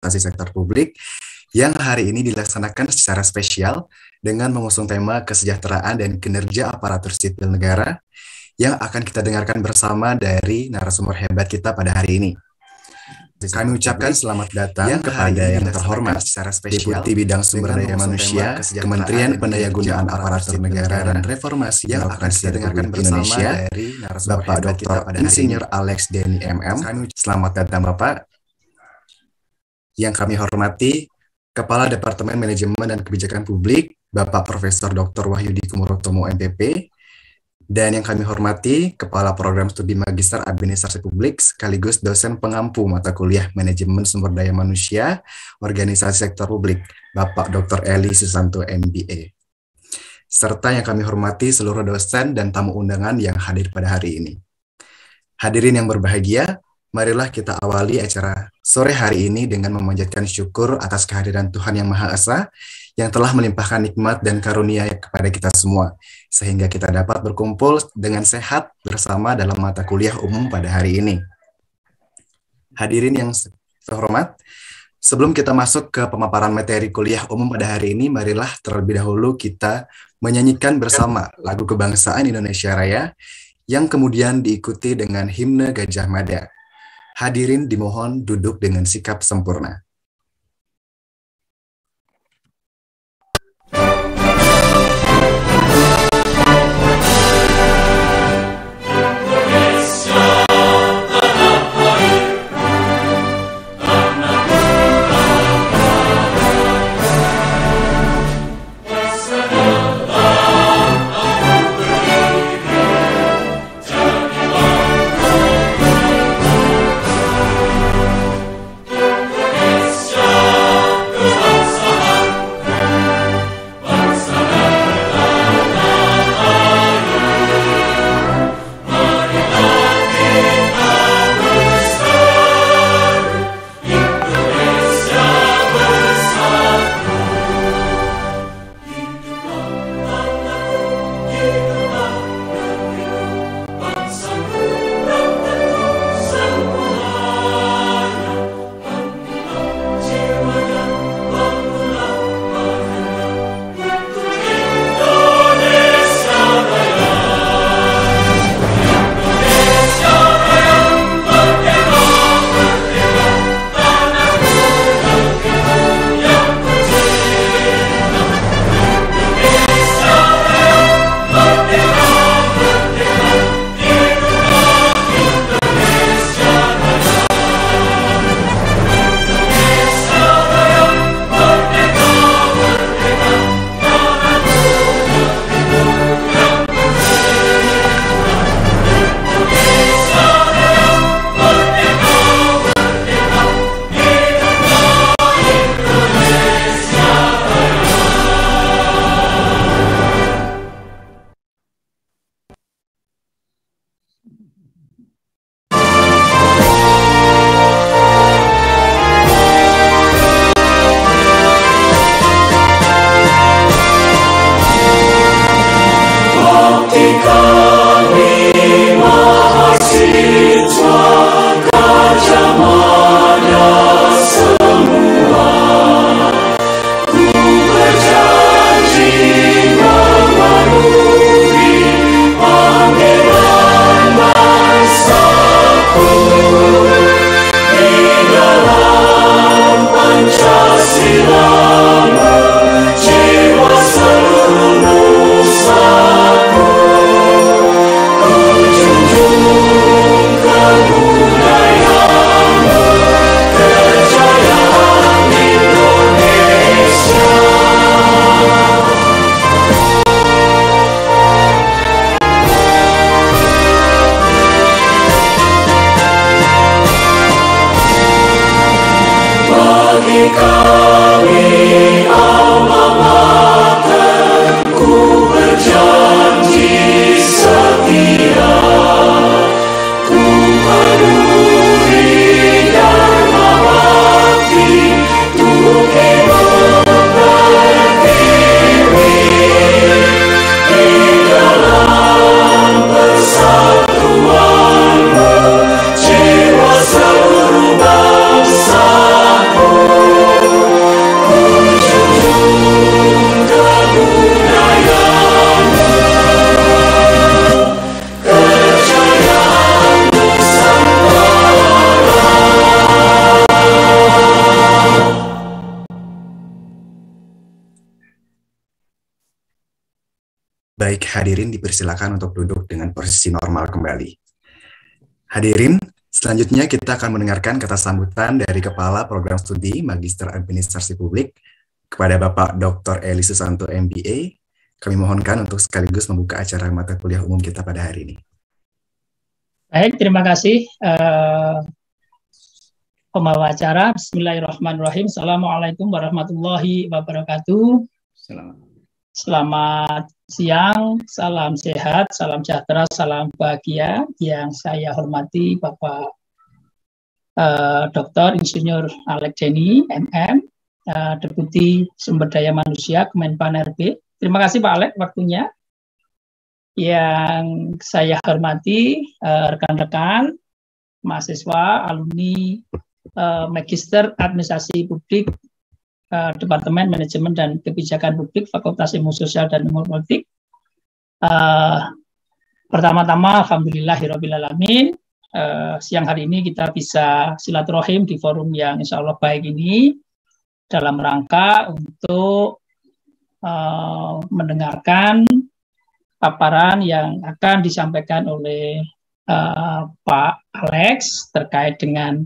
transportasi sektor publik yang hari ini dilaksanakan secara spesial dengan mengusung tema kesejahteraan dan kinerja aparatur sipil negara yang akan kita dengarkan bersama dari narasumber hebat kita pada hari ini. Kami ucapkan selamat datang yang kepada yang terhormat secara spesial di Bidang Sumber Daya Manusia Kementerian Pendayagunaan Aparatur Negara dan Reformasi yang akan kita dengarkan bersama Indonesia, dari Bapak Dr. Insinyur Alex Denny MM. Selamat datang Bapak yang kami hormati Kepala Departemen Manajemen dan Kebijakan Publik Bapak Profesor Dr. Wahyudi Kumurotomo MPP dan yang kami hormati Kepala Program Studi Magister Administrasi Publik sekaligus dosen pengampu mata kuliah Manajemen Sumber Daya Manusia Organisasi Sektor Publik Bapak Dr. Eli Susanto MBA serta yang kami hormati seluruh dosen dan tamu undangan yang hadir pada hari ini. Hadirin yang berbahagia, marilah kita awali acara sore hari ini dengan memanjatkan syukur atas kehadiran Tuhan Yang Maha Esa yang telah melimpahkan nikmat dan karunia kepada kita semua, sehingga kita dapat berkumpul dengan sehat bersama dalam mata kuliah umum pada hari ini. Hadirin yang terhormat, sebelum kita masuk ke pemaparan materi kuliah umum pada hari ini, marilah terlebih dahulu kita menyanyikan bersama lagu kebangsaan Indonesia Raya yang kemudian diikuti dengan himne Gajah Mada. Hadirin dimohon duduk dengan sikap sempurna. dipersilakan untuk duduk dengan posisi normal kembali. Hadirin, selanjutnya kita akan mendengarkan kata sambutan dari Kepala Program Studi Magister Administrasi Publik kepada Bapak Dr. Eli Susanto MBA. Kami mohonkan untuk sekaligus membuka acara mata kuliah umum kita pada hari ini. Baik, terima kasih uh, pembawa acara. Bismillahirrahmanirrahim. Assalamualaikum warahmatullahi wabarakatuh. Selamat. Selamat siang, salam sehat, salam sejahtera, salam bahagia yang saya hormati Bapak uh, eh, Dr. Insinyur Alex Denny, MM, uh, Deputi Sumber Daya Manusia Kemenpan RB. Terima kasih Pak Alex waktunya. Yang saya hormati rekan eh, rekan-rekan, mahasiswa, alumni, uh, magister administrasi publik Eh, Departemen Manajemen dan Kebijakan Publik Fakultas Ilmu Sosial dan Ilmu Politik. Uh, Pertama-tama, Alhamdulillah, Alamin. Uh, siang hari ini kita bisa silaturahim di forum yang insya Allah baik ini dalam rangka untuk uh, mendengarkan paparan yang akan disampaikan oleh uh, Pak Alex terkait dengan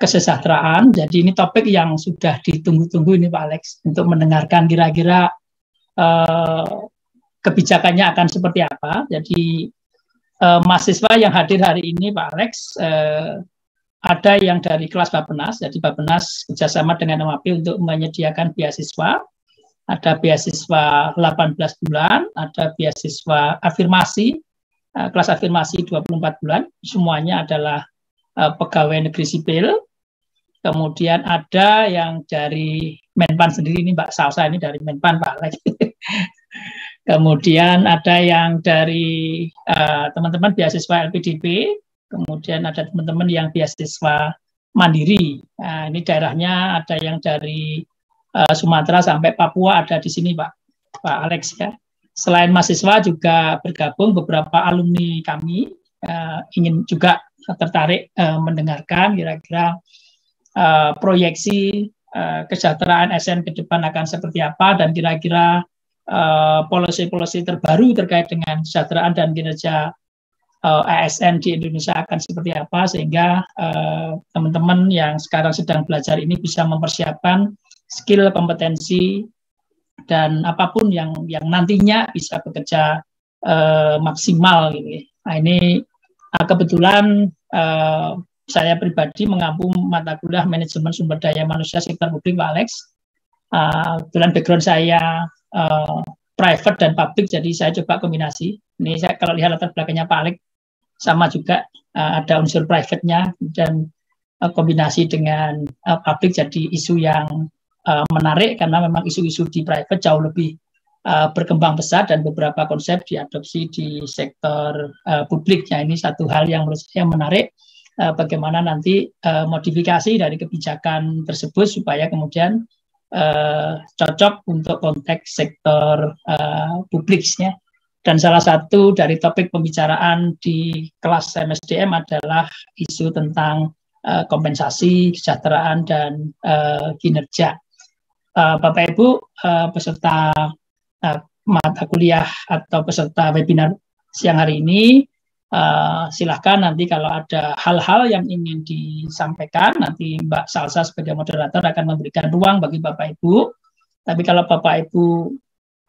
kesejahteraan. Jadi ini topik yang sudah ditunggu-tunggu ini Pak Alex untuk mendengarkan kira-kira eh, kebijakannya akan seperti apa. Jadi eh, mahasiswa yang hadir hari ini Pak Alex eh, ada yang dari kelas Bapenas, jadi Bapenas kerjasama dengan MAP untuk menyediakan beasiswa. Ada beasiswa 18 bulan, ada beasiswa afirmasi, eh, kelas afirmasi 24 bulan, semuanya adalah eh, pegawai negeri sipil. Kemudian ada yang dari Menpan sendiri ini Mbak Salsa ini dari Menpan Pak Alex. kemudian ada yang dari eh, teman-teman uh, beasiswa LPDP, kemudian ada teman-teman yang beasiswa mandiri. Nah, ini daerahnya ada yang dari uh, Sumatera sampai Papua ada di sini Pak Pak Alex ya. Selain mahasiswa juga bergabung beberapa alumni kami uh, ingin juga tertarik uh, mendengarkan kira-kira Eh, proyeksi uh, kesejahteraan ASN ke depan akan seperti apa dan kira-kira uh, eh, polisi-polisi terbaru terkait dengan kesejahteraan dan kinerja uh, ASN di Indonesia akan seperti apa sehingga teman-teman yang sekarang sedang belajar ini bisa mempersiapkan skill kompetensi dan apapun yang yang nantinya bisa bekerja uh, maksimal gitu. Ya. Nah ini kebetulan uh, saya pribadi mengampu mata kuliah manajemen sumber daya manusia sektor publik Pak Alex. Uh, background saya uh, private dan publik, jadi saya coba kombinasi. Ini saya kalau lihat latar belakangnya Pak Alex sama juga uh, ada unsur private-nya dan uh, kombinasi dengan uh, publik jadi isu yang uh, menarik karena memang isu-isu di private jauh lebih uh, berkembang besar dan beberapa konsep diadopsi di sektor uh, publik. Ya, ini satu hal yang menurut saya menarik uh, bagaimana nanti uh, modifikasi dari kebijakan tersebut supaya kemudian uh, cocok untuk konteks sektor uh, publiknya. Dan salah satu dari topik pembicaraan di kelas MSDM adalah isu tentang uh, kompensasi, kesejahteraan, dan uh, kinerja. Uh, Bapak Ibu, uh, peserta uh, mata kuliah atau peserta webinar siang hari ini, Eh, silahkan nanti kalau ada hal-hal yang ingin disampaikan, nanti Mbak Salsa sebagai moderator akan memberikan ruang bagi Bapak Ibu. Tapi kalau Bapak Ibu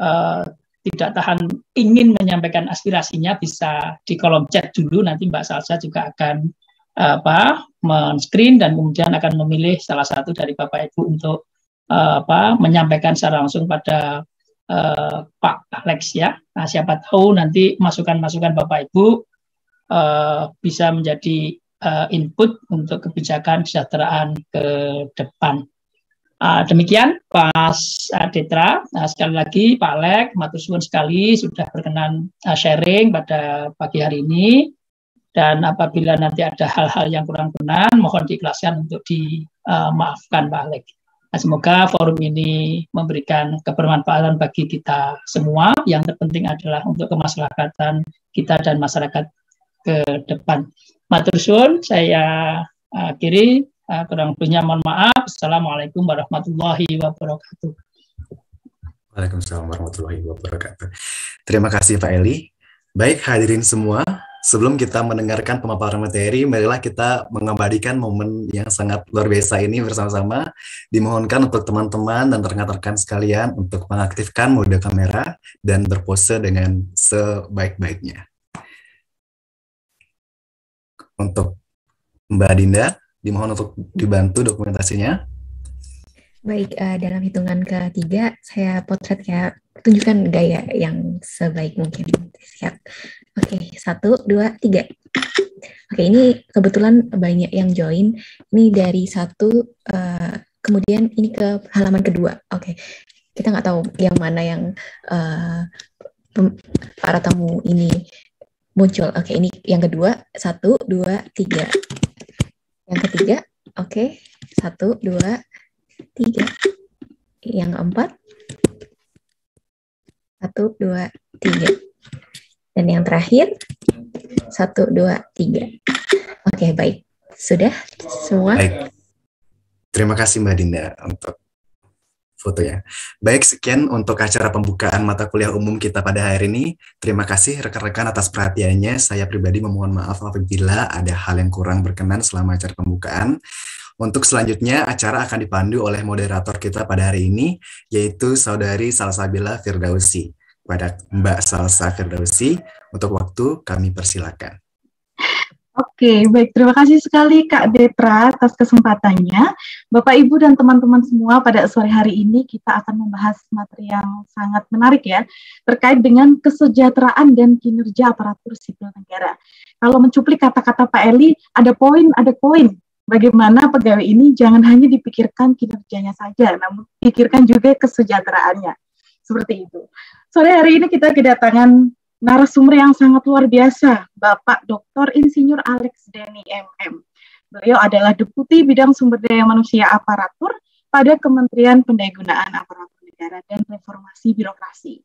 uh, tidak tahan ingin menyampaikan aspirasinya, bisa di kolom chat dulu. Nanti Mbak Salsa juga akan uh, apa men-screen dan kemudian akan memilih salah satu dari Bapak Ibu untuk uh, apa menyampaikan secara langsung pada uh, Pak Alex ya. Nah, siapa tahu nanti masukan-masukan Bapak Ibu Eh, bisa menjadi uh, input untuk kebijakan kesejahteraan ke depan. Uh, demikian Pak Adetra. uh, sekali lagi Pak Alek, Matusun sekali sudah berkenan uh, sharing pada pagi hari ini. Dan apabila nanti ada hal-hal yang kurang benar, mohon diikhlaskan untuk dimaafkan Pak Alek. Nah, semoga forum ini memberikan kebermanfaatan bagi kita semua. Yang terpenting adalah untuk kemaslahatan kita dan masyarakat ke depan. Matur suwun, saya uh, akhiri. Uh, kurang punya mohon maaf. Assalamualaikum warahmatullahi wabarakatuh. Waalaikumsalam warahmatullahi wabarakatuh. Terima kasih Pak Eli. Baik hadirin semua, sebelum kita mendengarkan pemaparan materi, marilah kita mengabadikan momen yang sangat luar biasa ini bersama-sama. Dimohonkan untuk teman-teman dan rekan-rekan sekalian untuk mengaktifkan mode kamera dan berpose dengan sebaik-baiknya untuk Mbak Dinda. Dimohon untuk dibantu dokumentasinya. Baik, uh, dalam hitungan ketiga saya potret ya, tunjukkan gaya yang sebaik mungkin. Siap. Oke, satu, dua, tiga. Oke, ini kebetulan banyak yang join. Ini dari satu, uh, kemudian ini ke halaman kedua. Oke, kita nggak tahu yang mana yang uh, para tamu ini muncul. Oke, ini yang kedua. Satu, dua, tiga. Yang ketiga, oke. Satu, dua, tiga. Yang keempat. Satu, dua, tiga. Dan yang terakhir. Satu, dua, tiga. Oke, baik. Sudah semua? Baik. Terima kasih Mbak Dinda untuk Foto ya. Baik, sekian untuk acara pembukaan mata kuliah umum kita pada hari ini. Terima kasih rekan-rekan atas perhatiannya. Saya pribadi memohon maaf apabila ada hal yang kurang berkenan selama acara pembukaan. Untuk selanjutnya, acara akan dipandu oleh moderator kita pada hari ini, yaitu Saudari Salsabila Firdausi. Pada Mbak Salsa Firdausi, untuk waktu kami persilakan. Oke, baik. Terima kasih sekali Kak Detra atas kesempatannya. Bapak, Ibu, dan teman-teman semua pada sore hari ini kita akan membahas materi yang sangat menarik ya, terkait dengan kesejahteraan dan kinerja aparatur sipil negara. Kalau mencuplik kata-kata Pak Eli, ada poin, ada poin. Bagaimana pegawai ini jangan hanya dipikirkan kinerjanya saja, namun pikirkan juga kesejahteraannya. Seperti itu. Sore hari ini kita kedatangan narasumber yang sangat luar biasa, Bapak Dr. Insinyur Alex Denny MM. Beliau adalah Deputi Bidang Sumber Daya Manusia Aparatur pada Kementerian Pendayagunaan Aparatur Negara dan Reformasi Birokrasi.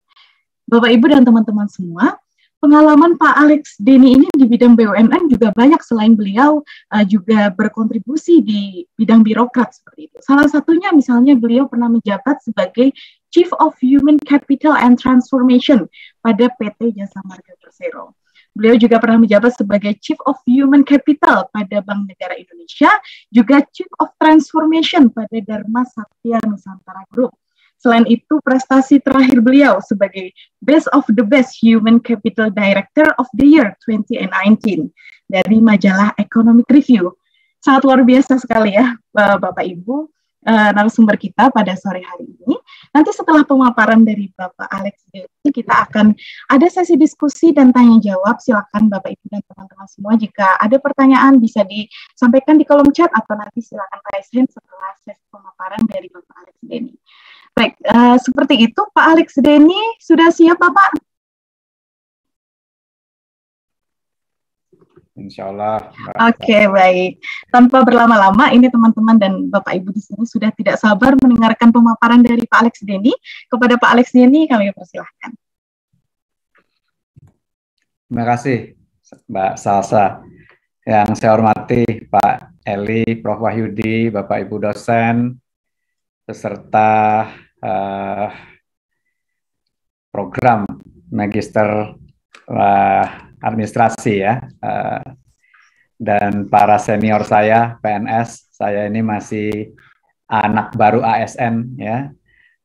Bapak Ibu dan teman-teman semua, pengalaman Pak Alex Deni ini di bidang BUMN juga banyak selain beliau uh, juga berkontribusi di bidang birokrat seperti itu. Salah satunya misalnya beliau pernah menjabat sebagai Chief of Human Capital and Transformation pada PT Jasa Marga Persero. Beliau juga pernah menjabat sebagai Chief of Human Capital pada Bank Negara Indonesia, juga Chief of Transformation pada Dharma Satya Nusantara Group. Selain itu, prestasi terakhir beliau sebagai Best of the Best Human Capital Director of the Year 2019 dari majalah Economic Review. Sangat luar biasa sekali ya, Bapak Ibu uh, narasumber kita pada sore hari ini. Nanti setelah pemaparan dari Bapak Alex kita akan ada sesi diskusi dan tanya jawab. Silakan Bapak Ibu dan teman-teman semua jika ada pertanyaan bisa disampaikan di kolom chat atau nanti silakan raise hand setelah sesi pemaparan dari Bapak Alex Denny. Baik, uh, seperti itu Pak Alex Denny sudah siap Bapak? Insya Allah. Oke, okay, baik. Tanpa berlama-lama, ini teman-teman dan Bapak Ibu di sini sudah tidak sabar mendengarkan pemaparan dari Pak Alex Denny. Kepada Pak Alex Denny, kami persilahkan. Terima kasih, Mbak Salsa. Yang saya hormati Pak Eli, Prof. Wahyudi, Bapak Ibu dosen, peserta uh, program Magister uh, administrasi ya. Uh, dan para senior saya PNS, saya ini masih anak baru ASN ya.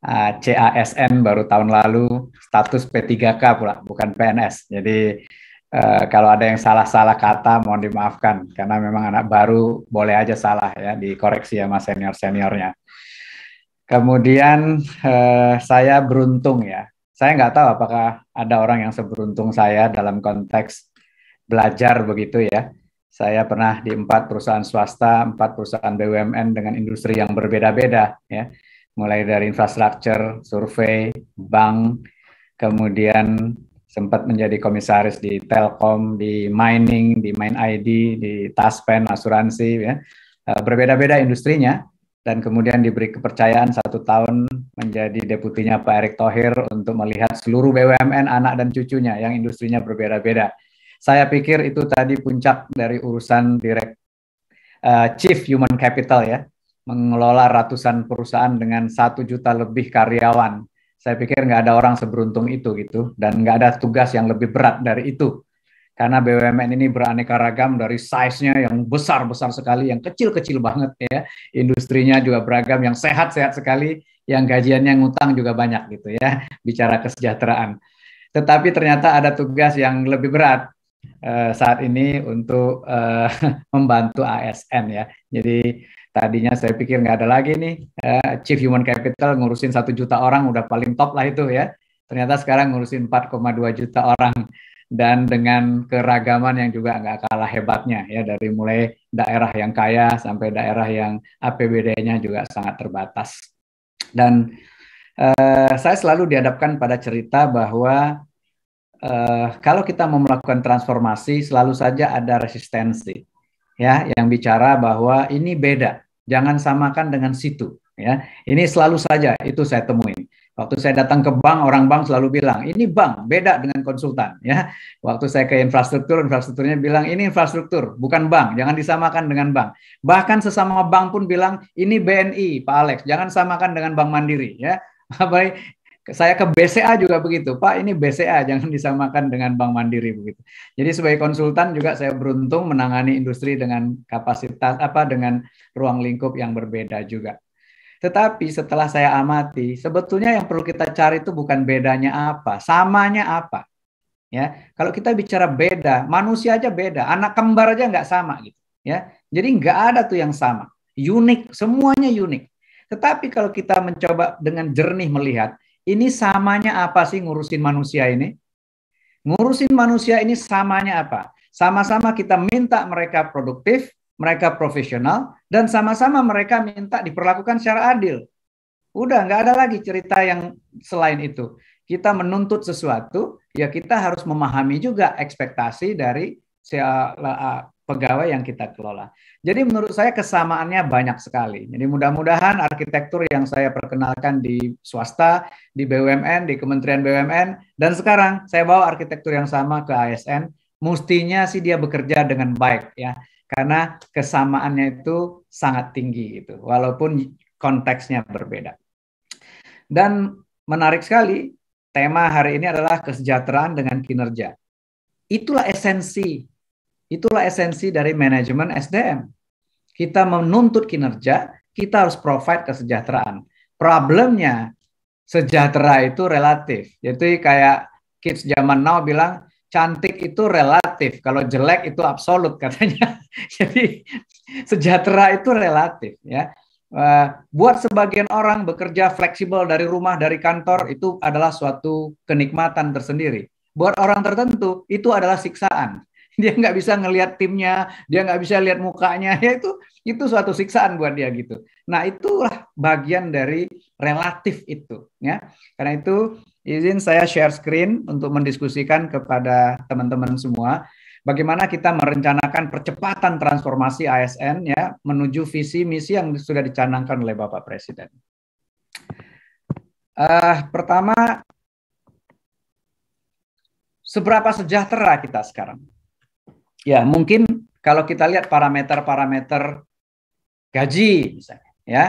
Uh, eh, CASN baru tahun lalu status P3K pula bukan PNS. Jadi uh, kalau ada yang salah-salah kata mohon dimaafkan karena memang anak baru boleh aja salah ya dikoreksi sama senior-seniornya. Kemudian uh, saya beruntung ya saya nggak tahu apakah ada orang yang seberuntung saya dalam konteks belajar begitu ya. Saya pernah di empat perusahaan swasta, empat perusahaan BUMN dengan industri yang berbeda-beda ya. Mulai dari infrastruktur, survei, bank, kemudian sempat menjadi komisaris di Telkom, di mining, di Mine ID, di Taspen, asuransi ya. Eh, berbeda-beda industrinya, dan kemudian diberi kepercayaan satu tahun menjadi deputinya Pak Erick Thohir untuk melihat seluruh BUMN anak dan cucunya yang industrinya berbeda-beda. Saya pikir itu tadi puncak dari urusan direct uh, eh, Chief Human Capital ya, mengelola ratusan perusahaan dengan satu juta lebih karyawan. Saya pikir nggak ada orang seberuntung itu gitu, dan nggak ada tugas yang lebih berat dari itu karena BUMN ini beraneka ragam dari size-nya yang besar-besar sekali, yang kecil-kecil banget ya. Industrinya juga beragam, yang sehat-sehat sekali, yang gajiannya ngutang juga banyak gitu ya, bicara kesejahteraan. Tetapi ternyata ada tugas yang lebih berat eh, saat ini untuk eh, membantu ASN ya. Jadi tadinya saya pikir nggak ada lagi nih, eh, Chief Human Capital ngurusin satu juta orang udah paling top lah itu ya. Ternyata sekarang ngurusin 4,2 juta orang dan dengan keragaman yang juga nggak kalah hebatnya ya dari mulai daerah yang kaya sampai daerah yang APBD-nya juga sangat terbatas. Dan eh, saya selalu dihadapkan pada cerita bahwa eh, kalau kita mau melakukan transformasi selalu saja ada resistensi ya yang bicara bahwa ini beda, jangan samakan dengan situ ya. Ini selalu saja itu saya temui Waktu saya datang ke bank, orang bank selalu bilang, ini bank, beda dengan konsultan. ya. Waktu saya ke infrastruktur, infrastrukturnya bilang, ini infrastruktur, bukan bank, jangan disamakan dengan bank. Bahkan sesama bank pun bilang, ini BNI, Pak Alex, jangan samakan dengan Bank Mandiri. ya. saya ke BCA juga begitu, Pak. Ini BCA, jangan disamakan dengan Bank Mandiri begitu. Jadi sebagai konsultan juga saya beruntung menangani industri dengan kapasitas apa dengan ruang lingkup yang berbeda juga. Tetapi setelah saya amati, sebetulnya yang perlu kita cari itu bukan bedanya apa, samanya apa. Ya, kalau kita bicara beda, manusia aja beda, anak kembar aja nggak sama gitu. Ya, jadi nggak ada tuh yang sama, unik, semuanya unik. Tetapi kalau kita mencoba dengan jernih melihat, ini samanya apa sih ngurusin manusia ini? Ngurusin manusia ini samanya apa? Sama-sama kita minta mereka produktif, mereka profesional, dan sama-sama mereka minta diperlakukan secara adil. Udah, nggak ada lagi cerita yang selain itu. Kita menuntut sesuatu, ya kita harus memahami juga ekspektasi dari pegawai yang kita kelola. Jadi menurut saya kesamaannya banyak sekali. Jadi mudah-mudahan arsitektur yang saya perkenalkan di swasta, di BUMN, di Kementerian BUMN, dan sekarang saya bawa arsitektur yang sama ke ASN, mustinya sih dia bekerja dengan baik ya karena kesamaannya itu sangat tinggi gitu walaupun konteksnya berbeda. Dan menarik sekali tema hari ini adalah kesejahteraan dengan kinerja. Itulah esensi. Itulah esensi dari manajemen SDM. Kita menuntut kinerja, kita harus provide kesejahteraan. Problemnya sejahtera itu relatif. Jadi kayak kids zaman now bilang cantik itu relatif, kalau jelek itu absolut katanya. Jadi sejahtera itu relatif ya. Eh, buat sebagian orang bekerja fleksibel dari rumah, dari kantor itu adalah suatu kenikmatan tersendiri. Buat orang tertentu itu adalah siksaan. Dia nggak bisa ngelihat timnya, dia nggak bisa lihat mukanya, ya itu itu suatu siksaan buat dia gitu. Nah itulah bagian dari relatif itu, ya. Karena itu Izin saya share screen untuk mendiskusikan kepada teman-teman semua bagaimana kita merencanakan percepatan transformasi ASN ya menuju visi misi yang sudah dicanangkan oleh Bapak Presiden. Uh, pertama, seberapa sejahtera kita sekarang? Ya, mungkin kalau kita lihat parameter-parameter gaji misalnya, ya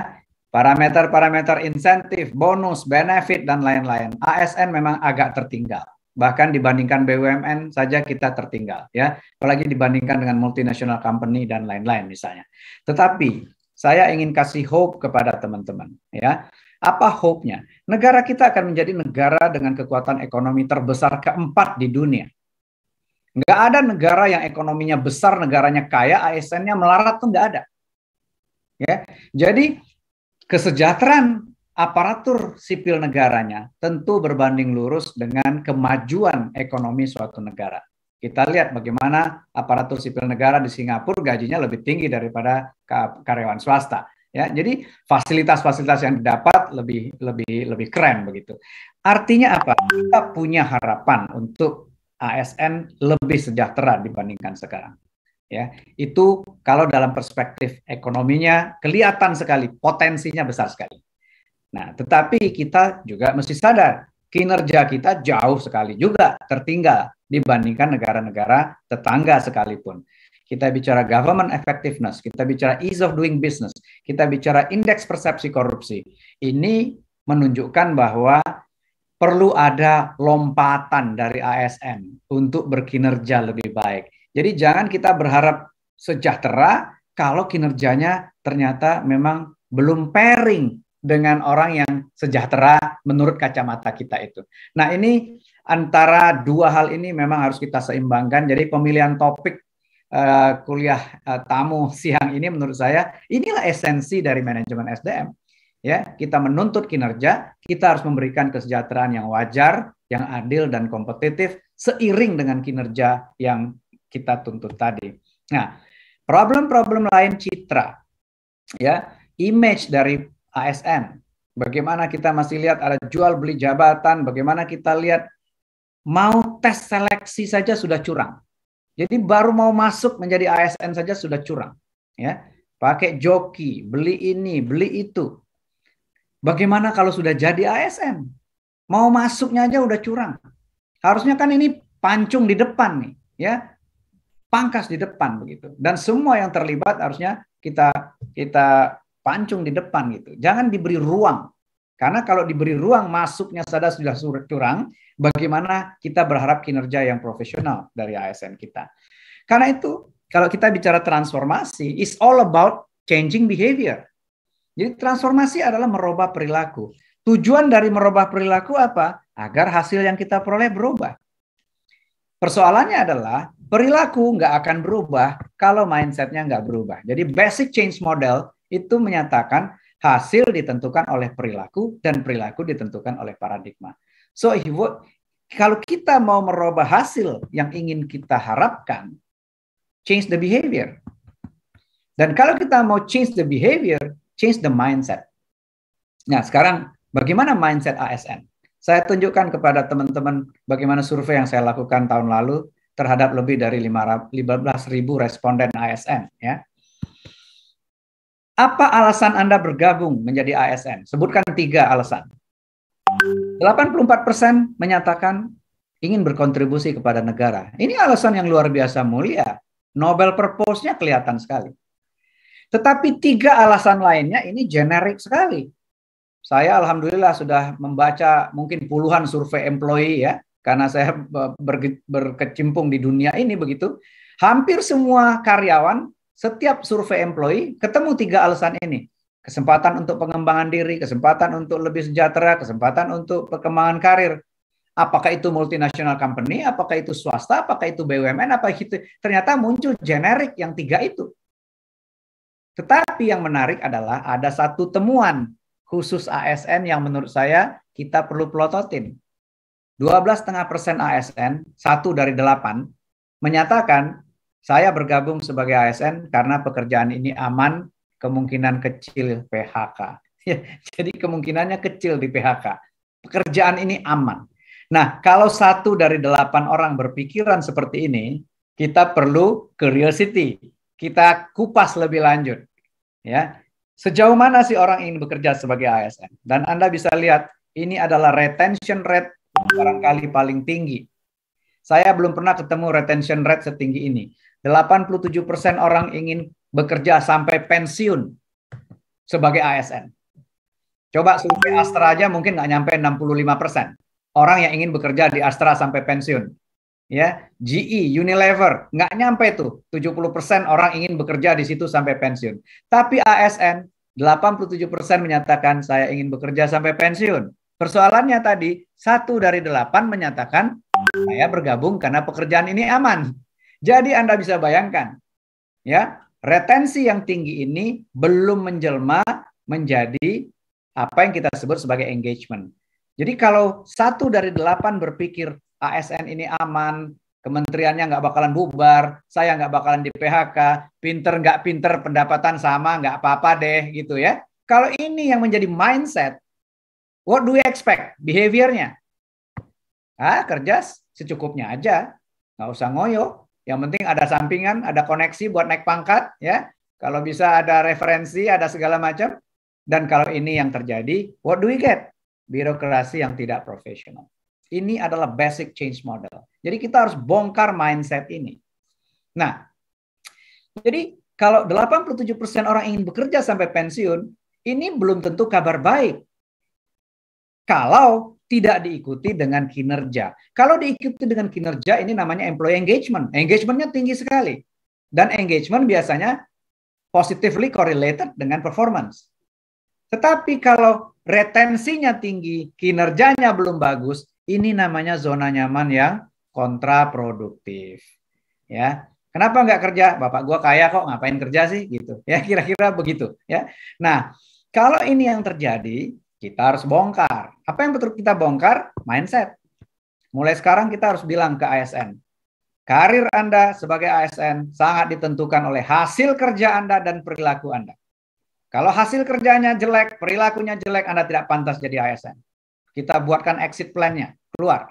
Parameter-parameter insentif, bonus, benefit, dan lain-lain. ASN memang agak tertinggal. Bahkan dibandingkan BUMN saja kita tertinggal. ya. Apalagi dibandingkan dengan multinational company dan lain-lain misalnya. Tetapi saya ingin kasih hope kepada teman-teman. ya. Apa hope-nya? Negara kita akan menjadi negara dengan kekuatan ekonomi terbesar keempat di dunia. Nggak ada negara yang ekonominya besar, negaranya kaya, ASN-nya melarat tuh nggak ada. Ya, jadi kesejahteraan aparatur sipil negaranya tentu berbanding lurus dengan kemajuan ekonomi suatu negara. Kita lihat bagaimana aparatur sipil negara di Singapura gajinya lebih tinggi daripada karyawan swasta. Ya, jadi fasilitas-fasilitas yang didapat lebih lebih lebih keren begitu. Artinya apa? Kita punya harapan untuk ASN lebih sejahtera dibandingkan sekarang ya itu kalau dalam perspektif ekonominya kelihatan sekali potensinya besar sekali. Nah, tetapi kita juga mesti sadar kinerja kita jauh sekali juga tertinggal dibandingkan negara-negara tetangga sekalipun. Kita bicara government effectiveness, kita bicara ease of doing business, kita bicara indeks persepsi korupsi. Ini menunjukkan bahwa perlu ada lompatan dari ASN untuk berkinerja lebih baik jadi jangan kita berharap sejahtera kalau kinerjanya ternyata memang belum pairing dengan orang yang sejahtera menurut kacamata kita itu. Nah ini antara dua hal ini memang harus kita seimbangkan. Jadi pemilihan topik Uh, kuliah uh, tamu siang ini menurut saya inilah esensi dari manajemen SDM ya kita menuntut kinerja kita harus memberikan kesejahteraan yang wajar yang adil dan kompetitif seiring dengan kinerja yang kita tuntut tadi. Nah, problem-problem lain citra, ya, image dari ASN. Bagaimana kita masih lihat ada jual beli jabatan, bagaimana kita lihat mau tes seleksi saja sudah curang. Jadi baru mau masuk menjadi ASN saja sudah curang, ya. Pakai joki, beli ini, beli itu. Bagaimana kalau sudah jadi ASN? Mau masuknya aja udah curang. Harusnya kan ini pancung di depan nih, ya pangkas di depan begitu. Dan semua yang terlibat harusnya kita kita pancung di depan gitu. Jangan diberi ruang. Karena kalau diberi ruang masuknya sadar sudah curang, bagaimana kita berharap kinerja yang profesional dari ASN kita. Karena itu, kalau kita bicara transformasi, is all about changing behavior. Jadi transformasi adalah merubah perilaku. Tujuan dari merubah perilaku apa? Agar hasil yang kita peroleh berubah. Persoalannya adalah Perilaku nggak akan berubah kalau mindsetnya nggak berubah. Jadi basic change model itu menyatakan hasil ditentukan oleh perilaku dan perilaku ditentukan oleh paradigma. So if, kalau kita mau merubah hasil yang ingin kita harapkan, change the behavior. Dan kalau kita mau change the behavior, change the mindset. Nah sekarang bagaimana mindset ASN? Saya tunjukkan kepada teman-teman bagaimana survei yang saya lakukan tahun lalu terhadap lebih dari 15.000 responden ASN ya. Apa alasan Anda bergabung menjadi ASN? Sebutkan tiga alasan. 84% menyatakan ingin berkontribusi kepada negara. Ini alasan yang luar biasa mulia. Nobel purpose-nya kelihatan sekali. Tetapi tiga alasan lainnya ini generik sekali. Saya alhamdulillah sudah membaca mungkin puluhan survei employee ya karena saya berkecimpung di dunia ini begitu, hampir semua karyawan setiap survei employee ketemu tiga alasan ini. Kesempatan untuk pengembangan diri, kesempatan untuk lebih sejahtera, kesempatan untuk perkembangan karir. Apakah itu multinasional company, apakah itu swasta, apakah itu BUMN, apa itu ternyata muncul generik yang tiga itu. Tetapi yang menarik adalah ada satu temuan khusus ASN yang menurut saya kita perlu pelototin. 12,5% ASN, satu dari delapan, menyatakan saya bergabung sebagai ASN karena pekerjaan ini aman, kemungkinan kecil PHK. Jadi kemungkinannya kecil di PHK. Pekerjaan ini aman. Nah, kalau satu dari delapan orang berpikiran seperti ini, kita perlu curiosity. Kita kupas lebih lanjut. Ya, Sejauh mana sih orang ingin bekerja sebagai ASN? Dan Anda bisa lihat, ini adalah retention rate barangkali paling tinggi. Saya belum pernah ketemu retention rate setinggi ini. 87% orang ingin bekerja sampai pensiun sebagai ASN. Coba survei Astra aja mungkin nggak nyampe 65% orang yang ingin bekerja di Astra sampai pensiun. Ya, GE, Unilever, nggak nyampe tuh 70% orang ingin bekerja di situ sampai pensiun. Tapi ASN 87% menyatakan saya ingin bekerja sampai pensiun. Persoalannya tadi, satu dari delapan menyatakan, saya bergabung karena pekerjaan ini aman. Jadi Anda bisa bayangkan, ya retensi yang tinggi ini belum menjelma menjadi apa yang kita sebut sebagai engagement. Jadi kalau satu dari delapan berpikir ASN ini aman, kementeriannya nggak bakalan bubar, saya nggak bakalan di PHK, pinter nggak pinter pendapatan sama nggak apa-apa deh gitu ya. Kalau ini yang menjadi mindset What do we expect? Behaviornya. Ah, kerja secukupnya aja. Nggak usah ngoyo. Yang penting ada sampingan, ada koneksi buat naik pangkat. ya. Kalau bisa ada referensi, ada segala macam. Dan kalau ini yang terjadi, what do we get? Birokrasi yang tidak profesional. Ini adalah basic change model. Jadi kita harus bongkar mindset ini. Nah, jadi kalau 87% orang ingin bekerja sampai pensiun, ini belum tentu kabar baik. Kalau tidak diikuti dengan kinerja. Kalau diikuti dengan kinerja ini namanya employee engagement. Engagementnya tinggi sekali. Dan engagement biasanya positively correlated dengan performance. Tetapi kalau retensinya tinggi, kinerjanya belum bagus, ini namanya zona nyaman yang kontraproduktif. Ya, kenapa nggak kerja? Bapak gua kaya kok, ngapain kerja sih? Gitu. Ya, kira-kira begitu. Ya. Nah, kalau ini yang terjadi, kita harus bongkar. Apa yang betul kita bongkar? Mindset. Mulai sekarang kita harus bilang ke ASN, karir Anda sebagai ASN sangat ditentukan oleh hasil kerja Anda dan perilaku Anda. Kalau hasil kerjanya jelek, perilakunya jelek, Anda tidak pantas jadi ASN. Kita buatkan exit plan-nya, keluar.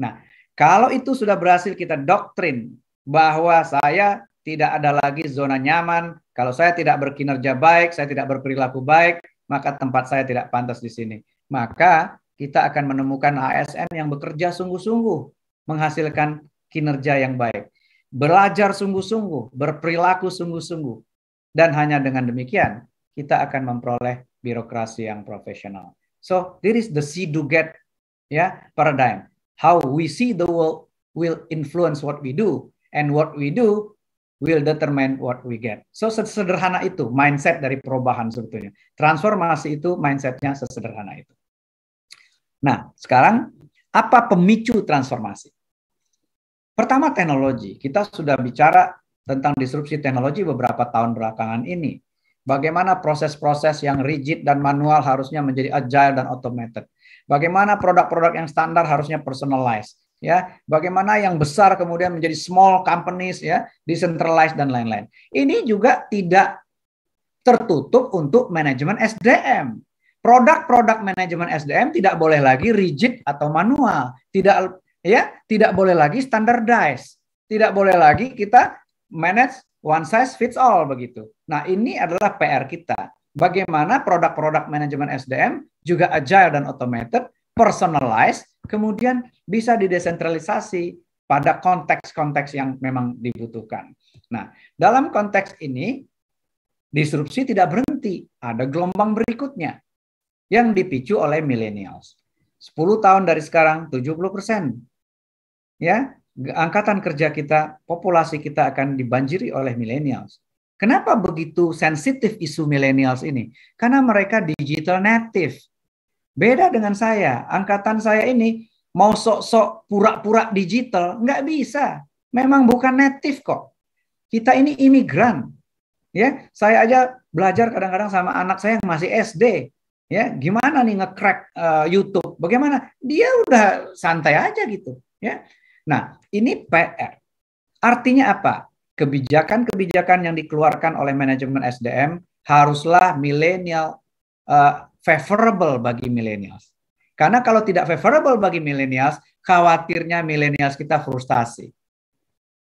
Nah, kalau itu sudah berhasil kita doktrin bahwa saya tidak ada lagi zona nyaman, kalau saya tidak berkinerja baik, saya tidak berperilaku baik, maka tempat saya tidak pantas di sini. Maka kita akan menemukan ASN yang bekerja sungguh-sungguh menghasilkan kinerja yang baik. Belajar sungguh-sungguh, berperilaku sungguh-sungguh. Dan hanya dengan demikian, kita akan memperoleh birokrasi yang profesional. So, this is the see do get yeah, paradigm. How we see the world will influence what we do and what we do will determine what we get. So sederhana itu mindset dari perubahan sebetulnya. Transformasi itu mindsetnya sesederhana itu. Nah, sekarang apa pemicu transformasi? Pertama teknologi. Kita sudah bicara tentang disrupsi teknologi beberapa tahun belakangan ini. Bagaimana proses-proses yang rigid dan manual harusnya menjadi agile dan automated. Bagaimana produk-produk yang standar harusnya personalized ya bagaimana yang besar kemudian menjadi small companies ya decentralized dan lain-lain ini juga tidak tertutup untuk manajemen SDM produk-produk manajemen SDM tidak boleh lagi rigid atau manual tidak ya tidak boleh lagi standardized tidak boleh lagi kita manage one size fits all begitu nah ini adalah PR kita bagaimana produk-produk manajemen SDM juga agile dan automated personalized kemudian bisa didesentralisasi pada konteks-konteks yang memang dibutuhkan. Nah, dalam konteks ini disrupsi tidak berhenti, ada gelombang berikutnya yang dipicu oleh millennials. 10 tahun dari sekarang 70%. Ya, angkatan kerja kita, populasi kita akan dibanjiri oleh millennials. Kenapa begitu sensitif isu millennials ini? Karena mereka digital native. Beda dengan saya, angkatan saya ini mau sok-sok pura-pura digital, nggak bisa. Memang bukan native kok. Kita ini imigran. Ya, saya aja belajar kadang-kadang sama anak saya yang masih SD. Ya, gimana nih ngecrack uh, YouTube? Bagaimana? Dia udah santai aja gitu, ya. Nah, ini PR. Artinya apa? Kebijakan-kebijakan yang dikeluarkan oleh manajemen SDM haruslah milenial uh, eh, favorable bagi milenials karena kalau tidak favorable bagi milenials, khawatirnya milenials kita frustasi.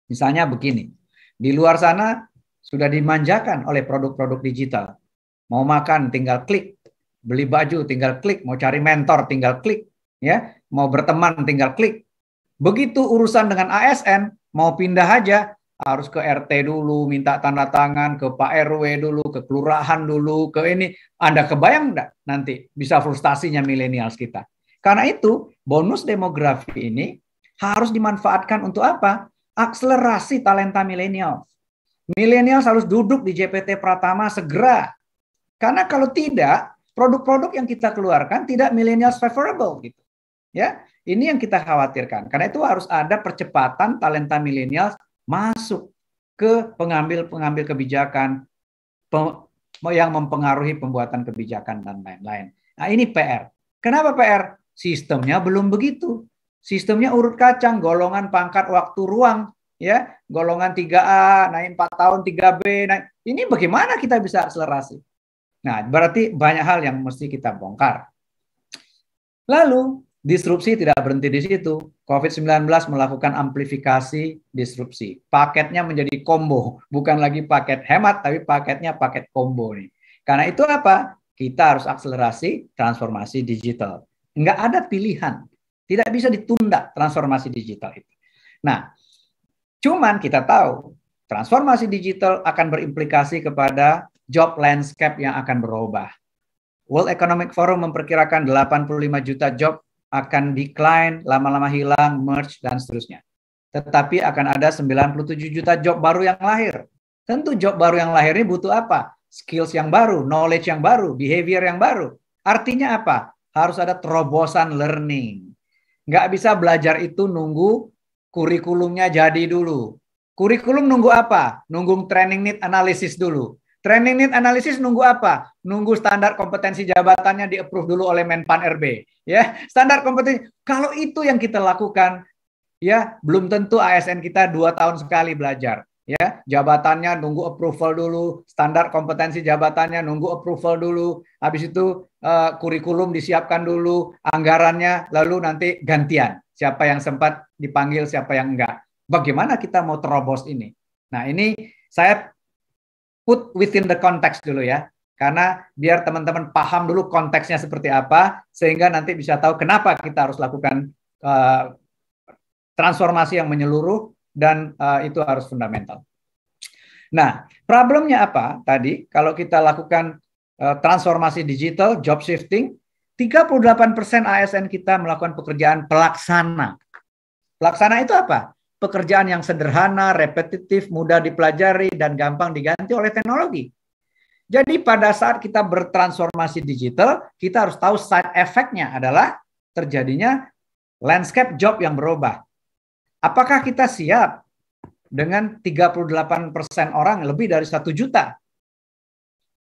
Misalnya begini, di luar sana sudah dimanjakan oleh produk-produk digital. Mau makan tinggal klik, beli baju tinggal klik, mau cari mentor tinggal klik, ya, mau berteman tinggal klik. Begitu urusan dengan ASN, mau pindah aja harus ke RT dulu, minta tanda tangan ke Pak RW dulu, ke kelurahan dulu, ke ini. Anda kebayang enggak nanti bisa frustasinya milenials kita? Karena itu bonus demografi ini harus dimanfaatkan untuk apa? Akselerasi talenta milenial. Milenial harus duduk di JPT Pratama segera. Karena kalau tidak, produk-produk yang kita keluarkan tidak milenials favorable gitu. Ya, ini yang kita khawatirkan. Karena itu harus ada percepatan talenta milenial masuk ke pengambil-pengambil kebijakan yang mempengaruhi pembuatan kebijakan dan lain-lain. Nah, ini PR. Kenapa PR? Sistemnya belum begitu. Sistemnya urut kacang, golongan, pangkat, waktu, ruang, ya, golongan 3A, naik 4 tahun 3B, naik. Ini bagaimana kita bisa akselerasi? Nah, berarti banyak hal yang mesti kita bongkar. Lalu, disrupsi tidak berhenti di situ. COVID-19 melakukan amplifikasi disrupsi. Paketnya menjadi combo, bukan lagi paket hemat, tapi paketnya paket combo nih. Karena itu apa? Kita harus akselerasi transformasi digital. Enggak ada pilihan. Tidak bisa ditunda transformasi digital itu. Nah, cuman kita tahu transformasi digital akan berimplikasi kepada job landscape yang akan berubah. World Economic Forum memperkirakan 85 juta job akan decline, lama-lama hilang, merge, dan seterusnya. Tetapi akan ada 97 juta job baru yang lahir. Tentu job baru yang lahir ini butuh apa? Skills yang baru, knowledge yang baru, behavior yang baru. Artinya apa? Harus ada terobosan learning. Nggak bisa belajar itu nunggu kurikulumnya jadi dulu. Kurikulum nunggu apa? Nunggu training need analysis dulu. Training need analysis nunggu apa? Nunggu standar kompetensi jabatannya di approve dulu oleh Menpan RB. Ya, standar kompetensi. Kalau itu yang kita lakukan, ya belum tentu ASN kita dua tahun sekali belajar. Ya, jabatannya nunggu approval dulu, standar kompetensi jabatannya nunggu approval dulu. Habis itu uh, kurikulum disiapkan dulu, anggarannya, lalu nanti gantian. Siapa yang sempat dipanggil, siapa yang enggak. Bagaimana kita mau terobos ini? Nah, ini saya put within the context dulu ya. Karena biar teman-teman paham dulu konteksnya seperti apa, sehingga nanti bisa tahu kenapa kita harus lakukan uh, transformasi yang menyeluruh dan uh, itu harus fundamental. Nah, problemnya apa tadi? Kalau kita lakukan uh, transformasi digital, job shifting, 38% ASN kita melakukan pekerjaan pelaksana. Pelaksana itu apa? pekerjaan yang sederhana, repetitif, mudah dipelajari, dan gampang diganti oleh teknologi. Jadi pada saat kita bertransformasi digital, kita harus tahu side effect-nya adalah terjadinya landscape job yang berubah. Apakah kita siap dengan 38% orang lebih dari satu juta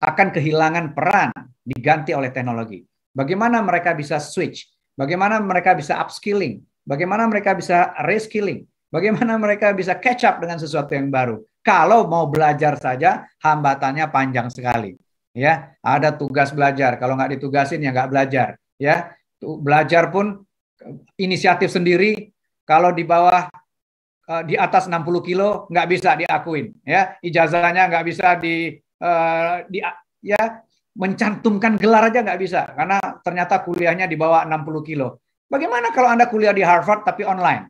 akan kehilangan peran diganti oleh teknologi. Bagaimana mereka bisa switch? Bagaimana mereka bisa upskilling? Bagaimana mereka bisa reskilling? Bagaimana mereka bisa catch up dengan sesuatu yang baru? Kalau mau belajar saja, hambatannya panjang sekali. Ya, ada tugas belajar. Kalau nggak ditugasin ya nggak belajar. Ya, belajar pun inisiatif sendiri. Kalau di bawah eh, di atas 60 kilo nggak bisa diakuin ya ijazahnya nggak bisa di, uh, di ya mencantumkan gelar aja nggak bisa karena ternyata kuliahnya di bawah 60 kilo bagaimana kalau anda kuliah di Harvard tapi online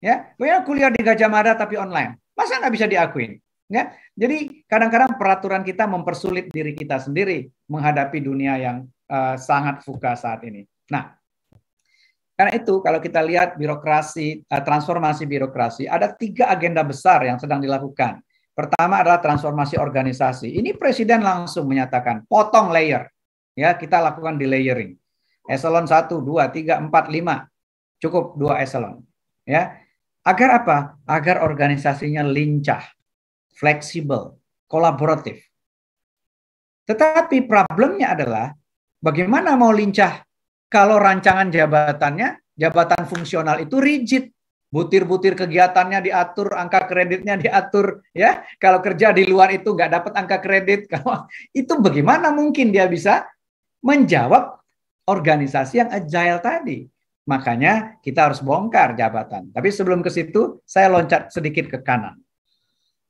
Ya, punya kuliah di Gajah Mada tapi online. Masa nggak bisa diakui, Ya, jadi kadang-kadang peraturan kita mempersulit diri kita sendiri menghadapi dunia yang uh, sangat fuka saat ini. Nah, karena itu kalau kita lihat birokrasi, uh, transformasi birokrasi, ada tiga agenda besar yang sedang dilakukan. Pertama adalah transformasi organisasi. Ini presiden langsung menyatakan potong layer. Ya, kita lakukan di layering Eselon satu, dua, tiga, empat, lima, Cukup dua eselon. Ya, Agar apa? Agar organisasinya lincah, fleksibel, kolaboratif. Tetapi problemnya adalah bagaimana mau lincah kalau rancangan jabatannya, jabatan fungsional itu rigid, butir-butir kegiatannya diatur, angka kreditnya diatur, ya. Kalau kerja di luar itu nggak dapat angka kredit, kalau itu bagaimana mungkin dia bisa menjawab organisasi yang agile tadi? Makanya kita harus bongkar jabatan. Tapi sebelum ke situ, saya loncat sedikit ke kanan.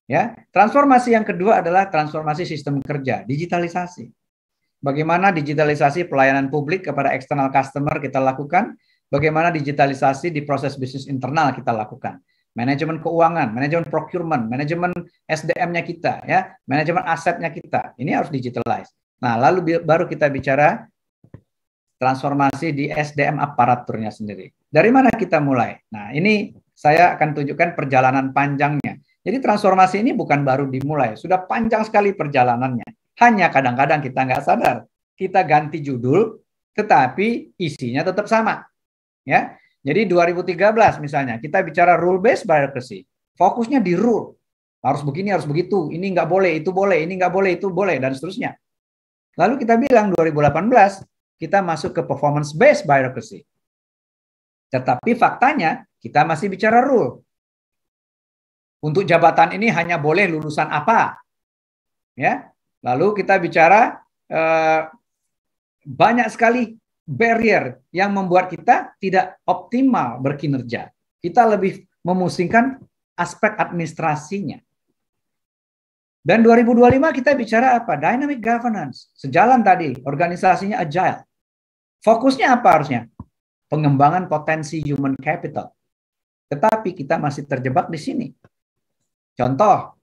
Ya, transformasi yang kedua adalah transformasi sistem kerja, digitalisasi. Bagaimana digitalisasi pelayanan publik kepada eksternal customer kita lakukan, bagaimana digitalisasi di proses bisnis internal kita lakukan. Manajemen keuangan, manajemen procurement, manajemen SDM-nya kita, ya, manajemen asetnya kita. Ini harus digitalize. Nah, lalu baru kita bicara transformasi di SDM aparaturnya sendiri. Dari mana kita mulai? Nah, ini saya akan tunjukkan perjalanan panjangnya. Jadi transformasi ini bukan baru dimulai, sudah panjang sekali perjalanannya. Hanya kadang-kadang kita nggak sadar, kita ganti judul, tetapi isinya tetap sama. Ya, jadi 2013 misalnya kita bicara rule based bureaucracy, fokusnya di rule, harus begini harus begitu, ini nggak boleh itu boleh, ini nggak boleh itu boleh dan seterusnya. Lalu kita bilang 2018 kita masuk ke performance based bureaucracy. Tetapi faktanya kita masih bicara rule. Untuk jabatan ini hanya boleh lulusan apa? Ya. Lalu kita bicara eh, banyak sekali barrier yang membuat kita tidak optimal berkinerja. Kita lebih memusingkan aspek administrasinya. Dan 2025 kita bicara apa? Dynamic governance. Sejalan tadi, organisasinya agile. Fokusnya apa harusnya? Pengembangan potensi human capital. Tetapi kita masih terjebak di sini. Contoh,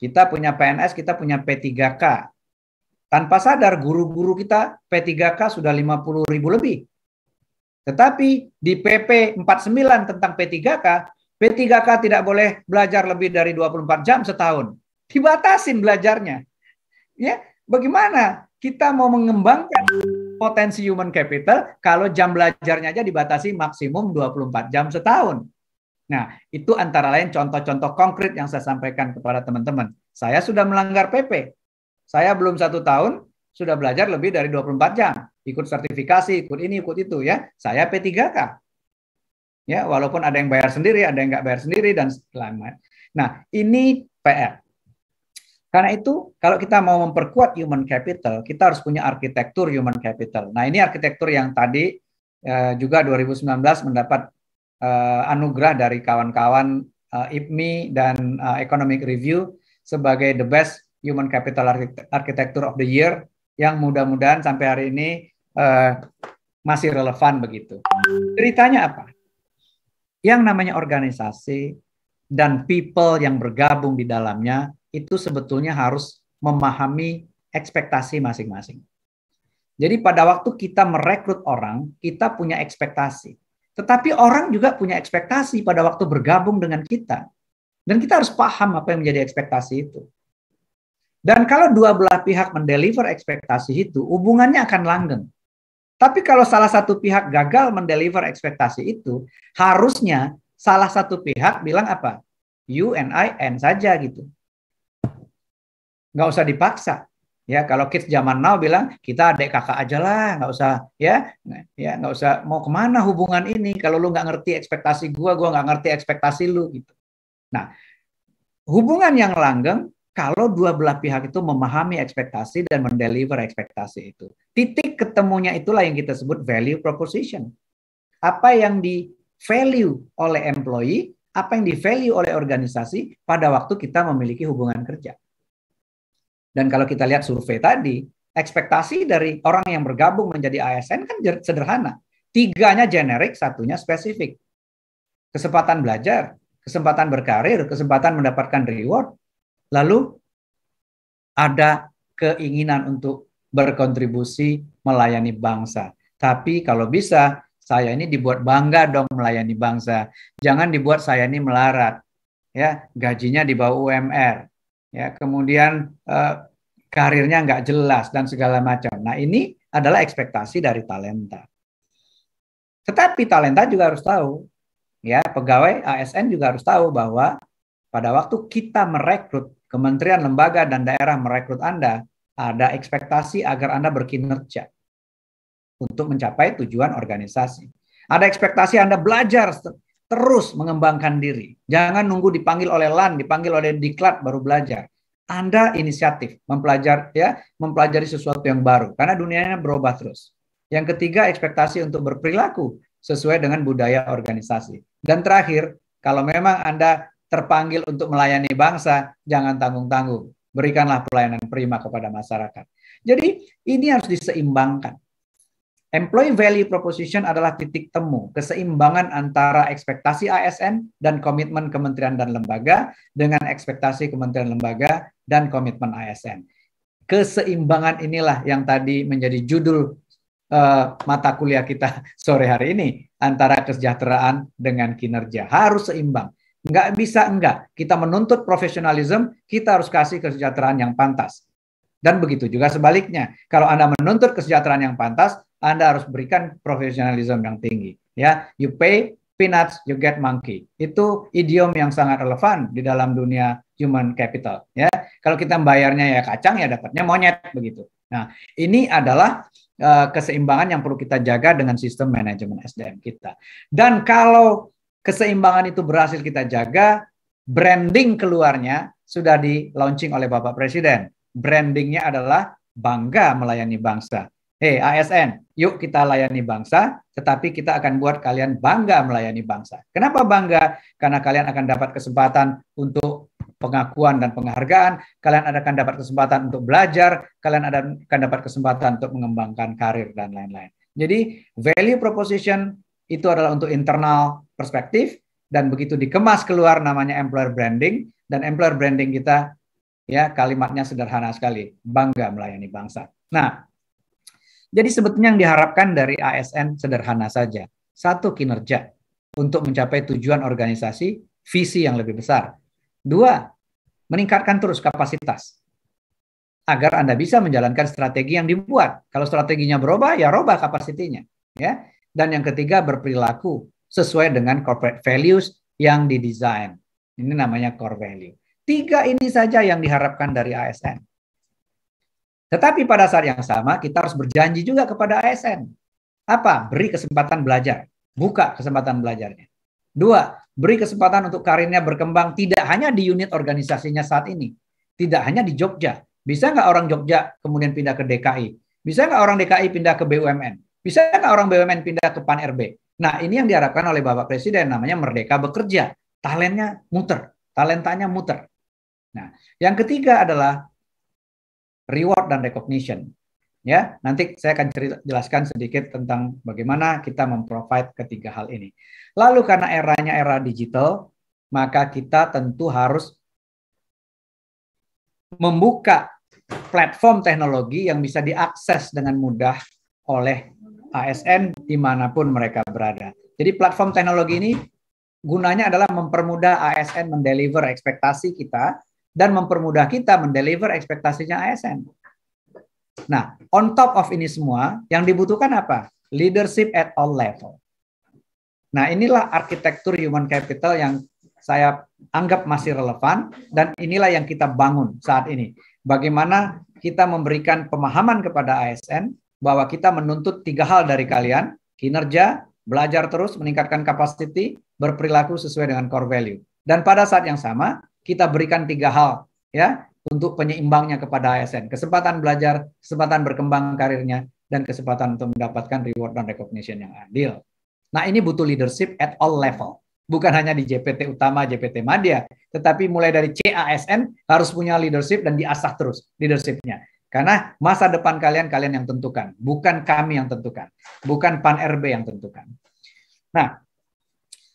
kita punya PNS, kita punya P3K. Tanpa sadar guru-guru kita P3K sudah 50 ribu lebih. Tetapi di PP 49 tentang P3K, P3K tidak boleh belajar lebih dari 24 jam setahun. Dibatasin belajarnya. Ya, bagaimana kita mau mengembangkan potensi human capital kalau jam belajarnya aja dibatasi maksimum 24 jam setahun. Nah, itu antara lain contoh-contoh konkret yang saya sampaikan kepada teman-teman. Saya sudah melanggar PP. Saya belum satu tahun, sudah belajar lebih dari 24 jam. Ikut sertifikasi, ikut ini, ikut itu ya. Saya P3K. Ya, walaupun ada yang bayar sendiri, ada yang nggak bayar sendiri, dan selamat. Nah, ini PR. Karena itu, kalau kita mau memperkuat human capital, kita harus punya arsitektur human capital. Nah, ini arsitektur yang tadi eh, juga 2019 mendapat eh, anugerah dari kawan-kawan eh, IPMI dan eh, Economic Review sebagai the best human capital architecture of the year yang mudah-mudahan sampai hari ini eh, masih relevan begitu. Ceritanya apa? Yang namanya organisasi dan people yang bergabung di dalamnya itu sebetulnya harus memahami ekspektasi masing-masing. Jadi pada waktu kita merekrut orang, kita punya ekspektasi. Tetapi orang juga punya ekspektasi pada waktu bergabung dengan kita. Dan kita harus paham apa yang menjadi ekspektasi itu. Dan kalau dua belah pihak mendeliver ekspektasi itu, hubungannya akan langgeng. Tapi kalau salah satu pihak gagal mendeliver ekspektasi itu, harusnya salah satu pihak bilang apa? You and I and saja gitu nggak usah dipaksa. Ya, kalau kids zaman now bilang kita adik kakak aja lah, nggak usah ya, ya nggak usah mau kemana hubungan ini. Kalau lu nggak ngerti ekspektasi gua, gua nggak ngerti ekspektasi lu gitu. Nah, hubungan yang langgeng kalau dua belah pihak itu memahami ekspektasi dan mendeliver ekspektasi itu. Titik ketemunya itulah yang kita sebut value proposition. Apa yang di value oleh employee, apa yang di value oleh organisasi pada waktu kita memiliki hubungan kerja. Dan kalau kita lihat survei tadi, ekspektasi dari orang yang bergabung menjadi ASN kan sederhana. Tiganya generik, satunya spesifik. Kesempatan belajar, kesempatan berkarir, kesempatan mendapatkan reward. Lalu ada keinginan untuk berkontribusi melayani bangsa. Tapi kalau bisa, saya ini dibuat bangga dong melayani bangsa. Jangan dibuat saya ini melarat. Ya, gajinya di bawah UMR ya kemudian eh, karirnya nggak jelas dan segala macam. Nah ini adalah ekspektasi dari talenta. Tetapi talenta juga harus tahu, ya pegawai ASN juga harus tahu bahwa pada waktu kita merekrut kementerian, lembaga dan daerah merekrut Anda, ada ekspektasi agar Anda berkinerja untuk mencapai tujuan organisasi. Ada ekspektasi Anda belajar Terus mengembangkan diri. Jangan nunggu dipanggil oleh LAN, dipanggil oleh diklat baru belajar. Anda inisiatif mempelajari ya, mempelajari sesuatu yang baru karena dunianya berubah terus. Yang ketiga, ekspektasi untuk berperilaku sesuai dengan budaya organisasi. Dan terakhir, kalau memang Anda terpanggil untuk melayani bangsa, jangan tanggung-tanggung. Berikanlah pelayanan prima kepada masyarakat. Jadi, ini harus diseimbangkan. Employee value proposition adalah titik temu keseimbangan antara ekspektasi ASN dan komitmen kementerian dan lembaga dengan ekspektasi kementerian lembaga dan komitmen ASN. Keseimbangan inilah yang tadi menjadi judul uh, mata kuliah kita sore hari ini antara kesejahteraan dengan kinerja harus seimbang. Enggak bisa enggak. Kita menuntut profesionalisme, kita harus kasih kesejahteraan yang pantas. Dan begitu juga sebaliknya, kalau Anda menuntut kesejahteraan yang pantas, Anda harus berikan profesionalisme yang tinggi. Ya, you pay peanuts, you get monkey. Itu idiom yang sangat relevan di dalam dunia human capital. Ya, kalau kita bayarnya ya kacang, ya dapatnya monyet begitu. Nah, ini adalah uh, keseimbangan yang perlu kita jaga dengan sistem manajemen SDM kita. Dan kalau keseimbangan itu berhasil kita jaga, branding keluarnya sudah di launching oleh Bapak Presiden brandingnya adalah bangga melayani bangsa. Hei ASN, yuk kita layani bangsa, tetapi kita akan buat kalian bangga melayani bangsa. Kenapa bangga? Karena kalian akan dapat kesempatan untuk pengakuan dan penghargaan, kalian akan dapat kesempatan untuk belajar, kalian akan dapat kesempatan untuk mengembangkan karir dan lain-lain. Jadi value proposition itu adalah untuk internal perspektif dan begitu dikemas keluar namanya employer branding dan employer branding kita Ya, kalimatnya sederhana sekali, bangga melayani bangsa. Nah, jadi sebetulnya yang diharapkan dari ASN sederhana saja. Satu, kinerja untuk mencapai tujuan organisasi, visi yang lebih besar. Dua, meningkatkan terus kapasitas agar Anda bisa menjalankan strategi yang dibuat. Kalau strateginya berubah, ya roba kapasitinya. Ya. Dan yang ketiga, berperilaku sesuai dengan corporate values yang didesain. Ini namanya core value. Tiga ini saja yang diharapkan dari ASN. Tetapi pada saat yang sama kita harus berjanji juga kepada ASN. Apa? Beri kesempatan belajar. Buka kesempatan belajarnya. Dua, beri kesempatan untuk karirnya berkembang tidak hanya di unit organisasinya saat ini. Tidak hanya di Jogja. Bisa nggak orang Jogja kemudian pindah ke DKI? Bisa nggak orang DKI pindah ke BUMN? Bisa nggak orang BUMN pindah ke PAN-RB? Nah ini yang diharapkan oleh Bapak Presiden namanya Merdeka Bekerja. Talentnya muter, talentanya muter. Nah, yang ketiga adalah reward dan recognition. Ya, nanti saya akan cerita, jelaskan sedikit tentang bagaimana kita memprovide ketiga hal ini. Lalu karena eranya era digital, maka kita tentu harus membuka platform teknologi yang bisa diakses dengan mudah oleh ASN dimanapun mereka berada. Jadi platform teknologi ini gunanya adalah mempermudah ASN mendeliver ekspektasi kita dan mempermudah kita mendeliver ekspektasinya ASN. Nah, on top of ini semua, yang dibutuhkan apa? Leadership at all level. Nah, inilah arsitektur human capital yang saya anggap masih relevan dan inilah yang kita bangun saat ini. Bagaimana kita memberikan pemahaman kepada ASN bahwa kita menuntut tiga hal dari kalian, kinerja, belajar terus, meningkatkan capacity, berperilaku sesuai dengan core value. Dan pada saat yang sama, kita berikan tiga hal ya untuk penyeimbangnya kepada ASN. Kesempatan belajar, kesempatan berkembang karirnya, dan kesempatan untuk mendapatkan reward dan recognition yang adil. Nah ini butuh leadership at all level. Bukan hanya di JPT utama, JPT Madya, tetapi mulai dari CASN harus punya leadership dan diasah terus leadershipnya. Karena masa depan kalian, kalian yang tentukan. Bukan kami yang tentukan. Bukan PAN-RB yang tentukan. Nah,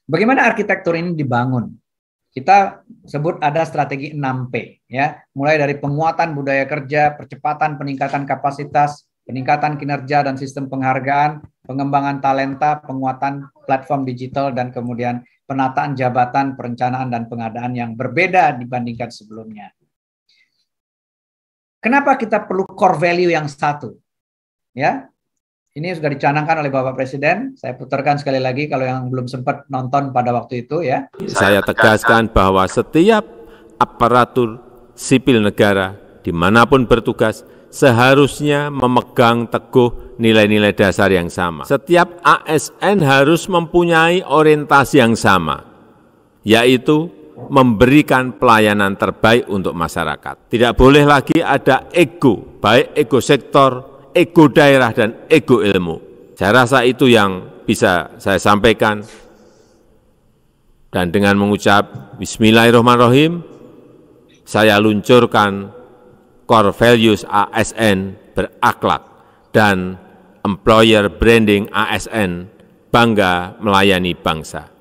bagaimana arsitektur ini dibangun? kita sebut ada strategi 6P ya, mulai dari penguatan budaya kerja, percepatan peningkatan kapasitas, peningkatan kinerja dan sistem penghargaan, pengembangan talenta, penguatan platform digital dan kemudian penataan jabatan, perencanaan dan pengadaan yang berbeda dibandingkan sebelumnya. Kenapa kita perlu core value yang satu? Ya, ini sudah dicanangkan oleh Bapak Presiden. Saya putarkan sekali lagi kalau yang belum sempat nonton pada waktu itu ya. Saya tegaskan bahwa setiap aparatur sipil negara dimanapun bertugas seharusnya memegang teguh nilai-nilai dasar yang sama. Setiap ASN harus mempunyai orientasi yang sama, yaitu memberikan pelayanan terbaik untuk masyarakat. Tidak boleh lagi ada ego, baik ego sektor ego daerah dan ego ilmu. Saya rasa itu yang bisa saya sampaikan. Dan dengan mengucap Bismillahirrahmanirrahim, saya luncurkan core values ASN berakhlak dan employer branding ASN bangga melayani bangsa.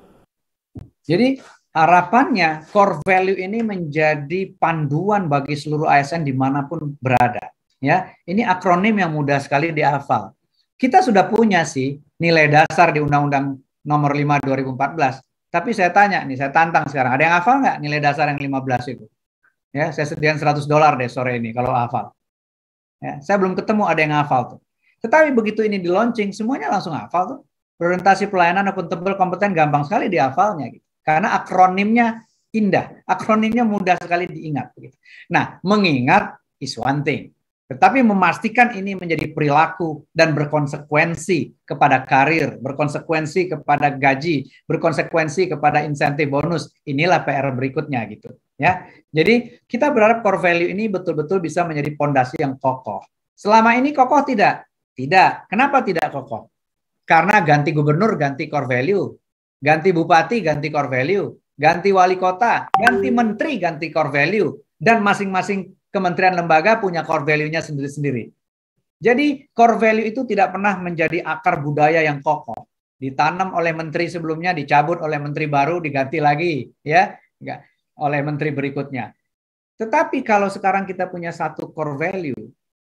Jadi harapannya core value ini menjadi panduan bagi seluruh ASN dimanapun berada ya. Ini akronim yang mudah sekali dihafal. Kita sudah punya sih nilai dasar di Undang-Undang Nomor 5 2014. Tapi saya tanya nih, saya tantang sekarang. Ada yang hafal nggak nilai dasar yang 15 itu? Ya, saya sediakan 100 dolar deh sore ini kalau hafal. Ya, saya belum ketemu ada yang hafal tuh. Tetapi begitu ini di launching, semuanya langsung hafal tuh. Orientasi pelayanan tebel kompeten gampang sekali dihafalnya gitu. Karena akronimnya indah, akronimnya mudah sekali diingat. Gitu. Nah, mengingat is one thing tetapi memastikan ini menjadi perilaku dan berkonsekuensi kepada karir, berkonsekuensi kepada gaji, berkonsekuensi kepada insentif bonus. Inilah PR berikutnya gitu, ya. Jadi kita berharap core value ini betul-betul bisa menjadi pondasi yang kokoh. Selama ini kokoh tidak? Tidak. Kenapa tidak kokoh? Karena ganti gubernur ganti core value, ganti bupati ganti core value, ganti wali kota, ganti menteri ganti core value dan masing-masing kementerian lembaga punya core value-nya sendiri-sendiri. Jadi core value itu tidak pernah menjadi akar budaya yang kokoh. Ditanam oleh menteri sebelumnya, dicabut oleh menteri baru, diganti lagi, ya, enggak, oleh menteri berikutnya. Tetapi kalau sekarang kita punya satu core value,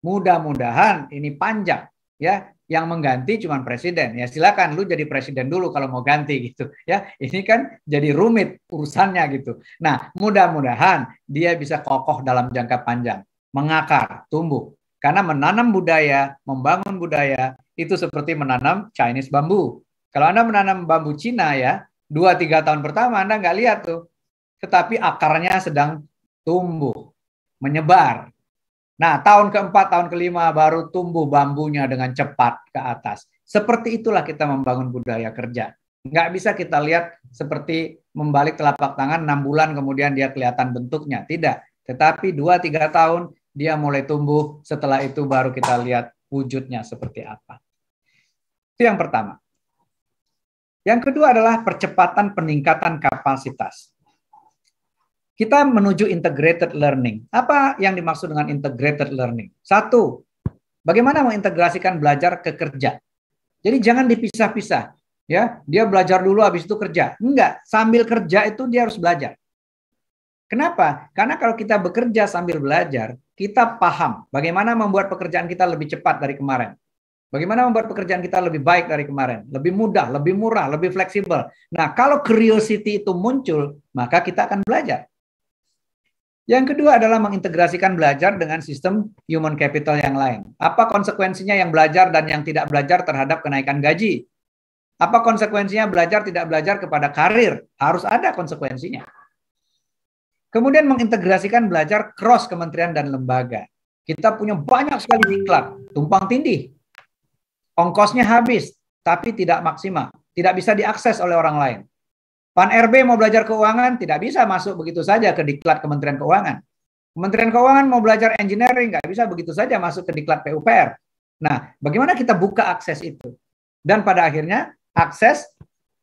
mudah-mudahan ini panjang, ya, yang mengganti cuma presiden. Ya silakan lu jadi presiden dulu kalau mau ganti gitu. Ya, ini kan jadi rumit urusannya gitu. Nah, mudah-mudahan dia bisa kokoh dalam jangka panjang, mengakar, tumbuh. Karena menanam budaya, membangun budaya itu seperti menanam Chinese bambu. Kalau Anda menanam bambu Cina ya, dua tiga tahun pertama Anda nggak lihat tuh. Tetapi akarnya sedang tumbuh, menyebar, Nah, tahun keempat, tahun kelima baru tumbuh bambunya dengan cepat ke atas. Seperti itulah kita membangun budaya kerja. Nggak bisa kita lihat seperti membalik telapak tangan enam bulan kemudian dia kelihatan bentuknya. Tidak. Tetapi dua tiga tahun dia mulai tumbuh. Setelah itu baru kita lihat wujudnya seperti apa. Itu yang pertama. Yang kedua adalah percepatan peningkatan kapasitas. Kita menuju integrated learning. Apa yang dimaksud dengan integrated learning? Satu, bagaimana mengintegrasikan belajar ke kerja? Jadi jangan dipisah-pisah. Ya, dia belajar dulu habis itu kerja. Enggak, sambil kerja itu dia harus belajar. Kenapa? Karena kalau kita bekerja sambil belajar, kita paham bagaimana membuat pekerjaan kita lebih cepat dari kemarin. Bagaimana membuat pekerjaan kita lebih baik dari kemarin, lebih mudah, lebih murah, lebih fleksibel. Nah, kalau curiosity itu muncul, maka kita akan belajar. Yang kedua adalah mengintegrasikan belajar dengan sistem human capital yang lain. Apa konsekuensinya yang belajar dan yang tidak belajar terhadap kenaikan gaji? Apa konsekuensinya belajar tidak belajar kepada karir? Harus ada konsekuensinya. Kemudian mengintegrasikan belajar cross kementerian dan lembaga. Kita punya banyak sekali diklat, tumpang tindih. Ongkosnya habis, tapi tidak maksimal. Tidak bisa diakses oleh orang lain. Pan RB mau belajar keuangan tidak bisa masuk begitu saja ke diklat Kementerian Keuangan. Kementerian Keuangan mau belajar engineering nggak bisa begitu saja masuk ke diklat PUPR. Nah, bagaimana kita buka akses itu? Dan pada akhirnya akses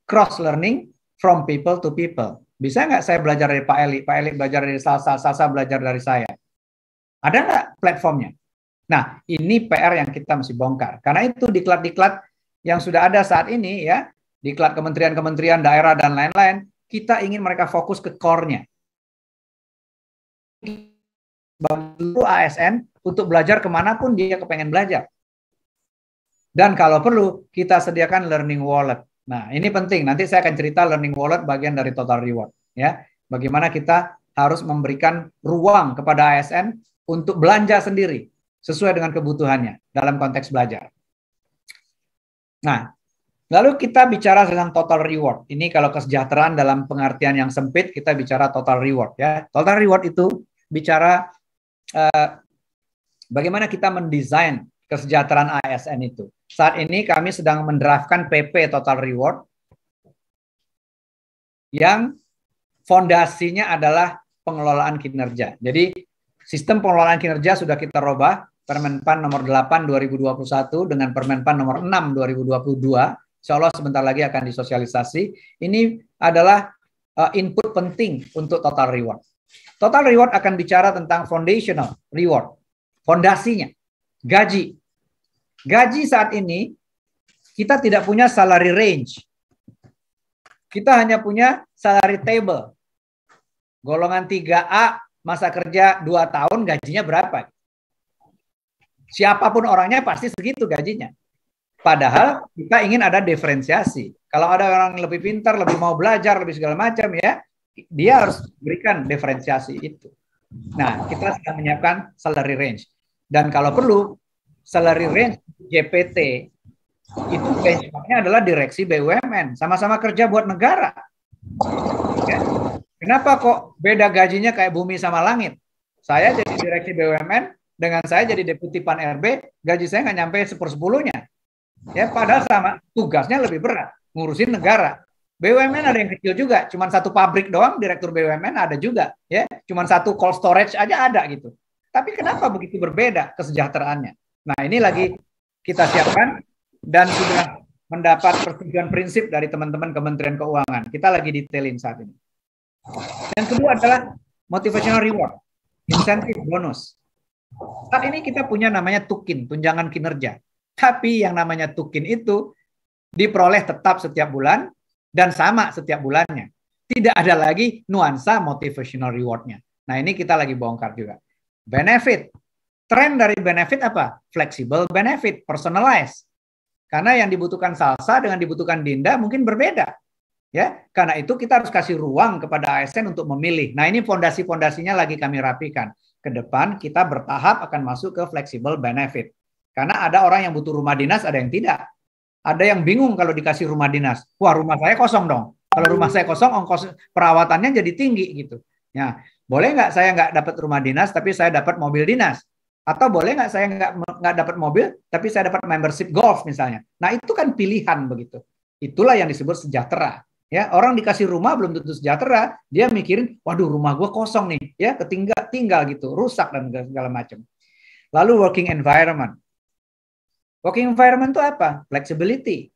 cross learning from people to people. Bisa nggak saya belajar dari Pak Eli, Pak Eli belajar dari Salsa, Salsa belajar dari saya? Ada nggak platformnya? Nah, ini PR yang kita mesti bongkar. Karena itu diklat-diklat yang sudah ada saat ini ya, diklat kementerian-kementerian, daerah, dan lain-lain, kita ingin mereka fokus ke core-nya. Bantu ASN untuk belajar kemanapun dia kepengen belajar. Dan kalau perlu, kita sediakan learning wallet. Nah, ini penting. Nanti saya akan cerita learning wallet bagian dari total reward. ya. Bagaimana kita harus memberikan ruang kepada ASN untuk belanja sendiri sesuai dengan kebutuhannya dalam konteks belajar. Nah, Lalu kita bicara tentang total reward. Ini kalau kesejahteraan dalam pengertian yang sempit kita bicara total reward ya. Total reward itu bicara uh, bagaimana kita mendesain kesejahteraan ASN itu. Saat ini kami sedang mendraftkan PP total reward yang fondasinya adalah pengelolaan kinerja. Jadi sistem pengelolaan kinerja sudah kita robah Permenpan nomor 8 2021 dengan Permenpan nomor 6 2022 Insya Allah sebentar lagi akan disosialisasi. Ini adalah uh, input penting untuk total reward. Total reward akan bicara tentang foundational reward, fondasinya, gaji. Gaji saat ini kita tidak punya salary range. Kita hanya punya salary table. Golongan 3A masa kerja 2 tahun gajinya berapa? Siapapun orangnya pasti segitu gajinya. Padahal kita ingin ada diferensiasi. Kalau ada orang yang lebih pintar, lebih mau belajar, lebih segala macam ya, dia harus berikan diferensiasi itu. Nah, kita sedang menyiapkan salary range. Dan kalau perlu, salary range JPT itu benchmarknya adalah direksi BUMN. Sama-sama kerja buat negara. Ya. Kenapa kok beda gajinya kayak bumi sama langit? Saya jadi direksi BUMN, dengan saya jadi deputi PAN RB, gaji saya nggak nyampe sepersepuluhnya. sepuluhnya Ya, padahal sama tugasnya lebih berat, ngurusin negara. BUMN ada yang kecil juga, cuma satu pabrik doang, direktur BUMN ada juga, ya, cuma satu cold storage aja ada gitu. Tapi kenapa begitu berbeda kesejahteraannya? Nah ini lagi kita siapkan dan sudah mendapat persetujuan prinsip dari teman-teman Kementerian Keuangan. Kita lagi detailin saat ini. Yang kedua adalah motivational reward, insentif bonus. Saat ini kita punya namanya tukin, tunjangan kinerja. Tapi yang namanya tukin itu diperoleh tetap setiap bulan dan sama setiap bulannya. Tidak ada lagi nuansa motivational rewardnya. Nah ini kita lagi bongkar juga. Benefit. Trend dari benefit apa? Flexible benefit, personalized. Karena yang dibutuhkan Salsa dengan dibutuhkan Dinda mungkin berbeda. Ya, karena itu kita harus kasih ruang kepada ASN untuk memilih. Nah, ini fondasi-fondasinya lagi kami rapikan. Ke depan kita bertahap akan masuk ke flexible benefit. Karena ada orang yang butuh rumah dinas, ada yang tidak. Ada yang bingung kalau dikasih rumah dinas. Wah, rumah saya kosong dong. Kalau rumah saya kosong, ongkos perawatannya jadi tinggi gitu. Ya, boleh nggak saya nggak dapat rumah dinas, tapi saya dapat mobil dinas? Atau boleh nggak saya nggak nggak dapat mobil, tapi saya dapat membership golf misalnya? Nah itu kan pilihan begitu. Itulah yang disebut sejahtera. Ya, orang dikasih rumah belum tentu sejahtera, dia mikirin, waduh rumah gue kosong nih, ya ketinggal tinggal gitu, rusak dan segala macam. Lalu working environment. Working environment itu apa? Flexibility,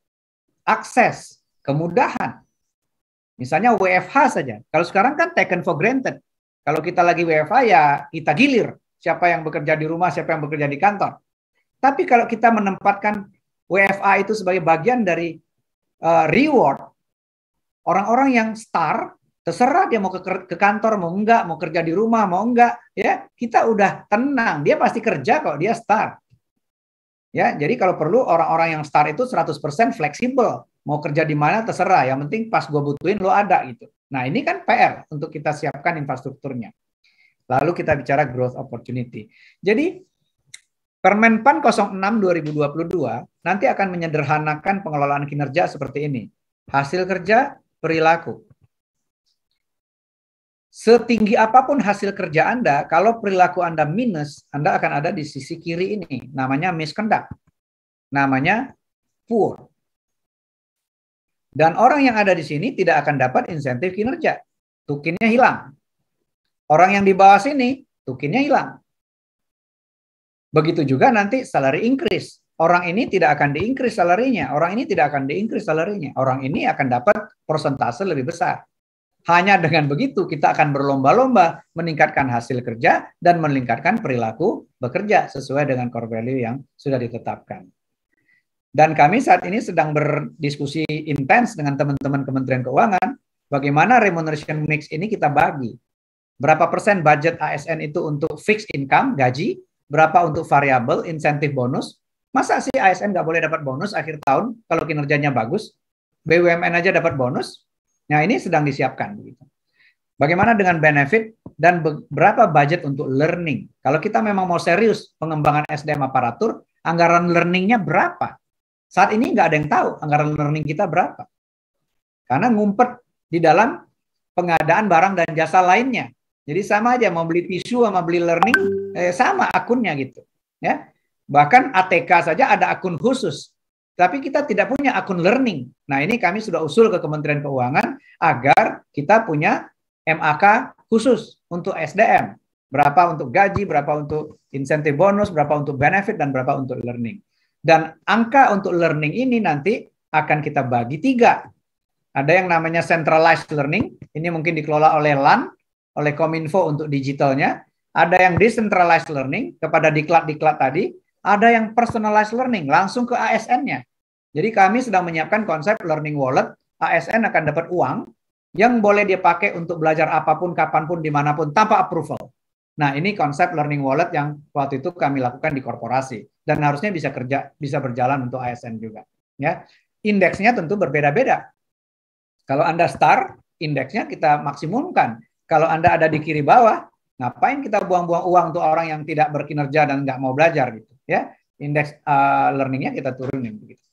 akses, kemudahan. Misalnya WFH saja. Kalau sekarang kan taken for granted. Kalau kita lagi WFH ya kita gilir. Siapa yang bekerja di rumah, siapa yang bekerja di kantor. Tapi kalau kita menempatkan WFA itu sebagai bagian dari uh, reward, orang-orang yang star, terserah dia mau ke, ke kantor, mau enggak, mau kerja di rumah, mau enggak, ya kita udah tenang. Dia pasti kerja kok, dia star. Ya, jadi kalau perlu orang-orang yang start itu 100% fleksibel. Mau kerja di mana terserah, yang penting pas gue butuhin lo ada gitu. Nah, ini kan PR untuk kita siapkan infrastrukturnya. Lalu kita bicara growth opportunity. Jadi Permenpan 06 2022 nanti akan menyederhanakan pengelolaan kinerja seperti ini. Hasil kerja, perilaku. Setinggi apapun hasil kerja Anda, kalau perilaku Anda minus, Anda akan ada di sisi kiri ini. Namanya miskendak. Namanya poor. Dan orang yang ada di sini tidak akan dapat insentif kinerja. Tukinnya hilang. Orang yang di bawah sini, tukinnya hilang. Begitu juga nanti salary increase. Orang ini tidak akan di increase salarinya. Orang ini tidak akan di increase salarinya. Orang ini akan dapat persentase lebih besar. Hanya dengan begitu kita akan berlomba-lomba meningkatkan hasil kerja dan meningkatkan perilaku bekerja sesuai dengan core value yang sudah ditetapkan. Dan kami saat ini sedang berdiskusi intens dengan teman-teman Kementerian Keuangan bagaimana remuneration mix ini kita bagi. Berapa persen budget ASN itu untuk fixed income, gaji, berapa untuk variable, insentif bonus. Masa sih ASN nggak boleh dapat bonus akhir tahun kalau kinerjanya bagus? BUMN aja dapat bonus, Nah ini sedang disiapkan begitu. Bagaimana dengan benefit dan berapa budget untuk learning? Kalau kita memang mau serius pengembangan SDM aparatur, anggaran learningnya berapa? Saat ini nggak ada yang tahu anggaran learning kita berapa. Karena ngumpet di dalam pengadaan barang dan jasa lainnya. Jadi sama aja mau beli tisu sama beli learning, eh, sama akunnya gitu. Ya, bahkan ATK saja ada akun khusus tapi kita tidak punya akun learning. Nah, ini kami sudah usul ke Kementerian Keuangan agar kita punya MAK khusus untuk SDM. Berapa untuk gaji, berapa untuk insentif bonus, berapa untuk benefit, dan berapa untuk learning. Dan angka untuk learning ini nanti akan kita bagi tiga. Ada yang namanya centralized learning, ini mungkin dikelola oleh LAN, oleh Kominfo untuk digitalnya. Ada yang decentralized learning kepada diklat-diklat tadi, ada yang personalized learning langsung ke ASN-nya. Jadi kami sedang menyiapkan konsep learning wallet. ASN akan dapat uang yang boleh dia pakai untuk belajar apapun, kapanpun, dimanapun, tanpa approval. Nah, ini konsep learning wallet yang waktu itu kami lakukan di korporasi dan harusnya bisa kerja bisa berjalan untuk ASN juga. Ya, indeksnya tentu berbeda-beda. Kalau anda star, indeksnya kita maksimumkan. Kalau anda ada di kiri bawah, ngapain kita buang-buang uang untuk orang yang tidak berkinerja dan nggak mau belajar gitu ya indeks uh, learningnya kita turunin begitu.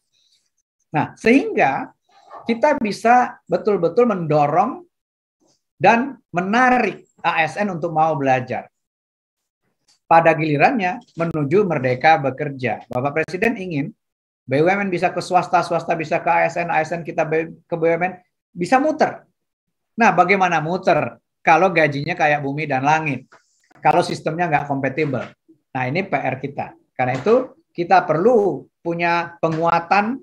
Nah sehingga kita bisa betul-betul mendorong dan menarik ASN untuk mau belajar. Pada gilirannya menuju merdeka bekerja. Bapak Presiden ingin BUMN bisa ke swasta, swasta bisa ke ASN, ASN kita ke BUMN, bisa muter. Nah, bagaimana muter kalau gajinya kayak bumi dan langit? Kalau sistemnya nggak kompatibel. Nah, ini PR kita. Karena itu kita perlu punya penguatan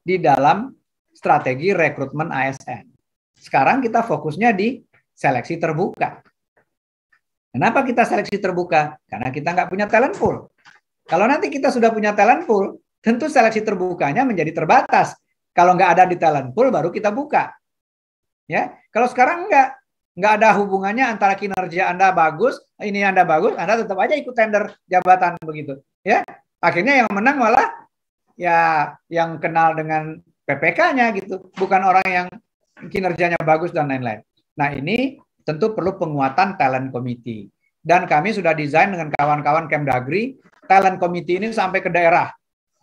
di dalam strategi rekrutmen ASN. Sekarang kita fokusnya di seleksi terbuka. Kenapa kita seleksi terbuka? Karena kita nggak punya talent pool. Kalau nanti kita sudah punya talent pool, tentu seleksi terbukanya menjadi terbatas. Kalau nggak ada di talent pool, baru kita buka. Ya, kalau sekarang nggak, nggak ada hubungannya antara kinerja Anda bagus, ini Anda bagus, Anda tetap aja ikut tender jabatan begitu. Ya, akhirnya yang menang malah ya yang kenal dengan PPK-nya gitu, bukan orang yang kinerjanya bagus dan lain-lain. Nah ini tentu perlu penguatan talent committee. Dan kami sudah desain dengan kawan-kawan Kemdagri, talent committee ini sampai ke daerah.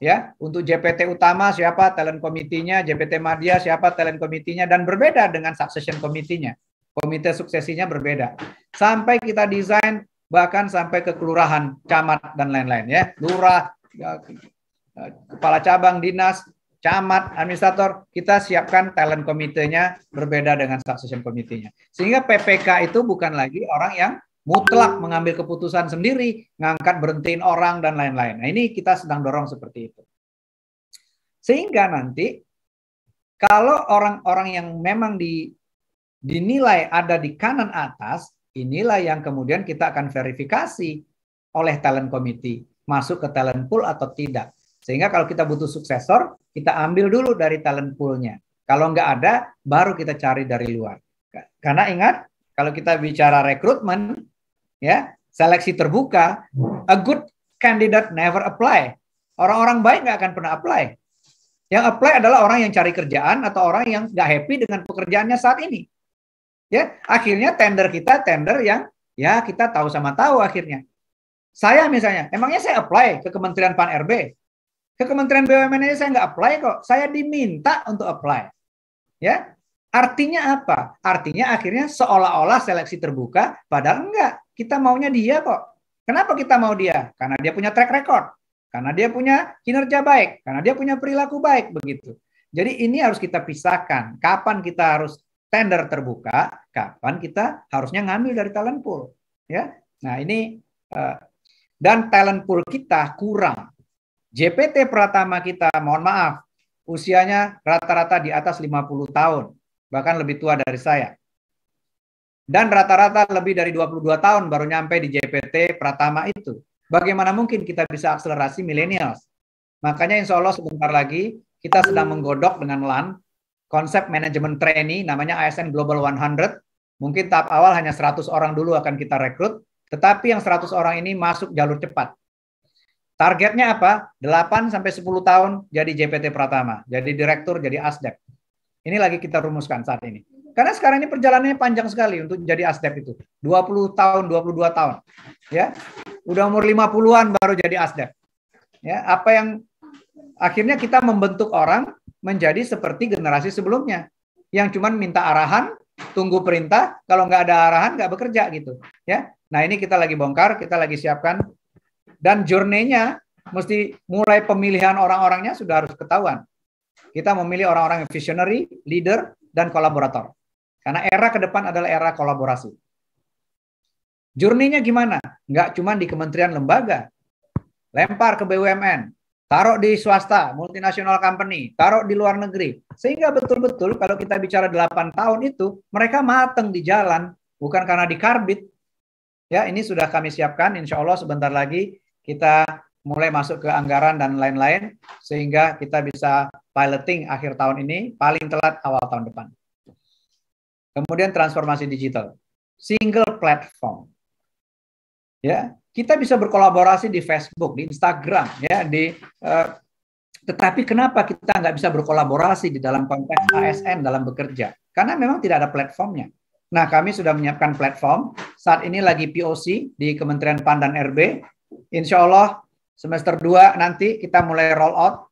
Ya, untuk JPT utama siapa talent committee-nya, JPT media siapa talent committee-nya, dan berbeda dengan succession committee-nya Komite suksesinya berbeda. Sampai kita desain bahkan sampai ke kelurahan, camat dan lain-lain ya. Lurah, ya, kepala cabang dinas, camat, administrator, kita siapkan talent komitenya berbeda dengan succession komitenya. Sehingga PPK itu bukan lagi orang yang mutlak mengambil keputusan sendiri, ngangkat berhentiin orang dan lain-lain. Nah, ini kita sedang dorong seperti itu. Sehingga nanti kalau orang-orang yang memang di dinilai ada di kanan atas, inilah yang kemudian kita akan verifikasi oleh talent committee masuk ke talent pool atau tidak. Sehingga kalau kita butuh suksesor, kita ambil dulu dari talent poolnya. Kalau nggak ada, baru kita cari dari luar. Karena ingat, kalau kita bicara rekrutmen, ya seleksi terbuka, a good candidate never apply. Orang-orang baik nggak akan pernah apply. Yang apply adalah orang yang cari kerjaan atau orang yang nggak happy dengan pekerjaannya saat ini. Ya, akhirnya tender kita tender yang ya kita tahu sama tahu akhirnya. Saya misalnya, emangnya saya apply ke Kementerian Pan RB, ke Kementerian BUMN aja saya nggak apply kok, saya diminta untuk apply. Ya, artinya apa? Artinya akhirnya seolah-olah seleksi terbuka, padahal enggak. Kita maunya dia kok. Kenapa kita mau dia? Karena dia punya track record, karena dia punya kinerja baik, karena dia punya perilaku baik begitu. Jadi ini harus kita pisahkan. Kapan kita harus tender terbuka, kapan kita harusnya ngambil dari talent pool, ya. Nah, ini uh, dan talent pool kita kurang. JPT Pratama kita, mohon maaf, usianya rata-rata di atas 50 tahun, bahkan lebih tua dari saya. Dan rata-rata lebih dari 22 tahun baru nyampe di JPT Pratama itu. Bagaimana mungkin kita bisa akselerasi milenials? Makanya insya Allah sebentar lagi kita sedang menggodok dengan LAN konsep manajemen trainee namanya ASN Global 100. Mungkin tahap awal hanya 100 orang dulu akan kita rekrut, tetapi yang 100 orang ini masuk jalur cepat. Targetnya apa? 8 sampai 10 tahun jadi JPT Pratama, jadi direktur, jadi ASDEP. Ini lagi kita rumuskan saat ini. Karena sekarang ini perjalanannya panjang sekali untuk jadi ASDEP itu. 20 tahun, 22 tahun. Ya. Udah umur 50-an baru jadi ASDEP. Ya, apa yang akhirnya kita membentuk orang menjadi seperti generasi sebelumnya yang cuma minta arahan, tunggu perintah, kalau nggak ada arahan nggak bekerja gitu, ya. Nah ini kita lagi bongkar, kita lagi siapkan dan journey-nya mesti mulai pemilihan orang-orangnya sudah harus ketahuan. Kita memilih orang-orang yang visionary, leader, dan kolaborator. Karena era ke depan adalah era kolaborasi. Jurninya gimana? Nggak cuma di kementerian lembaga. Lempar ke BUMN taruh di swasta, multinasional company, taruh di luar negeri. Sehingga betul-betul kalau kita bicara 8 tahun itu, mereka mateng di jalan, bukan karena di karbit. Ya, ini sudah kami siapkan, insya Allah sebentar lagi kita mulai masuk ke anggaran dan lain-lain, sehingga kita bisa piloting akhir tahun ini, paling telat awal tahun depan. Kemudian transformasi digital, single platform. Ya, kita bisa berkolaborasi di Facebook, di Instagram, ya, di uh, tetapi kenapa kita nggak bisa berkolaborasi di dalam konteks ASN dalam bekerja? Karena memang tidak ada platformnya. Nah, kami sudah menyiapkan platform. Saat ini lagi POC di Kementerian PAN dan RB. Insya Allah semester 2 nanti kita mulai roll out.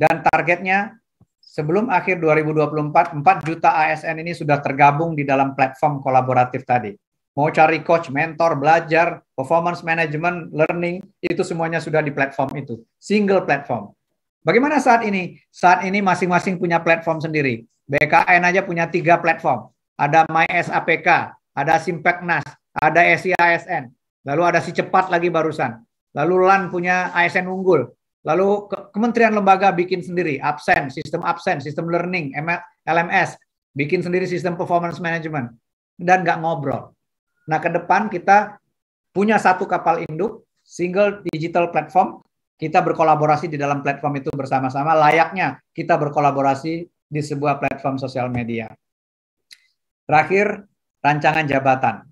Dan targetnya sebelum akhir 2024, 4 juta ASN ini sudah tergabung di dalam platform kolaboratif tadi mau cari coach, mentor, belajar, performance management, learning, itu semuanya sudah di platform itu, single platform. Bagaimana saat ini? Saat ini masing-masing punya platform sendiri. BKN aja punya tiga platform. Ada MySAPK, ada Simpeknas, ada SIASN, lalu ada si cepat lagi barusan. Lalu LAN punya ASN unggul. Lalu ke kementerian lembaga bikin sendiri absen, sistem absen, sistem learning, LMS, bikin sendiri sistem performance management dan nggak ngobrol Nah, ke depan kita punya satu kapal induk, single digital platform. Kita berkolaborasi di dalam platform itu bersama-sama, layaknya kita berkolaborasi di sebuah platform sosial media. Terakhir, rancangan jabatan.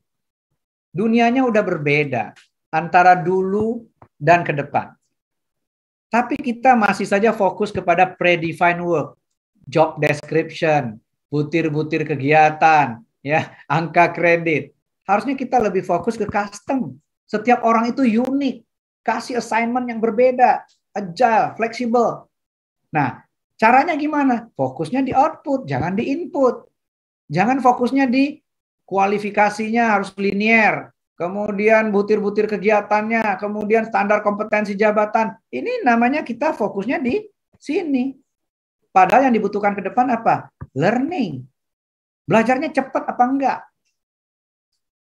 Dunianya udah berbeda antara dulu dan ke depan. Tapi kita masih saja fokus kepada predefined work, job description, butir-butir kegiatan, ya, angka kredit. Harusnya kita lebih fokus ke custom. Setiap orang itu unik. Kasih assignment yang berbeda. Agile, fleksibel. Nah, caranya gimana? Fokusnya di output, jangan di input. Jangan fokusnya di kualifikasinya harus linear. Kemudian butir-butir kegiatannya, kemudian standar kompetensi jabatan. Ini namanya kita fokusnya di sini. Padahal yang dibutuhkan ke depan apa? Learning. Belajarnya cepat apa enggak?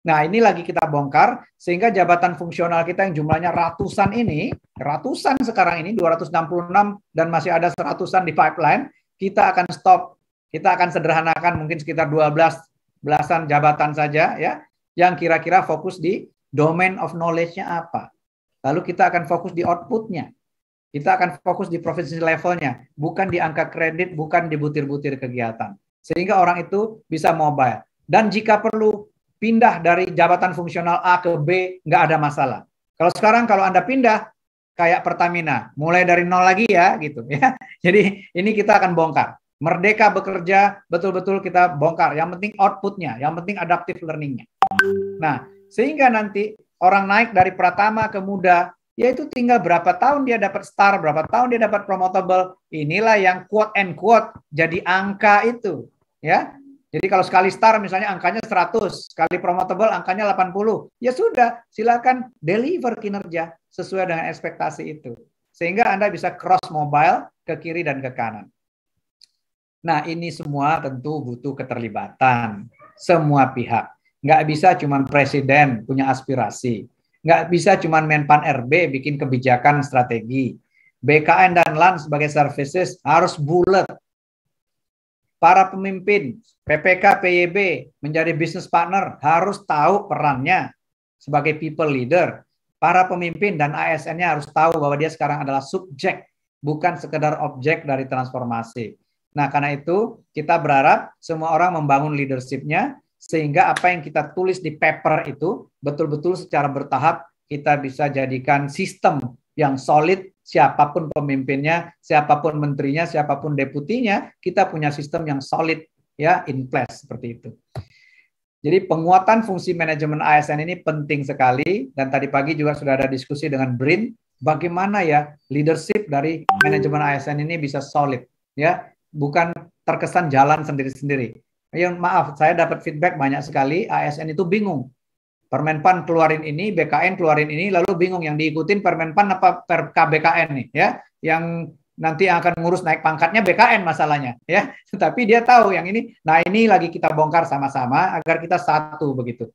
Nah, ini lagi kita bongkar sehingga jabatan fungsional kita yang jumlahnya ratusan ini, ratusan sekarang ini 266 dan masih ada seratusan di pipeline, kita akan stop. Kita akan sederhanakan mungkin sekitar 12 belasan jabatan saja ya yang kira-kira fokus di domain of knowledge-nya apa. Lalu kita akan fokus di output-nya. Kita akan fokus di provinsi levelnya, bukan di angka kredit, bukan di butir-butir kegiatan. Sehingga orang itu bisa mobile. Dan jika perlu pindah dari jabatan fungsional A ke B nggak ada masalah. Kalau sekarang kalau Anda pindah kayak Pertamina, mulai dari nol lagi ya gitu ya. Jadi ini kita akan bongkar. Merdeka bekerja betul-betul kita bongkar. Yang penting outputnya, yang penting adaptive learningnya. Nah, sehingga nanti orang naik dari pratama ke muda, yaitu tinggal berapa tahun dia dapat star, berapa tahun dia dapat promotable. Inilah yang quote and quote jadi angka itu, ya. Jadi kalau sekali star misalnya angkanya 100, sekali promotable angkanya 80, ya sudah silakan deliver kinerja sesuai dengan ekspektasi itu. Sehingga Anda bisa cross mobile ke kiri dan ke kanan. Nah ini semua tentu butuh keterlibatan semua pihak. Nggak bisa cuma presiden punya aspirasi. Nggak bisa cuma Menpan RB bikin kebijakan strategi. BKN dan LAN sebagai services harus bulat, para pemimpin PPK, PYB menjadi business partner harus tahu perannya sebagai people leader. Para pemimpin dan ASN-nya harus tahu bahwa dia sekarang adalah subjek, bukan sekedar objek dari transformasi. Nah, karena itu kita berharap semua orang membangun leadership-nya sehingga apa yang kita tulis di paper itu betul-betul secara bertahap kita bisa jadikan sistem yang solid siapapun pemimpinnya, siapapun menterinya, siapapun deputinya, kita punya sistem yang solid ya in place seperti itu. Jadi penguatan fungsi manajemen ASN ini penting sekali dan tadi pagi juga sudah ada diskusi dengan BRIN bagaimana ya leadership dari manajemen ASN ini bisa solid ya, bukan terkesan jalan sendiri-sendiri. Ya maaf, saya dapat feedback banyak sekali ASN itu bingung Permenpan keluarin ini, BKN keluarin ini, lalu bingung yang diikutin Permenpan apa per KBKN nih ya, yang nanti akan ngurus naik pangkatnya BKN masalahnya ya. Tapi dia tahu yang ini, nah ini lagi kita bongkar sama-sama agar kita satu begitu.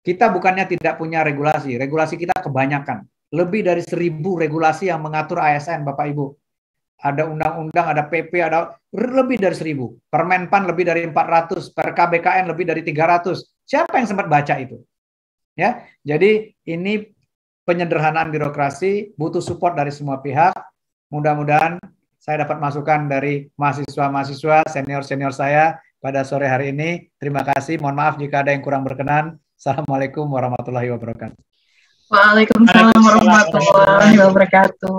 Kita bukannya tidak punya regulasi, regulasi kita kebanyakan. Lebih dari seribu regulasi yang mengatur ASN Bapak Ibu. Ada undang-undang, ada PP, ada lebih dari seribu. Permenpan lebih dari 400, per KBKN lebih dari 300. Siapa yang sempat baca itu? Ya, jadi ini penyederhanaan birokrasi butuh support dari semua pihak. Mudah-mudahan saya dapat masukan dari mahasiswa-mahasiswa senior-senior saya pada sore hari ini. Terima kasih. Mohon maaf jika ada yang kurang berkenan. Assalamualaikum warahmatullahi wabarakatuh. Waalaikumsalam warahmatullahi wabarakatuh.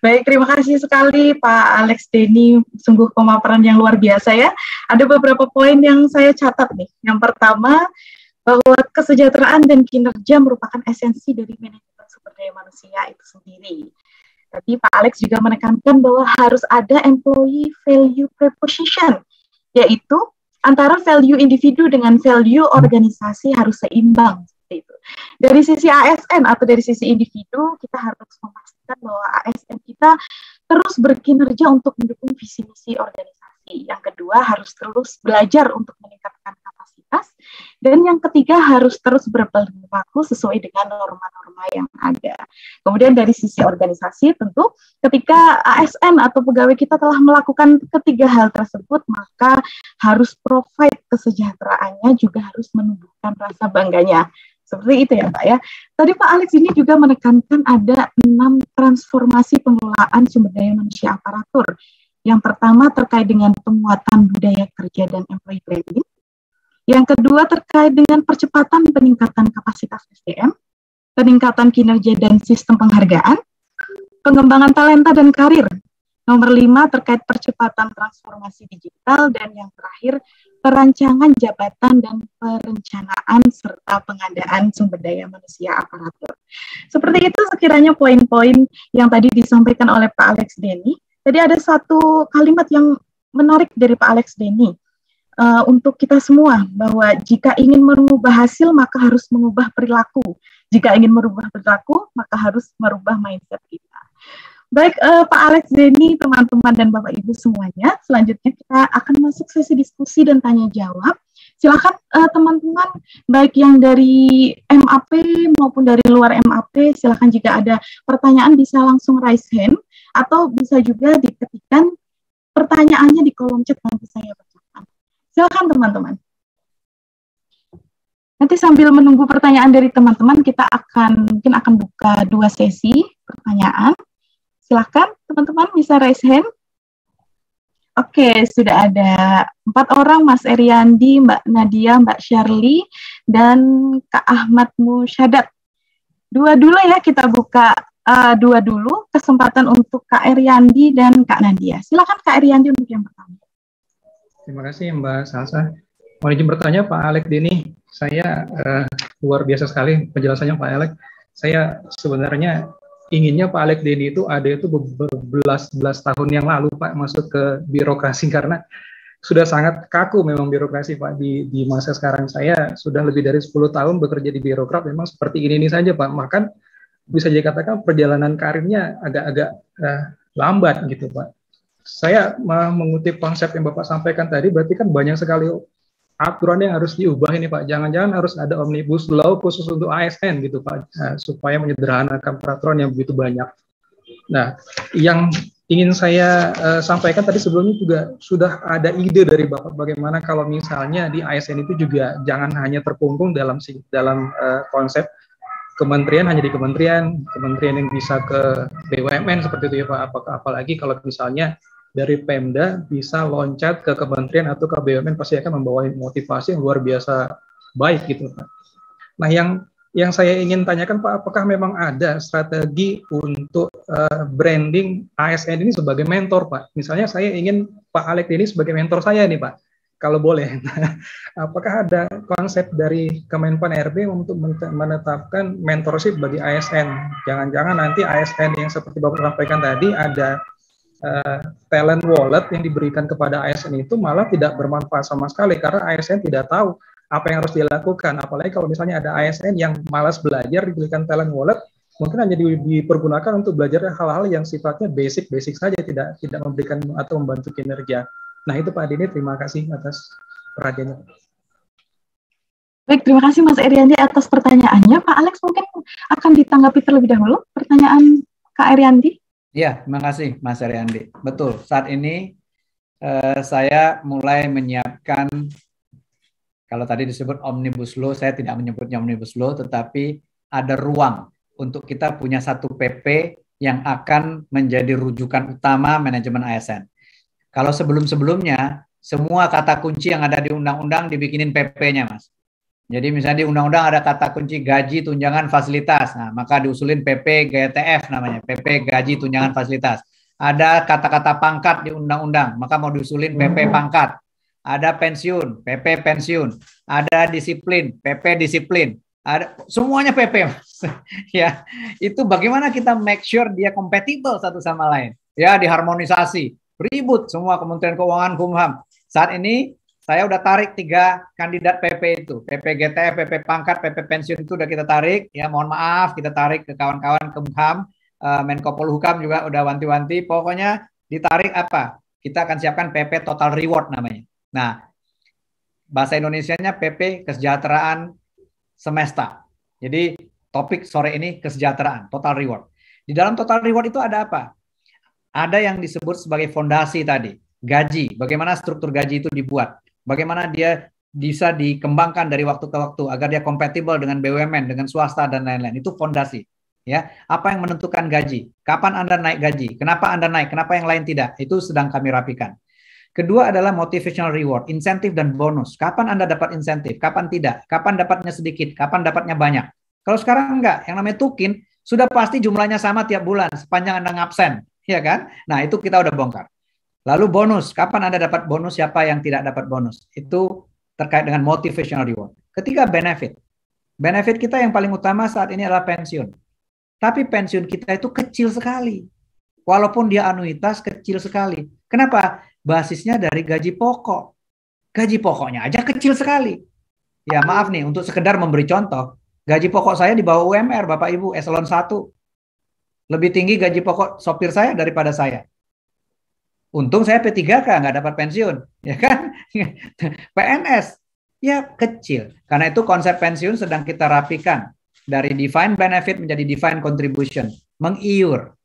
Baik, terima kasih sekali Pak Alex Denny, sungguh pemaparan yang luar biasa ya. Ada beberapa poin yang saya catat nih. Yang pertama, bahwa kesejahteraan dan kinerja merupakan esensi dari manajemen sumber daya manusia itu sendiri. Tapi Pak Alex juga menekankan bahwa harus ada employee value proposition, yaitu antara value individu dengan value organisasi harus seimbang seperti itu. Dari sisi ASN atau dari sisi individu, kita harus memastikan bahwa ASN kita terus berkinerja untuk mendukung visi misi organisasi. Yang kedua, harus terus belajar untuk meningkatkan kapasitas. Dan yang ketiga harus terus berperilaku sesuai dengan norma-norma yang ada. Kemudian dari sisi organisasi tentu ketika ASN atau pegawai kita telah melakukan ketiga hal tersebut maka harus provide kesejahteraannya juga harus menumbuhkan rasa bangganya seperti itu ya Pak ya. Tadi Pak Alex ini juga menekankan ada enam transformasi pengelolaan sumber daya manusia aparatur. Yang pertama terkait dengan penguatan budaya kerja dan employee branding. Yang kedua terkait dengan percepatan peningkatan kapasitas SDM, peningkatan kinerja dan sistem penghargaan, pengembangan talenta dan karir. Nomor lima terkait percepatan transformasi digital dan yang terakhir perancangan jabatan dan perencanaan serta pengadaan sumber daya manusia aparatur. Seperti itu sekiranya poin-poin yang tadi disampaikan oleh Pak Alex Denny. Tadi ada satu kalimat yang menarik dari Pak Alex Denny uh, untuk kita semua bahwa jika ingin mengubah hasil maka harus mengubah perilaku. Jika ingin merubah perilaku maka harus merubah mindset kita. Baik uh, Pak Alex, Zeni, teman-teman dan Bapak Ibu semuanya, selanjutnya kita akan masuk sesi diskusi dan tanya jawab. Silakan teman eh, teman-teman baik yang dari MAP maupun dari luar MAP, silakan jika ada pertanyaan bisa langsung raise hand atau bisa juga diketikkan pertanyaannya di kolom chat nanti saya baca silahkan teman-teman. Nanti sambil menunggu pertanyaan dari teman-teman, kita akan mungkin akan buka dua sesi pertanyaan. Silahkan teman-teman bisa raise hand. Oke, sudah ada empat orang, Mas Eriandi, Mbak Nadia, Mbak Shirley, dan Kak Ahmad Musyadat. Dua dulu ya, kita buka uh, dua dulu kesempatan untuk Kak Eriandi dan Kak Nadia. Silakan Kak Eriandi untuk yang pertama. Terima kasih Mbak Salsa. Mau izin bertanya Pak Alek Dini, saya uh, luar biasa sekali penjelasannya Pak Alek. Saya sebenarnya inginnya Pak Alek Dini itu ada itu berbelas-belas tahun yang lalu Pak masuk ke birokrasi karena sudah sangat kaku memang birokrasi Pak di, di masa sekarang saya sudah lebih dari 10 tahun bekerja di birokrat memang seperti ini ini saja Pak. Makan bisa dikatakan perjalanan karirnya agak-agak uh, lambat gitu Pak saya mengutip konsep yang Bapak sampaikan tadi, berarti kan banyak sekali aturan yang harus diubah ini Pak. Jangan-jangan harus ada omnibus law khusus untuk ASN gitu Pak, nah, supaya menyederhanakan peraturan yang begitu banyak. Nah, yang ingin saya uh, sampaikan tadi sebelumnya juga sudah ada ide dari Bapak bagaimana kalau misalnya di ASN itu juga jangan hanya terkungkung dalam dalam uh, konsep kementerian hanya di kementerian, kementerian yang bisa ke BUMN seperti itu ya Pak. Apakah apalagi kalau misalnya dari Pemda bisa loncat ke kementerian atau ke BUMN pasti akan membawa motivasi yang luar biasa baik gitu Pak. Nah yang yang saya ingin tanyakan Pak, apakah memang ada strategi untuk uh, branding ASN ini sebagai mentor Pak? Misalnya saya ingin Pak Alek ini sebagai mentor saya nih Pak kalau boleh. Apakah ada konsep dari Kemenpan RB untuk menetapkan mentorship bagi ASN? Jangan-jangan nanti ASN yang seperti Bapak sampaikan tadi ada uh, talent wallet yang diberikan kepada ASN itu malah tidak bermanfaat sama sekali karena ASN tidak tahu apa yang harus dilakukan. Apalagi kalau misalnya ada ASN yang malas belajar diberikan talent wallet, mungkin hanya dipergunakan untuk belajar hal-hal yang sifatnya basic-basic saja, tidak tidak memberikan atau membantu kinerja. Nah itu Pak Dini, terima kasih atas perhatiannya. Baik, terima kasih Mas Eriandi atas pertanyaannya. Pak Alex mungkin akan ditanggapi terlebih dahulu pertanyaan Kak Eriandi. Ya, terima kasih Mas Eriandi. Betul, saat ini eh, saya mulai menyiapkan, kalau tadi disebut Omnibus Law, saya tidak menyebutnya Omnibus Law, tetapi ada ruang untuk kita punya satu PP yang akan menjadi rujukan utama manajemen ASN. Kalau sebelum-sebelumnya, semua kata kunci yang ada di undang-undang dibikinin PP-nya, Mas. Jadi misalnya di undang-undang ada kata kunci gaji, tunjangan, fasilitas. Nah, maka diusulin PP GTF namanya, PP gaji, tunjangan, fasilitas. Ada kata-kata pangkat di undang-undang, maka mau diusulin PP hmm. pangkat. Ada pensiun, PP pensiun. Ada disiplin, PP disiplin. Ada semuanya PP, Mas. ya, itu bagaimana kita make sure dia compatible satu sama lain. Ya, diharmonisasi ribut semua Kementerian Keuangan, Kumham. Saat ini saya udah tarik tiga kandidat PP itu, PP GTF, PP pangkat, PP pensiun itu udah kita tarik. Ya mohon maaf, kita tarik ke kawan-kawan Kumham, eh, Menko Polhukam juga udah wanti-wanti. Pokoknya ditarik apa? Kita akan siapkan PP total reward namanya. Nah, bahasa Indonesia-nya PP kesejahteraan semesta. Jadi topik sore ini kesejahteraan, total reward. Di dalam total reward itu ada apa? Ada yang disebut sebagai fondasi tadi, gaji. Bagaimana struktur gaji itu dibuat? Bagaimana dia bisa dikembangkan dari waktu ke waktu agar dia kompatibel dengan BUMN, dengan swasta dan lain-lain. Itu fondasi. Ya, apa yang menentukan gaji? Kapan Anda naik gaji? Kenapa Anda naik? Kenapa yang lain tidak? Itu sedang kami rapikan. Kedua adalah motivational reward, insentif dan bonus. Kapan Anda dapat insentif, kapan tidak, kapan dapatnya sedikit, kapan dapatnya banyak. Kalau sekarang enggak, yang namanya tukin sudah pasti jumlahnya sama tiap bulan sepanjang Anda ngabsen ya kan? Nah, itu kita udah bongkar. Lalu bonus, kapan Anda dapat bonus, siapa yang tidak dapat bonus? Itu terkait dengan motivational reward. Ketiga, benefit. Benefit kita yang paling utama saat ini adalah pensiun. Tapi pensiun kita itu kecil sekali. Walaupun dia anuitas kecil sekali. Kenapa? Basisnya dari gaji pokok. Gaji pokoknya aja kecil sekali. Ya maaf nih, untuk sekedar memberi contoh, gaji pokok saya di bawah UMR, Bapak Ibu, eselon 1. Lebih tinggi gaji pokok sopir saya daripada saya. Untung saya P3K, nggak dapat pensiun. Ya kan? PNS, ya kecil. Karena itu konsep pensiun sedang kita rapikan. Dari defined benefit menjadi defined contribution. Mengiur.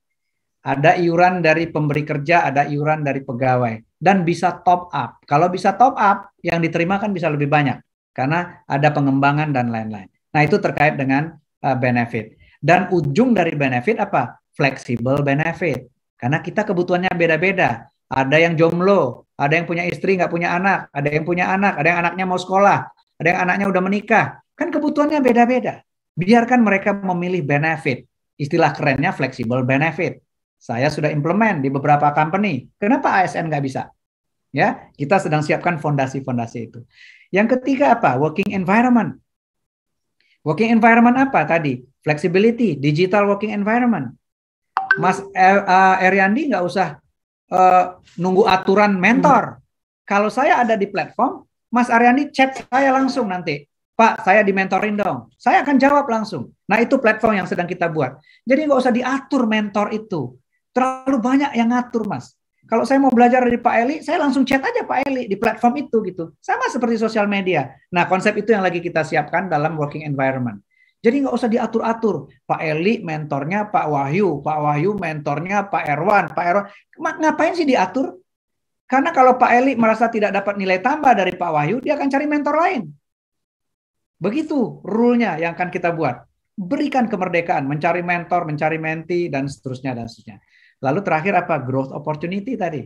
Ada iuran dari pemberi kerja, ada iuran dari pegawai. Dan bisa top up. Kalau bisa top up, yang diterima kan bisa lebih banyak. Karena ada pengembangan dan lain-lain. Nah itu terkait dengan uh, benefit. Dan ujung dari benefit apa? Flexible benefit. Karena kita kebutuhannya beda-beda. Ada yang jomblo, ada yang punya istri nggak punya anak, ada yang punya anak, ada yang anaknya mau sekolah, ada yang anaknya udah menikah. Kan kebutuhannya beda-beda. Biarkan mereka memilih benefit. Istilah kerennya flexible benefit. Saya sudah implement di beberapa company. Kenapa ASN nggak bisa? Ya, kita sedang siapkan fondasi-fondasi itu. Yang ketiga apa? Working environment. Working environment apa tadi? flexibility, digital working environment. Mas uh, Eriandi nggak usah uh, nunggu aturan mentor. Kalau saya ada di platform, Mas Eriandi chat saya langsung nanti. Pak, saya dimentorin dong. Saya akan jawab langsung. Nah, itu platform yang sedang kita buat. Jadi nggak usah diatur mentor itu. Terlalu banyak yang ngatur, Mas. Kalau saya mau belajar dari Pak Eli, saya langsung chat aja Pak Eli di platform itu gitu. Sama seperti sosial media. Nah, konsep itu yang lagi kita siapkan dalam working environment. Jadi nggak usah diatur-atur. Pak Eli mentornya Pak Wahyu, Pak Wahyu mentornya Pak Erwan, Pak Erwan. Ngapain sih diatur? Karena kalau Pak Eli merasa tidak dapat nilai tambah dari Pak Wahyu, dia akan cari mentor lain. Begitu rule-nya yang akan kita buat. Berikan kemerdekaan, mencari mentor, mencari menti, dan seterusnya, dan seterusnya. Lalu terakhir apa? Growth opportunity tadi.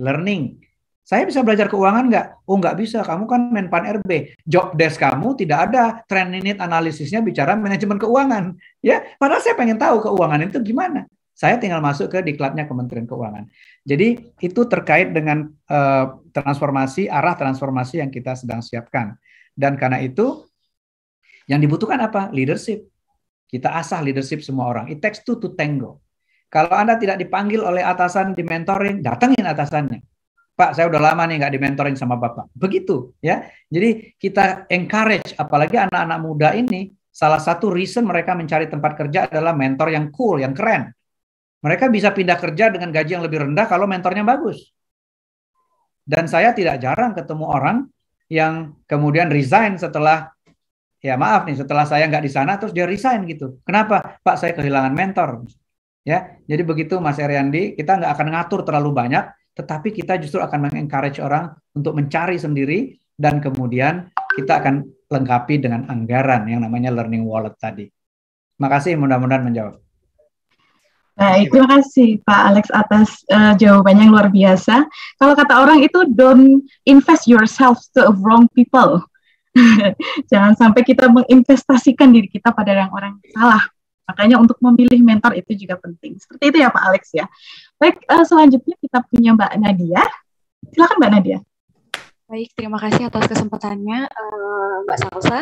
Learning saya bisa belajar keuangan nggak? Oh nggak bisa, kamu kan Menpan RB. Job desk kamu tidak ada trend unit analisisnya bicara manajemen keuangan. ya. Padahal saya pengen tahu keuangan itu gimana. Saya tinggal masuk ke diklatnya Kementerian Keuangan. Jadi itu terkait dengan uh, transformasi, arah transformasi yang kita sedang siapkan. Dan karena itu yang dibutuhkan apa? Leadership. Kita asah leadership semua orang. It takes two to tango. Kalau Anda tidak dipanggil oleh atasan di mentoring, datengin atasannya Pak, saya udah lama nih nggak dimentorin sama Bapak. Begitu ya. Jadi kita encourage, apalagi anak-anak muda ini, salah satu reason mereka mencari tempat kerja adalah mentor yang cool, yang keren. Mereka bisa pindah kerja dengan gaji yang lebih rendah kalau mentornya bagus. Dan saya tidak jarang ketemu orang yang kemudian resign setelah ya maaf nih setelah saya nggak di sana terus dia resign gitu. Kenapa? Pak saya kehilangan mentor. Ya, jadi begitu Mas Eriandi, kita nggak akan ngatur terlalu banyak, tetapi kita justru akan mengencourage orang untuk mencari sendiri dan kemudian kita akan lengkapi dengan anggaran yang namanya learning wallet tadi. Makasih mudah-mudahan menjawab. Baik, nah, terima kasih Pak Alex atas uh, jawabannya yang luar biasa. Kalau kata orang itu don't invest yourself to wrong people. Jangan sampai kita menginvestasikan diri kita pada orang-orang yang salah. Makanya untuk memilih mentor itu juga penting. Seperti itu ya Pak Alex ya. Baik, uh, selanjutnya kita punya Mbak Nadia. Silakan Mbak Nadia. Baik, terima kasih atas kesempatannya uh, Mbak Salsa.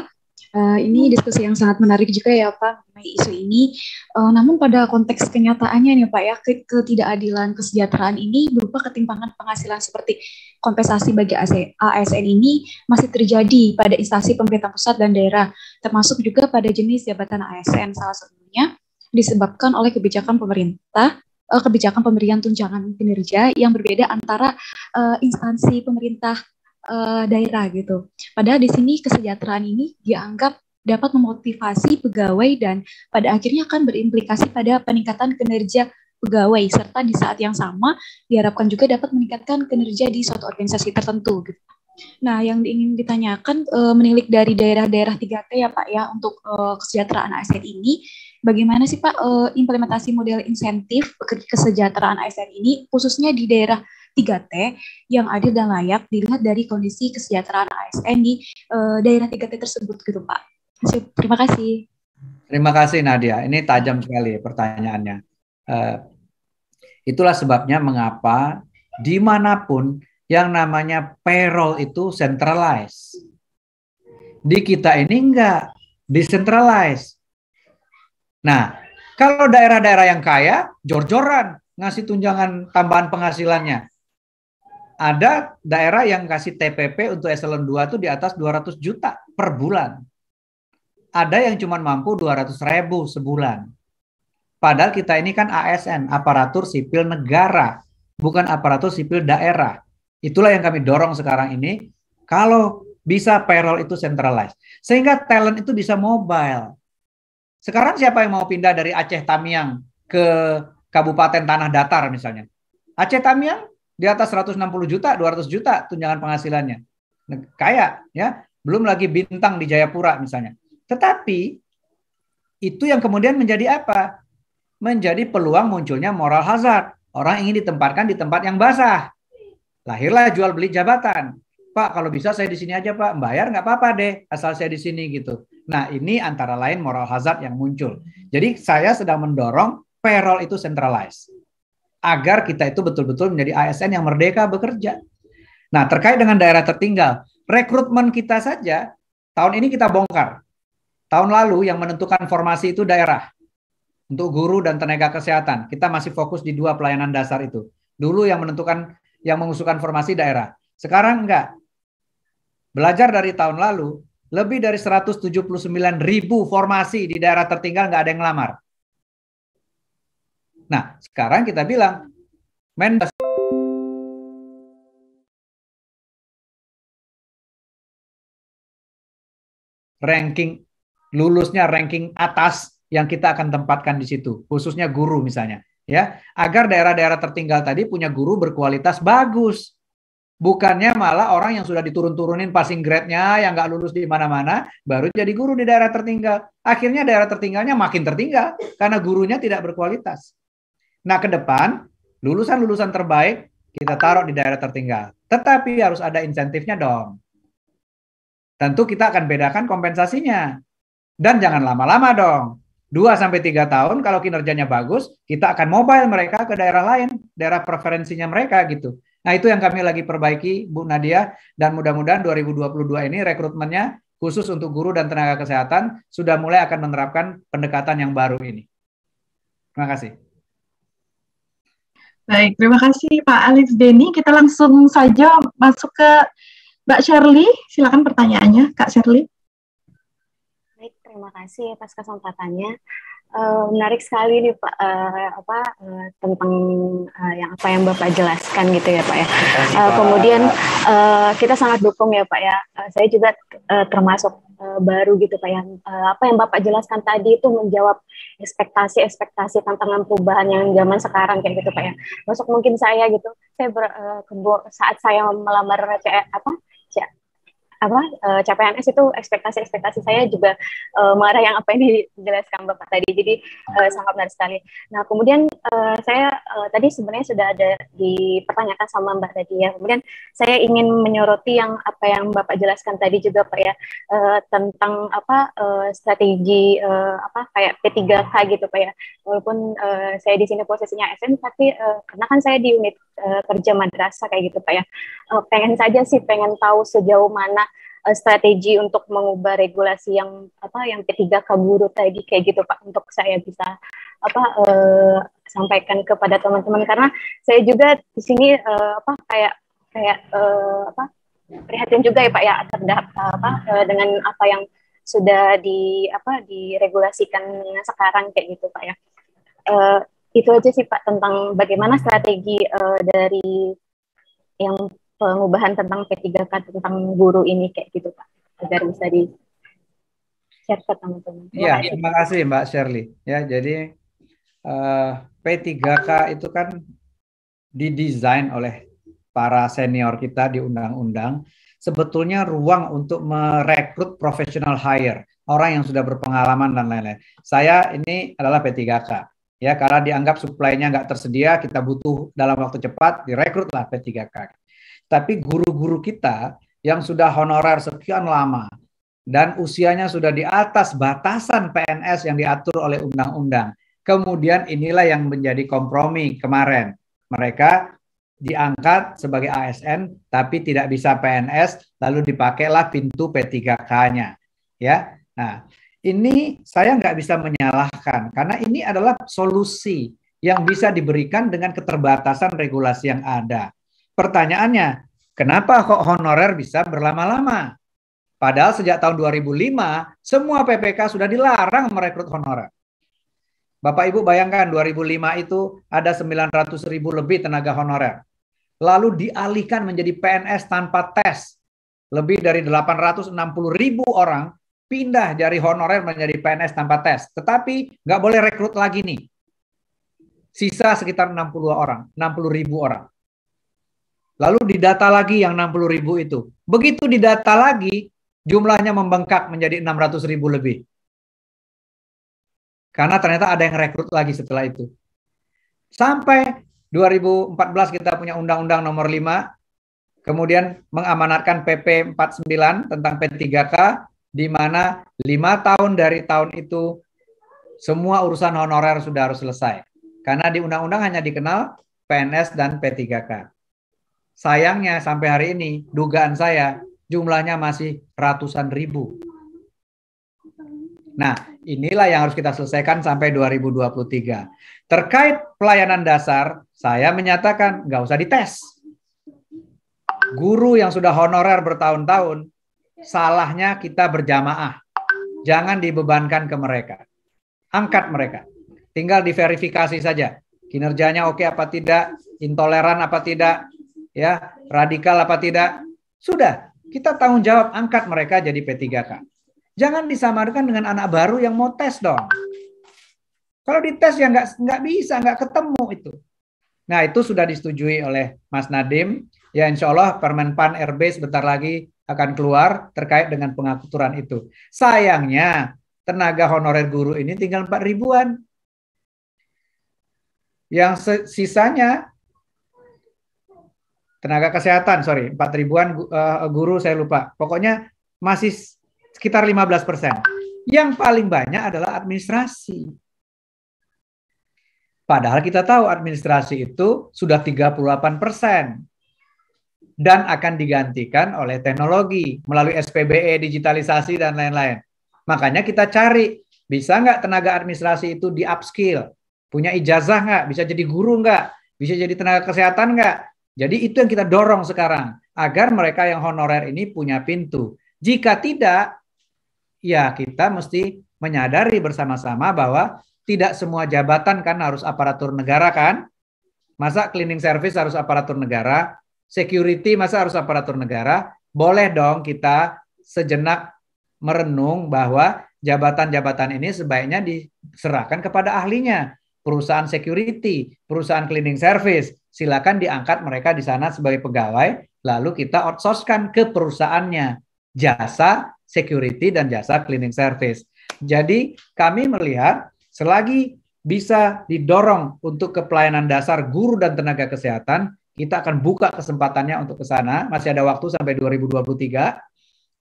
Uh, ini diskusi yang sangat menarik juga ya Pak mengenai isu ini. Uh, namun pada konteks kenyataannya nih Pak ya ketidakadilan kesejahteraan ini berupa ketimpangan penghasilan seperti kompensasi bagi ASN e, ini masih terjadi pada instansi pemerintah pusat dan daerah, termasuk juga pada jenis jabatan ASN salah satu lainnya disebabkan oleh kebijakan pemerintah eh, kebijakan pemberian tunjangan kinerja yang berbeda antara uh, instansi pemerintah uh, daerah gitu. Padahal di sini kesejahteraan ini dianggap dapat memotivasi pegawai dan pada akhirnya akan berimplikasi pada peningkatan kinerja pegawai serta di saat yang sama diharapkan juga dapat meningkatkan kinerja di suatu organisasi tertentu gitu. Nah, yang ingin ditanyakan e, menilik dari daerah-daerah 3T ya Pak ya untuk e, kesejahteraan ASN ini bagaimana sih Pak uh, implementasi model insentif kesejahteraan ASN ini khususnya di daerah 3T yang adil dan layak dilihat dari kondisi kesejahteraan ASN di uh, daerah 3T tersebut gitu Pak. Terima kasih. Terima kasih Nadia. Ini tajam sekali pertanyaannya. Uh, itulah sebabnya mengapa dimanapun yang namanya payroll itu centralized. Di kita ini enggak decentralized. Nah, kalau daerah-daerah yang kaya, jor-joran ngasih tunjangan tambahan penghasilannya. Ada daerah yang kasih TPP untuk eselon 2 itu di atas 200 juta per bulan. Ada yang cuma mampu 200 ribu sebulan. Padahal kita ini kan ASN, aparatur sipil negara, bukan aparatur sipil daerah. Itulah yang kami dorong sekarang ini. Kalau bisa payroll itu centralized. Sehingga talent itu bisa mobile sekarang siapa yang mau pindah dari Aceh Tamiang ke Kabupaten Tanah Datar misalnya? Aceh Tamiang di atas 160 juta, 200 juta tunjangan penghasilannya. Kaya ya, belum lagi bintang di Jayapura misalnya. Tetapi itu yang kemudian menjadi apa? Menjadi peluang munculnya moral hazard. Orang ingin ditempatkan di tempat yang basah. Lahirlah jual beli jabatan. Pak, kalau bisa saya di sini aja, Pak. Bayar nggak apa-apa deh, asal saya di sini gitu. Nah, ini antara lain moral hazard yang muncul. Jadi saya sedang mendorong payroll itu centralized agar kita itu betul-betul menjadi ASN yang merdeka bekerja. Nah, terkait dengan daerah tertinggal, rekrutmen kita saja tahun ini kita bongkar. Tahun lalu yang menentukan formasi itu daerah untuk guru dan tenaga kesehatan. Kita masih fokus di dua pelayanan dasar itu. Dulu yang menentukan yang mengusulkan formasi daerah. Sekarang enggak. Belajar dari tahun lalu, lebih dari 179 ribu formasi di daerah tertinggal nggak ada yang ngelamar. Nah, sekarang kita bilang, Mendes ranking lulusnya ranking atas yang kita akan tempatkan di situ, khususnya guru misalnya, ya, agar daerah-daerah tertinggal tadi punya guru berkualitas bagus. Bukannya malah orang yang sudah diturun-turunin passing grade-nya, yang nggak lulus di mana-mana, baru jadi guru di daerah tertinggal. Akhirnya daerah tertinggalnya makin tertinggal karena gurunya tidak berkualitas. Nah, ke depan lulusan-lulusan terbaik kita taruh di daerah tertinggal. Tetapi harus ada insentifnya dong. Tentu kita akan bedakan kompensasinya. Dan jangan lama-lama dong. Dua sampai tiga tahun kalau kinerjanya bagus, kita akan mobile mereka ke daerah lain, daerah preferensinya mereka gitu Nah, itu yang kami lagi perbaiki, Bu Nadia, dan mudah-mudahan 2022 ini rekrutmennya khusus untuk guru dan tenaga kesehatan sudah mulai akan menerapkan pendekatan yang baru ini. Terima kasih. Baik, terima kasih Pak Alif Deni. Kita langsung saja masuk ke Mbak Shirley. Silakan pertanyaannya, Kak Shirley. Baik, terima kasih atas kesempatannya. Uh, menarik sekali nih Pak uh, apa uh, tentang uh, yang apa yang Bapak jelaskan gitu ya Pak ya. Uh, kemudian uh, kita sangat dukung ya Pak ya. Uh, saya juga uh, termasuk uh, baru gitu Pak yang uh, apa yang Bapak jelaskan tadi itu menjawab ekspektasi-ekspektasi tantangan perubahan yang zaman sekarang kayak gitu Pak ya. Masuk mungkin saya gitu. Saya ber, uh, saat saya melamar apa apa uh, eh, capaian S itu ekspektasi ekspektasi saya juga uh, eh, mengarah yang apa yang dijelaskan bapak tadi jadi uh, sangat benar sekali nah kemudian uh, saya uh, tadi sebenarnya sudah ada dipertanyakan sama mbak tadi ya kemudian saya ingin menyoroti yang apa yang bapak jelaskan tadi juga pak ya uh, tentang apa uh, strategi uh, apa kayak P3K gitu pak ya walaupun uh, saya di sini posisinya SM tapi uh, karena kan saya di unit Eh, kerja madrasah kayak gitu Pak ya. Uh, pengen saja sih pengen tahu sejauh mana uh, strategi untuk mengubah regulasi yang apa yang ketiga 3 tadi kayak gitu Pak untuk saya bisa apa uh, sampaikan kepada teman-teman karena saya juga di sini uh, apa kayak kayak uh, apa prihatin juga ya Pak ya terhadap apa uh, dengan apa yang sudah di apa diregulasikan sekarang kayak gitu Pak ya. Uh, itu aja sih Pak tentang bagaimana strategi uh, dari yang pengubahan tentang P3K tentang guru ini kayak gitu Pak agar bisa di share ke teman-teman. Iya, terima kasih Mbak Shirley. Ya, jadi uh, eh, P3K itu kan didesain oleh para senior kita di undang-undang sebetulnya ruang untuk merekrut profesional hire, orang yang sudah berpengalaman dan lain-lain. Saya ini adalah P3K. Ya, karena dianggap suplainya nggak tersedia, kita butuh dalam waktu cepat, direkrutlah P3K. Tapi guru-guru kita yang sudah honorer sekian lama dan usianya sudah di atas batasan PNS yang diatur oleh undang-undang. Kemudian inilah yang menjadi kompromi kemarin. Mereka diangkat sebagai ASN tapi tidak bisa PNS lalu dipakailah pintu P3K-nya. Ya. Nah, ini saya nggak bisa menyalahkan karena ini adalah solusi yang bisa diberikan dengan keterbatasan regulasi yang ada. Pertanyaannya, kenapa kok honorer bisa berlama-lama? Padahal sejak tahun 2005 semua PPK sudah dilarang merekrut honorer. Bapak Ibu bayangkan 2005 itu ada 900 ribu lebih tenaga honorer. Lalu dialihkan menjadi PNS tanpa tes. Lebih dari 860 ribu orang pindah dari honorer menjadi PNS tanpa tes. Tetapi nggak boleh rekrut lagi nih. Sisa sekitar 60 orang, 60 ribu orang. Lalu didata lagi yang 60 ribu itu. Begitu didata lagi, jumlahnya membengkak menjadi 600 ribu lebih. Karena ternyata ada yang rekrut lagi setelah itu. Sampai 2014 kita punya Undang-Undang nomor 5, kemudian mengamanatkan PP 49 tentang P3K, di mana lima tahun dari tahun itu semua urusan honorer sudah harus selesai. Karena di undang-undang hanya dikenal PNS dan P3K. Sayangnya sampai hari ini dugaan saya jumlahnya masih ratusan ribu. Nah, inilah yang harus kita selesaikan sampai 2023. Terkait pelayanan dasar, saya menyatakan nggak usah dites. Guru yang sudah honorer bertahun-tahun salahnya kita berjamaah. Jangan dibebankan ke mereka. Angkat mereka. Tinggal diverifikasi saja. Kinerjanya oke apa tidak, intoleran apa tidak, ya, radikal apa tidak. Sudah, kita tanggung jawab angkat mereka jadi P3K. Jangan disamarkan dengan anak baru yang mau tes dong. Kalau dites ya nggak nggak bisa, nggak ketemu itu. Nah itu sudah disetujui oleh Mas Nadim. Ya insya Allah Permenpan RB sebentar lagi akan keluar terkait dengan pengaturan itu. Sayangnya tenaga honorer guru ini tinggal 4 ribuan. Yang sisanya tenaga kesehatan, sorry, 4 ribuan uh, guru saya lupa. Pokoknya masih sekitar 15 persen. Yang paling banyak adalah administrasi. Padahal kita tahu administrasi itu sudah 38 persen dan akan digantikan oleh teknologi melalui SPBE, digitalisasi, dan lain-lain. Makanya kita cari, bisa nggak tenaga administrasi itu di-upskill? Punya ijazah nggak? Bisa jadi guru nggak? Bisa jadi tenaga kesehatan nggak? Jadi itu yang kita dorong sekarang, agar mereka yang honorer ini punya pintu. Jika tidak, ya kita mesti menyadari bersama-sama bahwa tidak semua jabatan kan harus aparatur negara kan? Masa cleaning service harus aparatur negara? security masa harus aparatur negara? Boleh dong kita sejenak merenung bahwa jabatan-jabatan ini sebaiknya diserahkan kepada ahlinya. Perusahaan security, perusahaan cleaning service, silakan diangkat mereka di sana sebagai pegawai, lalu kita outsourcekan ke perusahaannya jasa security dan jasa cleaning service. Jadi kami melihat selagi bisa didorong untuk ke pelayanan dasar guru dan tenaga kesehatan, kita akan buka kesempatannya untuk ke sana. Masih ada waktu sampai 2023.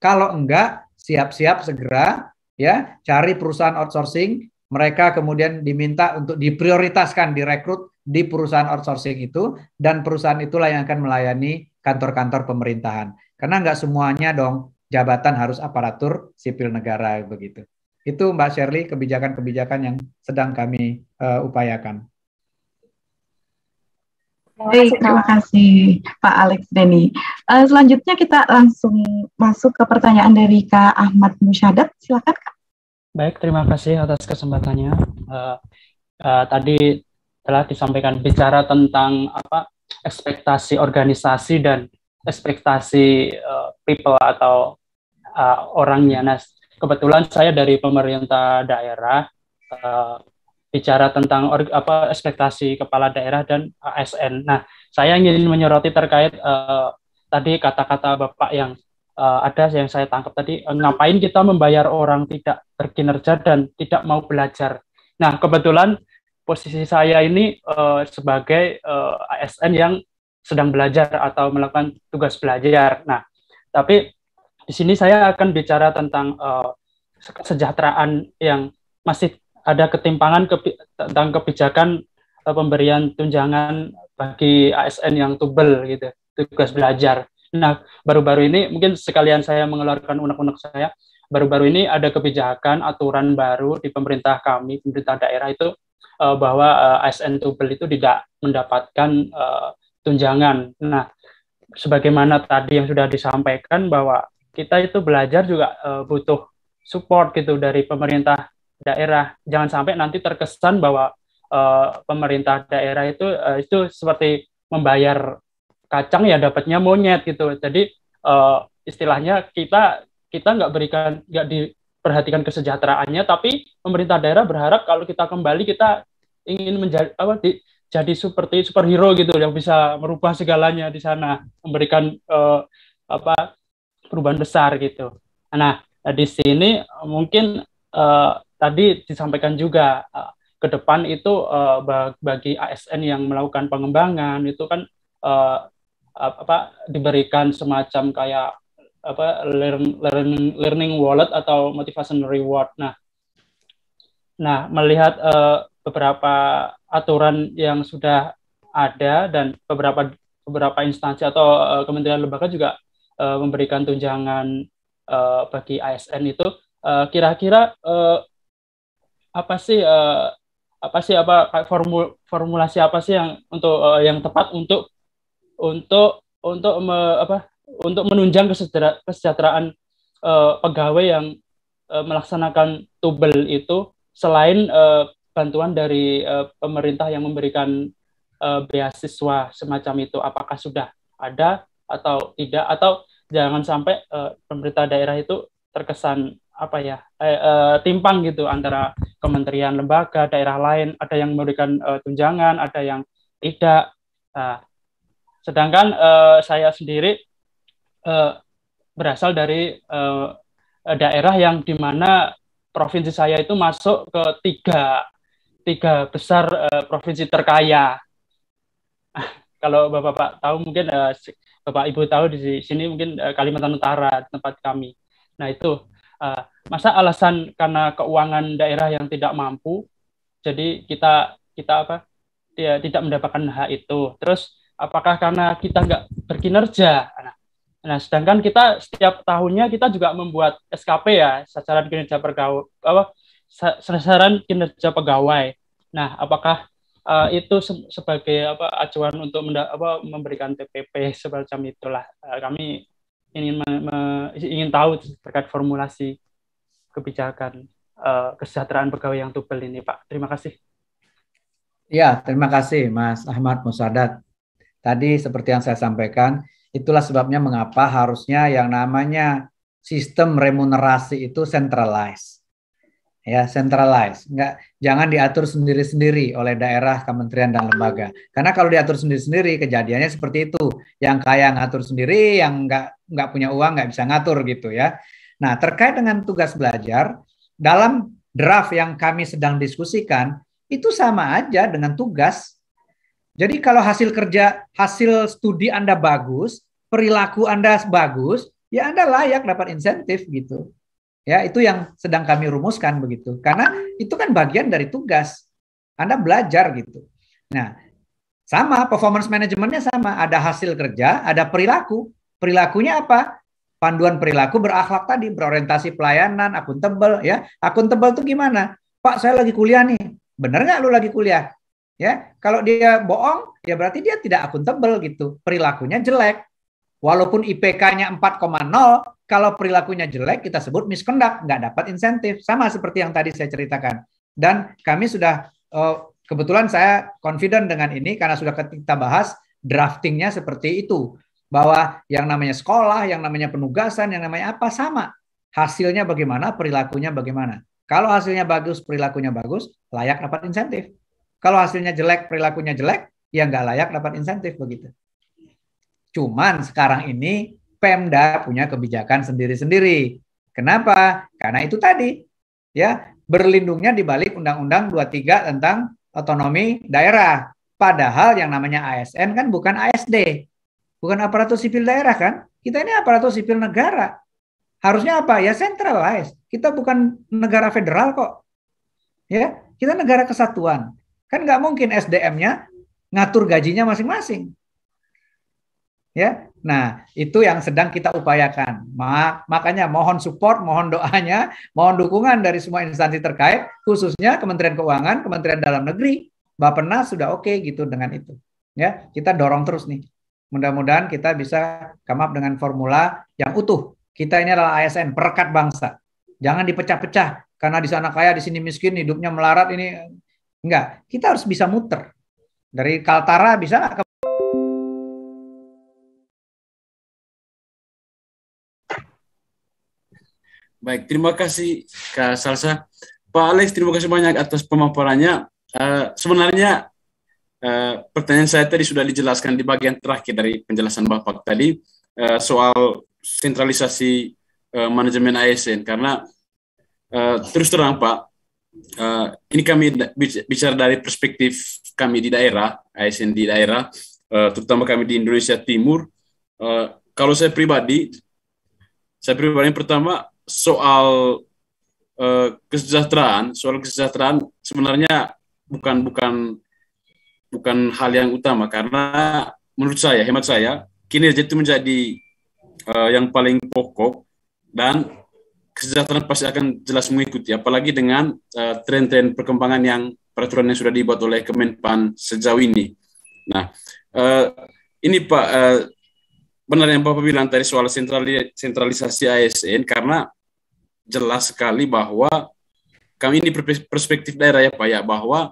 Kalau enggak, siap-siap segera ya, cari perusahaan outsourcing. Mereka kemudian diminta untuk diprioritaskan direkrut di perusahaan outsourcing itu dan perusahaan itulah yang akan melayani kantor-kantor pemerintahan. Karena enggak semuanya dong jabatan harus aparatur sipil negara begitu. Itu Mbak Sherly kebijakan-kebijakan yang sedang kami uh, upayakan. Baik, terima kasih Pak Alex Denny. Uh, selanjutnya kita langsung masuk ke pertanyaan dari Kak Ahmad Musyadat. Silakan Kak. Baik, terima kasih atas kesempatannya. Uh, uh, tadi telah disampaikan bicara tentang apa ekspektasi organisasi dan ekspektasi uh, people atau uh, orangnya. Nah, kebetulan saya dari pemerintah daerah uh, bicara tentang org, apa ekspektasi kepala daerah dan ASN. Nah, saya ingin menyoroti terkait uh, tadi kata-kata Bapak yang uh, ada yang saya tangkap tadi eh, ngapain kita membayar orang tidak berkinerja dan tidak mau belajar. Nah, kebetulan posisi saya ini uh, sebagai uh, ASN yang sedang belajar atau melakukan tugas belajar. Nah, tapi di sini saya akan bicara tentang uh, kesejahteraan yang masih ada ketimpangan ke, tentang kebijakan uh, pemberian tunjangan bagi ASN yang tubel gitu tugas belajar. Nah baru-baru ini mungkin sekalian saya mengeluarkan unek-unek saya baru-baru ini ada kebijakan aturan baru di pemerintah kami pemerintah daerah itu uh, bahwa uh, eh, ASN tubel itu tidak mendapatkan uh, tunjangan. Nah sebagaimana tadi yang sudah disampaikan bahwa kita itu belajar juga uh, butuh support gitu dari pemerintah daerah. Jangan sampai nanti terkesan bahwa uh, pemerintah daerah itu uh, itu seperti membayar kacang ya dapatnya monyet gitu. Jadi uh, istilahnya kita kita nggak berikan nggak diperhatikan kesejahteraannya, tapi pemerintah daerah berharap kalau kita kembali kita ingin menjadi apa di, jadi seperti superhero gitu yang bisa merubah segalanya di sana memberikan uh, apa perubahan besar gitu. Nah di sini mungkin uh, tadi disampaikan juga eh, ke depan itu eh, bagi ASN yang melakukan pengembangan itu kan eh, apa diberikan semacam kayak apa learn, learning learning wallet atau motivation reward. Nah, nah melihat uh, beberapa aturan yang sudah ada dan beberapa beberapa instansi atau uh, kementerian lembaga juga uh, memberikan tunjangan uh, bagi ASN itu kira-kira uh, apa sih uh, apa sih apa formul, formulasi apa sih yang untuk uh, yang tepat untuk untuk untuk me, apa untuk menunjang kesejahteraan uh, pegawai yang uh, melaksanakan tubel itu selain uh, bantuan dari uh, pemerintah yang memberikan uh, beasiswa semacam itu apakah sudah ada atau tidak atau jangan sampai uh, pemerintah daerah itu terkesan apa ya eh, eh, timpang gitu antara kementerian lembaga daerah lain ada yang memberikan eh, tunjangan ada yang tidak nah, sedangkan eh, saya sendiri eh, berasal dari eh, daerah yang dimana provinsi saya itu masuk ke tiga tiga besar eh, provinsi terkaya kalau bapak-bapak tahu mungkin eh, bapak ibu tahu di sini mungkin eh, Kalimantan Utara tempat kami nah itu uh, masa alasan karena keuangan daerah yang tidak mampu jadi kita kita apa ya, tidak mendapatkan hak itu terus apakah karena kita nggak berkinerja nah, nah sedangkan kita setiap tahunnya kita juga membuat SKP ya sasaran kinerja pegawai apa sasaran kinerja pegawai nah apakah uh, itu se sebagai apa acuan untuk apa memberikan TPP semacam itulah uh, kami ingin me, me, ingin tahu terkait formulasi kebijakan uh, kesejahteraan pegawai yang tubel ini, Pak. Terima kasih. Ya, terima kasih Mas Ahmad Musadat. Tadi seperti yang saya sampaikan, itulah sebabnya mengapa harusnya yang namanya sistem remunerasi itu centralized ya centralized nggak jangan diatur sendiri-sendiri oleh daerah kementerian dan lembaga karena kalau diatur sendiri-sendiri kejadiannya seperti itu yang kaya ngatur sendiri yang nggak nggak punya uang nggak bisa ngatur gitu ya nah terkait dengan tugas belajar dalam draft yang kami sedang diskusikan itu sama aja dengan tugas jadi kalau hasil kerja hasil studi anda bagus perilaku anda bagus ya anda layak dapat insentif gitu Ya, itu yang sedang kami rumuskan begitu. Karena itu kan bagian dari tugas. Anda belajar gitu. Nah, sama performance manajemennya sama, ada hasil kerja, ada perilaku. Perilakunya apa? Panduan perilaku berakhlak tadi, berorientasi pelayanan, akuntabel ya. Akuntabel itu gimana? Pak, saya lagi kuliah nih. Bener nggak lu lagi kuliah? Ya, kalau dia bohong, ya berarti dia tidak akuntabel gitu. Perilakunya jelek. Walaupun IPK-nya 4,0, kalau perilakunya jelek, kita sebut misconduct, nggak dapat insentif. Sama seperti yang tadi saya ceritakan. Dan kami sudah, eh, kebetulan saya confident dengan ini karena sudah kita bahas draftingnya seperti itu. Bahwa yang namanya sekolah, yang namanya penugasan, yang namanya apa, sama. Hasilnya bagaimana, perilakunya bagaimana. Kalau hasilnya bagus, perilakunya bagus, layak dapat insentif. Kalau hasilnya jelek, perilakunya jelek, ya nggak layak dapat insentif begitu. Cuman sekarang ini Pemda punya kebijakan sendiri-sendiri. Kenapa? Karena itu tadi ya berlindungnya di balik Undang-Undang 23 tentang otonomi daerah. Padahal yang namanya ASN kan bukan ASD, bukan aparatur sipil daerah kan? Kita ini aparatur sipil negara. Harusnya apa? Ya centralized. Kita bukan negara federal kok. Ya, kita negara kesatuan. Kan nggak mungkin SDM-nya ngatur gajinya masing-masing. Ya, Nah, itu yang sedang kita upayakan. Makanya mohon support, mohon doanya, mohon dukungan dari semua instansi terkait, khususnya Kementerian Keuangan, Kementerian Dalam Negeri, penas sudah oke okay gitu dengan itu. Ya, kita dorong terus nih. Mudah-mudahan kita bisa come up dengan formula yang utuh. Kita ini adalah ASN, perekat bangsa. Jangan dipecah-pecah karena di sana kaya, di sini miskin, hidupnya melarat ini enggak. Kita harus bisa muter. Dari Kaltara bisa ke Baik, terima kasih Kak Salsa. Pak Alex, terima kasih banyak atas pemaparannya. Uh, sebenarnya uh, pertanyaan saya tadi sudah dijelaskan di bagian terakhir dari penjelasan Bapak tadi uh, soal sentralisasi uh, manajemen ASN karena uh, terus terang Pak, uh, ini kami bicara dari perspektif kami di daerah, ASN di daerah, uh, terutama kami di Indonesia Timur. Uh, kalau saya pribadi, saya pribadi yang pertama soal uh, kesejahteraan, soal kesejahteraan sebenarnya bukan bukan bukan hal yang utama karena menurut saya, hemat saya, kinerja itu menjadi uh, yang paling pokok dan kesejahteraan pasti akan jelas mengikuti, apalagi dengan uh, tren-tren perkembangan yang peraturan yang sudah dibuat oleh Kemenpan sejauh ini. Nah, uh, ini Pak, uh, benar yang Bapak bilang tadi soal sentrali, sentralisasi ASN karena jelas sekali bahwa kami ini perspektif daerah ya Pak ya bahwa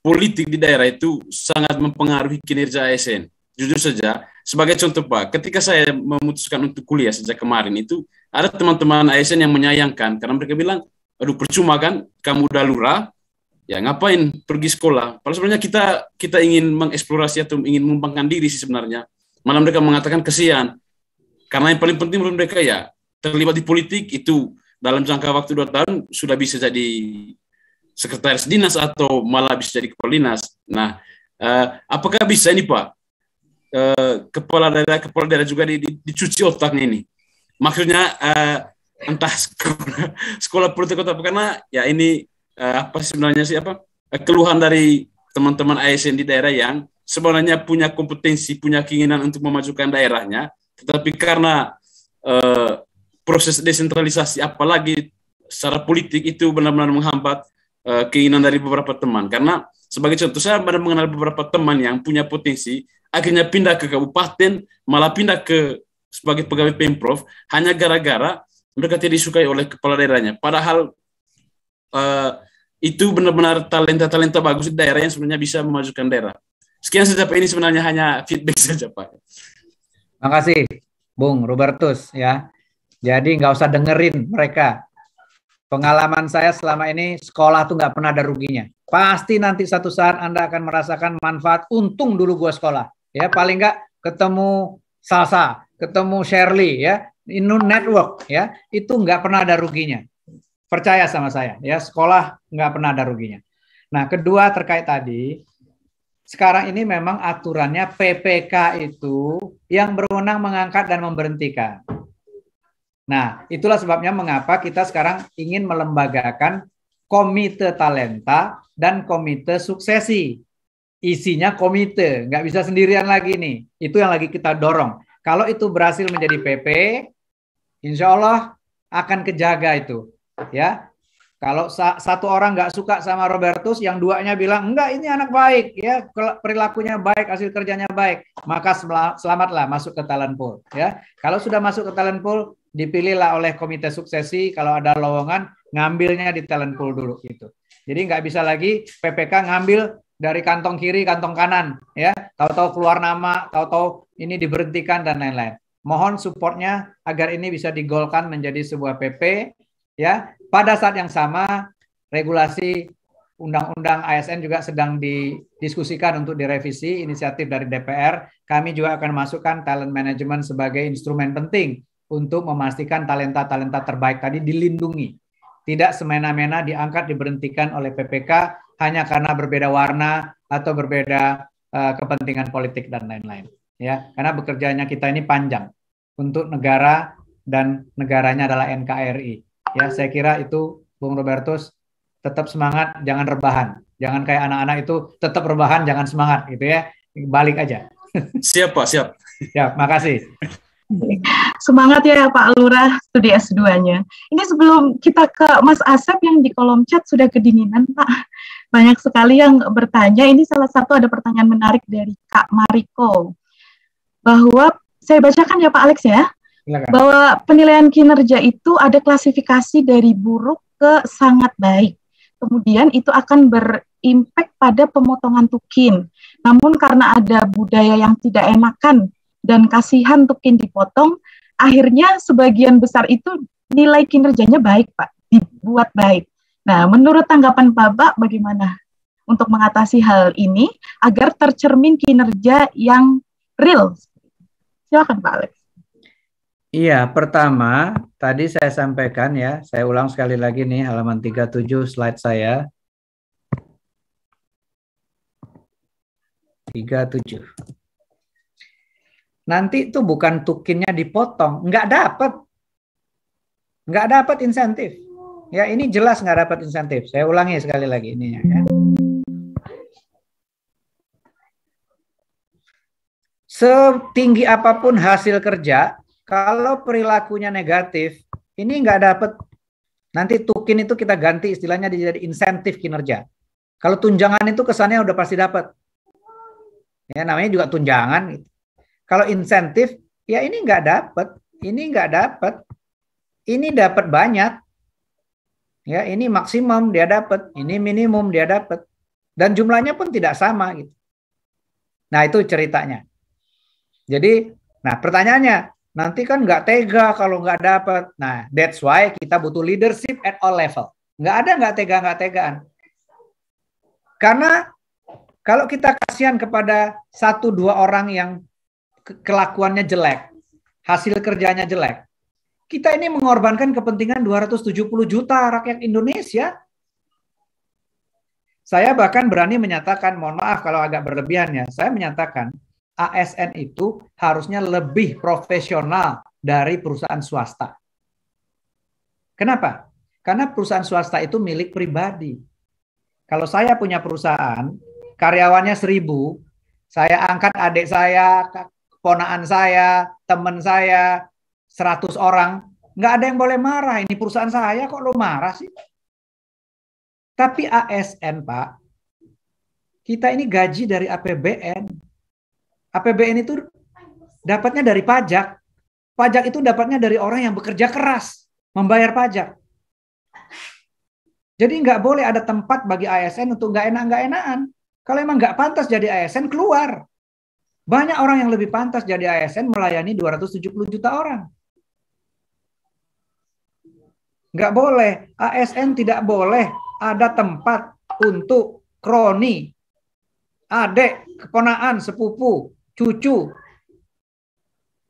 politik di daerah itu sangat mempengaruhi kinerja ASN. Jujur saja, sebagai contoh Pak, ketika saya memutuskan untuk kuliah sejak kemarin itu ada teman-teman ASN yang menyayangkan karena mereka bilang, aduh percuma kan kamu udah lurah, ya ngapain pergi sekolah? Padahal sebenarnya kita kita ingin mengeksplorasi atau ingin mengembangkan diri sih sebenarnya. Malah mereka mengatakan kesian. Karena yang paling penting menurut mereka ya terlibat di politik itu dalam jangka waktu dua tahun sudah bisa jadi sekretaris dinas atau malah bisa jadi kepala dinas. Nah, eh, apakah bisa ini Pak eh, kepala daerah kepala daerah juga di, di, dicuci otaknya ini? Maksudnya eh, entah sekolah, sekolah politik atau apa karena ya ini eh, apa sebenarnya sih apa eh, keluhan dari teman-teman ASN di daerah yang sebenarnya punya kompetensi, punya keinginan untuk memajukan daerahnya, tetapi karena eh, proses desentralisasi apalagi secara politik itu benar-benar menghambat eh, keinginan dari beberapa teman. Karena sebagai contoh saya pernah mengenal beberapa teman yang punya potensi akhirnya pindah ke kabupaten, malah pindah ke sebagai pegawai Pemprov hanya gara-gara mereka tidak disukai oleh kepala daerahnya. Padahal eh, itu benar-benar talenta-talenta bagus di daerah yang sebenarnya bisa memajukan daerah. Sekian sejak ini sebenarnya hanya feedback saja Pak. Terima kasih Bung Robertus ya. Jadi nggak usah dengerin mereka. Pengalaman saya selama ini sekolah tuh nggak pernah ada ruginya. Pasti nanti satu saat Anda akan merasakan manfaat untung dulu gua sekolah. Ya paling nggak ketemu Salsa, ketemu Shirley ya, Inu Network ya, itu nggak pernah ada ruginya. Percaya sama saya, ya sekolah nggak pernah ada ruginya. Nah, kedua terkait tadi, sekarang ini memang aturannya PPK itu yang berwenang mengangkat dan memberhentikan. Nah, itulah sebabnya mengapa kita sekarang ingin melembagakan komite talenta dan komite suksesi. Isinya komite, nggak bisa sendirian lagi nih. Itu yang lagi kita dorong. Kalau itu berhasil menjadi PP, insya Allah akan kejaga itu ya kalau satu orang nggak suka sama Robertus, yang duanya bilang enggak ini anak baik, ya perilakunya baik, hasil kerjanya baik, maka selamatlah masuk ke talent pool. Ya, kalau sudah masuk ke talent pool, dipilihlah oleh komite suksesi. Kalau ada lowongan, ngambilnya di talent pool dulu gitu. Jadi nggak bisa lagi PPK ngambil dari kantong kiri, kantong kanan, ya. Tahu-tahu keluar nama, tahu-tahu ini diberhentikan dan lain-lain. Mohon supportnya agar ini bisa digolkan menjadi sebuah PP ya pada saat yang sama regulasi undang-undang ASN juga sedang didiskusikan untuk direvisi inisiatif dari DPR kami juga akan masukkan talent management sebagai instrumen penting untuk memastikan talenta-talenta terbaik tadi dilindungi tidak semena-mena diangkat diberhentikan oleh PPK hanya karena berbeda warna atau berbeda uh, kepentingan politik dan lain-lain ya karena bekerjanya kita ini panjang untuk negara dan negaranya adalah NKRI Ya, saya kira itu Bung Robertus tetap semangat, jangan rebahan. Jangan kayak anak-anak itu tetap rebahan, jangan semangat gitu ya. Balik aja. Siap, Pak, siap. Ya, makasih. Semangat ya Pak Lurah studi S2-nya. Ini sebelum kita ke Mas Asep yang di kolom chat sudah kedinginan Pak. Banyak sekali yang bertanya, ini salah satu ada pertanyaan menarik dari Kak Mariko. Bahwa, saya bacakan ya Pak Alex ya. Silakan. bahwa penilaian kinerja itu ada klasifikasi dari buruk ke sangat baik. Kemudian itu akan berimpact pada pemotongan tukin. Namun karena ada budaya yang tidak enakan dan kasihan tukin dipotong, akhirnya sebagian besar itu nilai kinerjanya baik, Pak, dibuat baik. Nah, menurut tanggapan Bapak bagaimana untuk mengatasi hal ini agar tercermin kinerja yang real? Silakan Pak Alex. Iya, pertama tadi saya sampaikan ya, saya ulang sekali lagi nih halaman 37 slide saya. 37. Nanti itu bukan tukinnya dipotong, nggak dapat. Nggak dapat insentif. Ya, ini jelas nggak dapat insentif. Saya ulangi sekali lagi ininya ya. Setinggi apapun hasil kerja, kalau perilakunya negatif, ini nggak dapat. Nanti tukin itu kita ganti istilahnya jadi insentif kinerja. Kalau tunjangan itu kesannya udah pasti dapat. Ya namanya juga tunjangan. Gitu. Kalau insentif, ya ini nggak dapat, ini nggak dapat, ini dapat banyak. Ya ini maksimum dia dapat, ini minimum dia dapat, dan jumlahnya pun tidak sama gitu. Nah itu ceritanya. Jadi, nah pertanyaannya, nanti kan nggak tega kalau nggak dapat. Nah, that's why kita butuh leadership at all level. Nggak ada nggak tega nggak tegaan. Karena kalau kita kasihan kepada satu dua orang yang kelakuannya jelek, hasil kerjanya jelek, kita ini mengorbankan kepentingan 270 juta rakyat Indonesia. Saya bahkan berani menyatakan, mohon maaf kalau agak berlebihan ya, saya menyatakan ASN itu harusnya lebih profesional dari perusahaan swasta. Kenapa? Karena perusahaan swasta itu milik pribadi. Kalau saya punya perusahaan, karyawannya seribu, saya angkat adik saya, keponaan saya, teman saya, seratus orang, nggak ada yang boleh marah. Ini perusahaan saya kok lo marah sih? Tapi ASN, Pak, kita ini gaji dari APBN APBN itu dapatnya dari pajak. Pajak itu dapatnya dari orang yang bekerja keras, membayar pajak. Jadi nggak boleh ada tempat bagi ASN untuk nggak enak-nggak enakan. Kalau emang nggak pantas jadi ASN, keluar. Banyak orang yang lebih pantas jadi ASN melayani 270 juta orang. Nggak boleh, ASN tidak boleh ada tempat untuk kroni, adik, keponaan, sepupu, cucu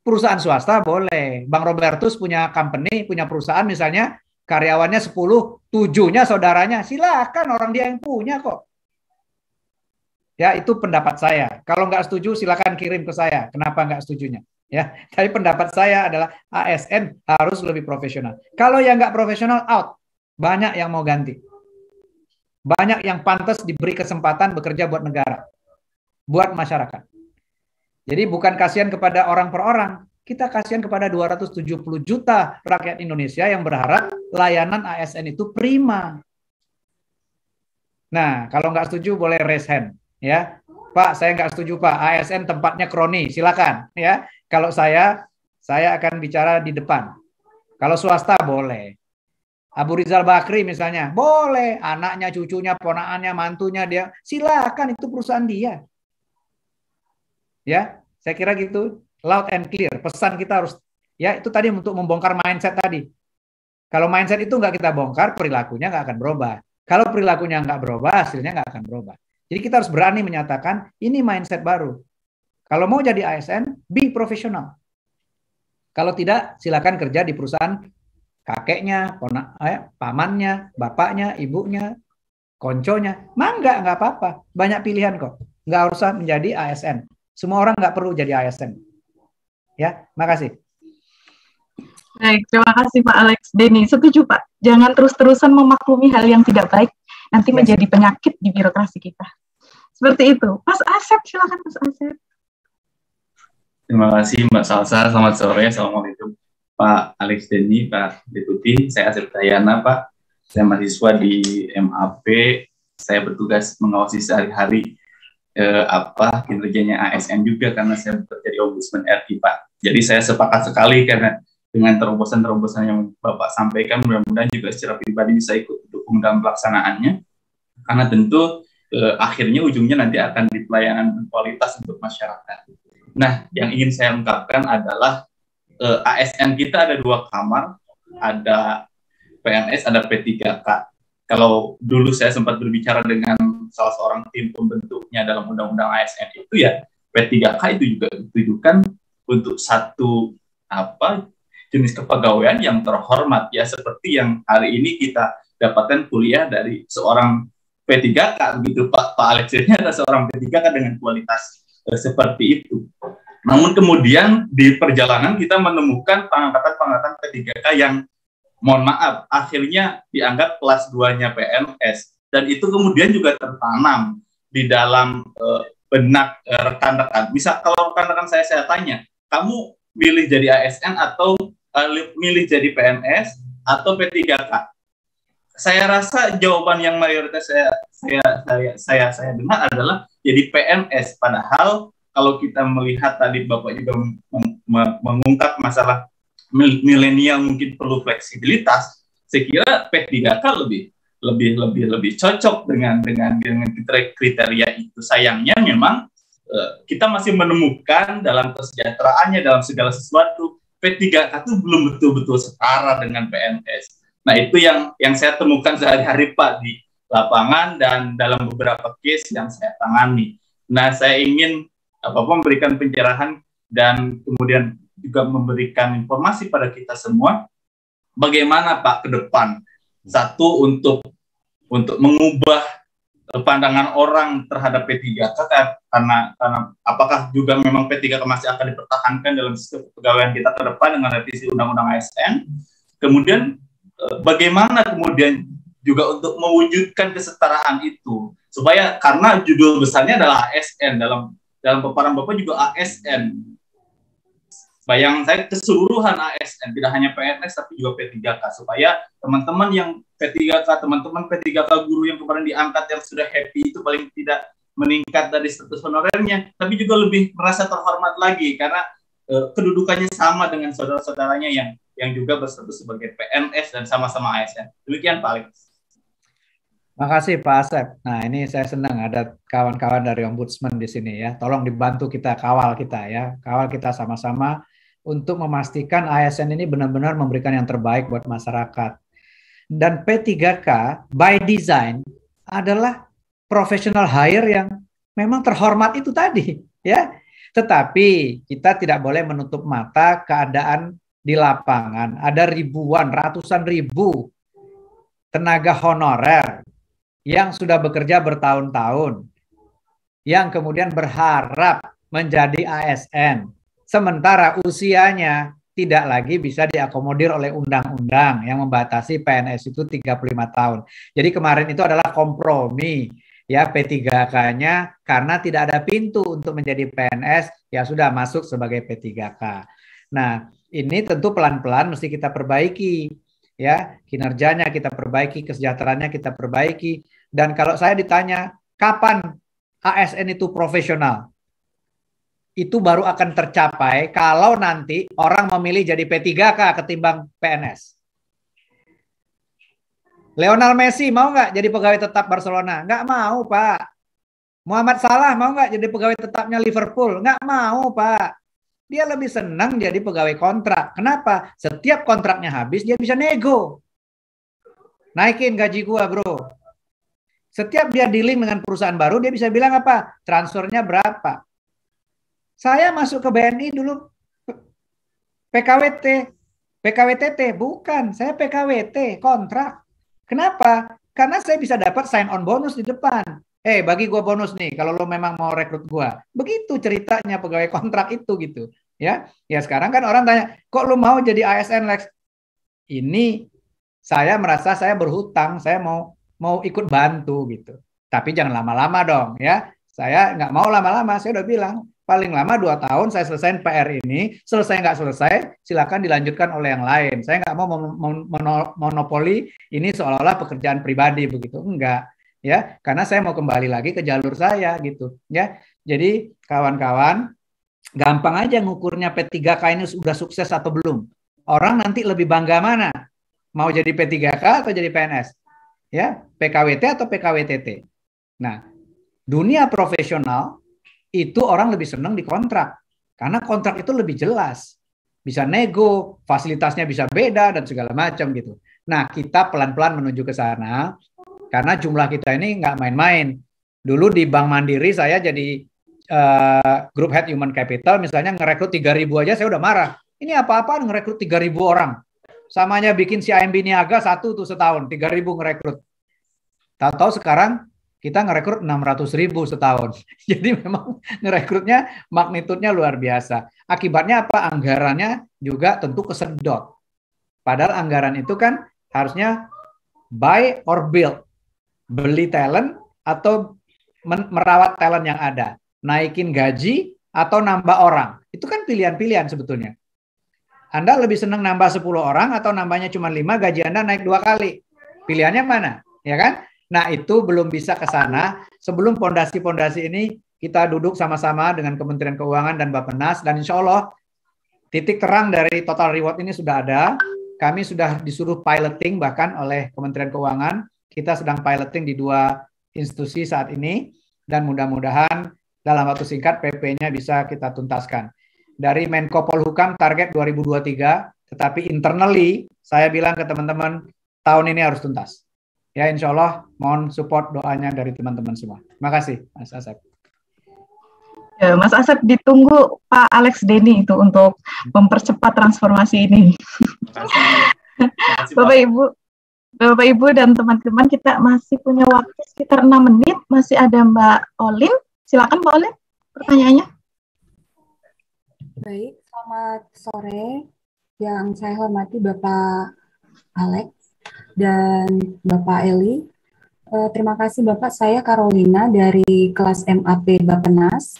perusahaan swasta boleh. Bang Robertus punya company, punya perusahaan misalnya karyawannya 10, tujuhnya saudaranya. Silakan orang dia yang punya kok. Ya, itu pendapat saya. Kalau nggak setuju, silakan kirim ke saya. Kenapa nggak setujunya? Ya, tapi pendapat saya adalah ASN harus lebih profesional. Kalau yang nggak profesional, out. Banyak yang mau ganti. Banyak yang pantas diberi kesempatan bekerja buat negara, buat masyarakat. Jadi bukan kasihan kepada orang per orang, kita kasihan kepada 270 juta rakyat Indonesia yang berharap layanan ASN itu prima. Nah, kalau nggak setuju boleh raise hand, ya. Pak, saya nggak setuju Pak. ASN tempatnya kroni, silakan, ya. Kalau saya, saya akan bicara di depan. Kalau swasta boleh. Abu Rizal Bakri misalnya, boleh anaknya, cucunya, ponaannya, mantunya dia, silakan itu perusahaan dia. Ya, saya kira gitu. Loud and clear. Pesan kita harus ya itu tadi untuk membongkar mindset tadi. Kalau mindset itu nggak kita bongkar, perilakunya nggak akan berubah. Kalau perilakunya nggak berubah, hasilnya nggak akan berubah. Jadi kita harus berani menyatakan ini mindset baru. Kalau mau jadi ASN, be profesional. Kalau tidak, silakan kerja di perusahaan kakeknya, ponak, eh, pamannya, bapaknya, ibunya, konconya. Mangga, nggak apa-apa. Banyak pilihan kok. Nggak usah menjadi ASN. Semua orang nggak perlu jadi ASN. Ya, makasih. Baik, terima kasih Pak Alex. Denny, setuju Pak. Jangan terus-terusan memaklumi hal yang tidak baik, nanti yes. menjadi penyakit di birokrasi kita. Seperti itu. Mas Asep, silakan Mas Asep. Terima kasih Mbak Salsa. Selamat sore. Assalamualaikum Pak Alex Denny, Pak Deputi. Saya Asep Dayana, Pak. Saya mahasiswa di MAP. Saya bertugas mengawasi sehari-hari eh, apa kinerjanya ASN juga karena saya bekerja di Ombudsman RI Pak. Jadi saya sepakat sekali karena dengan terobosan-terobosan yang Bapak sampaikan mudah-mudahan juga secara pribadi bisa ikut dukung dalam pelaksanaannya karena tentu eh, akhirnya ujungnya nanti akan di pelayanan kualitas untuk masyarakat. Nah, yang ingin saya ungkapkan adalah eh, ASN kita ada dua kamar, ada PNS, ada P3K kalau dulu saya sempat berbicara dengan salah seorang tim pembentuknya dalam undang-undang ASN itu ya P3K itu juga ditujukan untuk satu apa jenis kepegawaian yang terhormat ya seperti yang hari ini kita dapatkan kuliah dari seorang P3K begitu Pak Pak Alex adalah ada seorang P3K dengan kualitas eh, seperti itu. Namun kemudian di perjalanan kita menemukan pengangkatan-pengangkatan P3K yang mohon maaf, akhirnya dianggap kelas 2-nya PNS. Dan itu kemudian juga tertanam di dalam eh, benak eh, rekan-rekan. Misal kalau rekan-rekan saya saya tanya, kamu milih jadi ASN atau uh, milih jadi PNS atau P3K? Saya rasa jawaban yang mayoritas saya saya saya saya, saya dengar adalah jadi PNS. Padahal kalau kita melihat tadi Bapak juga mengungkap masalah milenial mungkin perlu fleksibilitas, saya kira P3K e lebih lebih lebih lebih cocok dengan dengan dengan kriteria itu. Sayangnya memang eh, kita masih menemukan dalam kesejahteraannya dalam segala sesuatu P3K e itu belum betul-betul setara dengan PNS. Nah, itu yang yang saya temukan sehari-hari Pak di lapangan dan dalam beberapa case yang saya tangani. Nah, saya ingin apa memberikan pencerahan dan kemudian juga memberikan informasi pada kita semua bagaimana Pak ke depan. Satu untuk untuk mengubah eh, pandangan orang terhadap P3K karena karena apakah juga memang P3K masih akan dipertahankan dalam sistem pegawaian kita ke depan dengan revisi undang-undang ASN. Kemudian eh, bagaimana kemudian juga untuk mewujudkan kesetaraan itu supaya karena judul besarnya adalah ASN dalam dalam paparan Bapak juga ASN bayangan saya keseluruhan ASN tidak hanya PNS tapi juga P3K supaya teman-teman yang P3K teman-teman P3K guru yang kemarin diangkat yang sudah happy itu paling tidak meningkat dari status honorernya tapi juga lebih merasa terhormat lagi karena e, kedudukannya sama dengan saudara-saudaranya yang yang juga berstatus sebagai PNS dan sama-sama ASN demikian Pak Alex. Makasih Pak Asep. Nah ini saya senang ada kawan-kawan dari Ombudsman di sini ya. Tolong dibantu kita kawal kita ya, kawal kita sama-sama untuk memastikan ASN ini benar-benar memberikan yang terbaik buat masyarakat. Dan P3K by design adalah professional hire yang memang terhormat itu tadi, ya. Tetapi kita tidak boleh menutup mata keadaan di lapangan. Ada ribuan, ratusan ribu tenaga honorer yang sudah bekerja bertahun-tahun, yang kemudian berharap menjadi ASN sementara usianya tidak lagi bisa diakomodir oleh undang-undang yang membatasi PNS itu 35 tahun. Jadi kemarin itu adalah kompromi ya P3K-nya karena tidak ada pintu untuk menjadi PNS ya sudah masuk sebagai P3K. Nah, ini tentu pelan-pelan mesti kita perbaiki ya, kinerjanya kita perbaiki, kesejahteraannya kita perbaiki dan kalau saya ditanya kapan ASN itu profesional? itu baru akan tercapai kalau nanti orang memilih jadi P3K ketimbang PNS. Lionel Messi mau nggak jadi pegawai tetap Barcelona? Nggak mau, Pak. Muhammad Salah mau nggak jadi pegawai tetapnya Liverpool? Nggak mau, Pak. Dia lebih senang jadi pegawai kontrak. Kenapa? Setiap kontraknya habis, dia bisa nego. Naikin gaji gua, bro. Setiap dia dealing dengan perusahaan baru, dia bisa bilang apa? Transfernya berapa? Saya masuk ke BNI dulu PKWT, PKWTT bukan, saya PKWT kontrak. Kenapa? Karena saya bisa dapat sign on bonus di depan. Eh, hey, bagi gue bonus nih kalau lo memang mau rekrut gue. Begitu ceritanya pegawai kontrak itu gitu. Ya, ya sekarang kan orang tanya, kok lo mau jadi ASN Lex? Ini saya merasa saya berhutang, saya mau mau ikut bantu gitu. Tapi jangan lama-lama dong ya. Saya nggak mau lama-lama, saya udah bilang paling lama dua tahun saya selesai PR ini, selesai nggak selesai, silakan dilanjutkan oleh yang lain. Saya nggak mau monopoli ini seolah-olah pekerjaan pribadi begitu, enggak ya, karena saya mau kembali lagi ke jalur saya gitu ya. Jadi kawan-kawan, gampang aja ngukurnya P3K ini sudah sukses atau belum. Orang nanti lebih bangga mana? Mau jadi P3K atau jadi PNS? Ya, PKWT atau PKWTT. Nah, dunia profesional itu orang lebih senang dikontrak karena kontrak itu lebih jelas bisa nego fasilitasnya bisa beda dan segala macam gitu nah kita pelan-pelan menuju ke sana karena jumlah kita ini nggak main-main dulu di Bank Mandiri saya jadi uh, eh, grup head human capital misalnya ngerekrut 3000 aja saya udah marah ini apa-apaan ngerekrut 3000 orang samanya bikin si AMB niaga satu tuh setahun 3000 ngerekrut tahu-tahu sekarang kita ngerekrut 600 ribu setahun. Jadi memang ngerekrutnya magnitudnya luar biasa. Akibatnya apa? Anggarannya juga tentu kesedot. Padahal anggaran itu kan harusnya buy or build. Beli talent atau merawat talent yang ada. Naikin gaji atau nambah orang. Itu kan pilihan-pilihan sebetulnya. Anda lebih senang nambah 10 orang atau nambahnya cuma 5, gaji Anda naik dua kali. Pilihannya mana? Ya kan? Nah, itu belum bisa ke sana sebelum pondasi-pondasi ini kita duduk sama-sama dengan Kementerian Keuangan dan Bappenas dan insya Allah titik terang dari total reward ini sudah ada. Kami sudah disuruh piloting bahkan oleh Kementerian Keuangan. Kita sedang piloting di dua institusi saat ini dan mudah-mudahan dalam waktu singkat PP-nya bisa kita tuntaskan. Dari Menko Polhukam target 2023, tetapi internally saya bilang ke teman-teman tahun ini harus tuntas. Ya insya Allah mohon support doanya dari teman-teman semua. Terima kasih Mas Asep. Ya, Mas Asep ditunggu Pak Alex Denny itu untuk mempercepat transformasi ini. Bapak Ibu, Bapak Ibu dan teman-teman kita masih punya waktu sekitar enam menit. Masih ada Mbak Olin. Silakan Mbak Olin pertanyaannya. Baik, selamat sore. Yang saya hormati Bapak Alex dan Bapak Eli. Uh, terima kasih Bapak, saya Carolina dari kelas MAP Bapenas.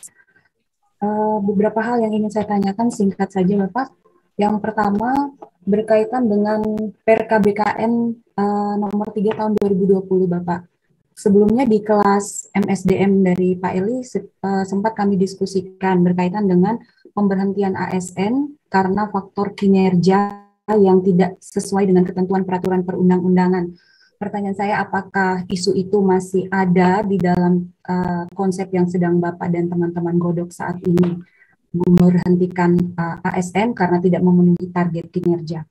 Uh, beberapa hal yang ingin saya tanyakan singkat saja Bapak. Yang pertama berkaitan dengan PRKBKN uh, eh, nomor 3 tahun 2020 Bapak. Sebelumnya di kelas MSDM dari Pak Eli se uh, sempat kami diskusikan berkaitan dengan pemberhentian ASN karena faktor kinerja yang tidak sesuai dengan ketentuan peraturan perundang-undangan. Pertanyaan saya, apakah isu itu masih ada di dalam uh, konsep yang sedang Bapak dan teman-teman godok saat ini? Memberhentikan uh, eh, ASN karena tidak memenuhi target kinerja.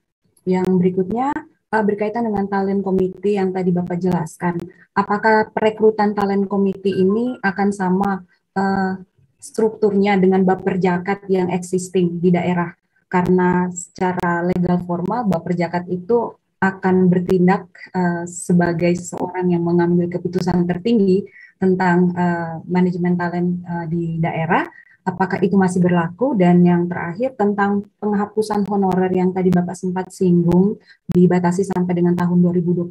Yang berikutnya, uh, berkaitan dengan talent komite yang tadi Bapak jelaskan. Apakah perekrutan talent komite ini akan sama uh, strukturnya dengan Baperjakat yang existing di daerah? karena secara legal formal Baper Jakat itu akan bertindak uh, sebagai seorang yang mengambil keputusan tertinggi tentang uh, manajemen talent uh, di daerah apakah itu masih berlaku dan yang terakhir tentang penghapusan honorer yang tadi Bapak sempat singgung dibatasi sampai dengan tahun 2023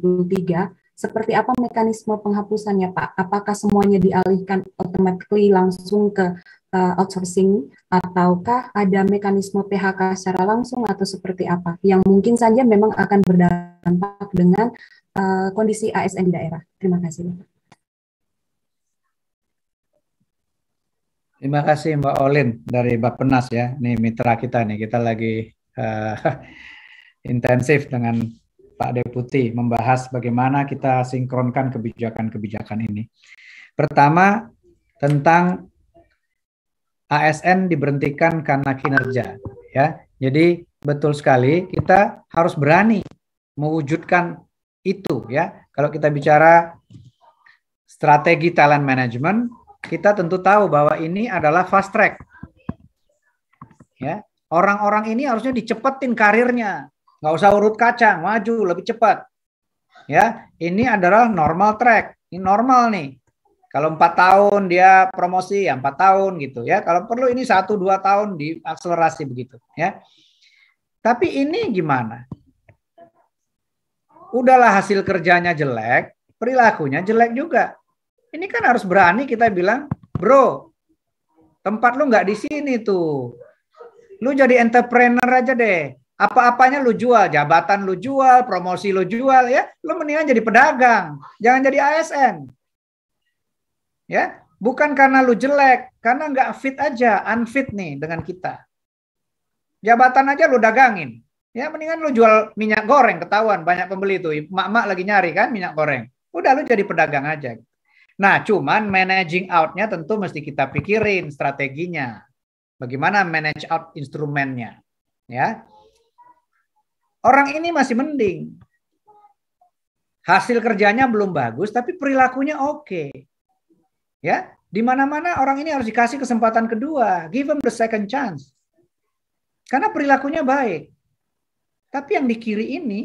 seperti apa mekanisme penghapusannya Pak apakah semuanya dialihkan otomatis langsung ke uh, outsourcing ataukah ada mekanisme PHK secara langsung atau seperti apa yang mungkin saja memang akan berdampak dengan uh, kondisi ASN di daerah. Terima kasih. Terima kasih Mbak Olin dari Mbak Penas ya. Ini mitra kita nih. Kita lagi uh, intensif dengan Pak Deputi membahas bagaimana kita sinkronkan kebijakan-kebijakan ini. Pertama tentang ASN diberhentikan karena kinerja ya. Jadi betul sekali kita harus berani mewujudkan itu ya. Kalau kita bicara strategi talent management, kita tentu tahu bahwa ini adalah fast track. Ya, orang-orang ini harusnya dicepetin karirnya. Nggak usah urut kacang, maju lebih cepat. Ya, ini adalah normal track. Ini normal nih. Kalau empat tahun dia promosi ya empat tahun gitu ya. Kalau perlu ini satu dua tahun diakselerasi begitu ya. Tapi ini gimana? Udahlah hasil kerjanya jelek, perilakunya jelek juga. Ini kan harus berani kita bilang, bro, tempat lu nggak di sini tuh. Lu jadi entrepreneur aja deh. Apa-apanya lu jual, jabatan lu jual, promosi lu jual ya. Lu mendingan jadi pedagang, jangan jadi ASN Ya, bukan karena lu jelek, karena nggak fit aja, unfit nih dengan kita. Jabatan aja lu dagangin. Ya, mendingan lu jual minyak goreng ketahuan banyak pembeli tuh. Mak-mak lagi nyari kan minyak goreng. Udah lu jadi pedagang aja. Nah, cuman managing outnya tentu mesti kita pikirin strateginya. Bagaimana manage out instrumennya, ya. Orang ini masih mending. Hasil kerjanya belum bagus tapi perilakunya oke. Okay Ya, di mana-mana orang ini harus dikasih kesempatan kedua, give them the second chance. Karena perilakunya baik. Tapi yang di kiri ini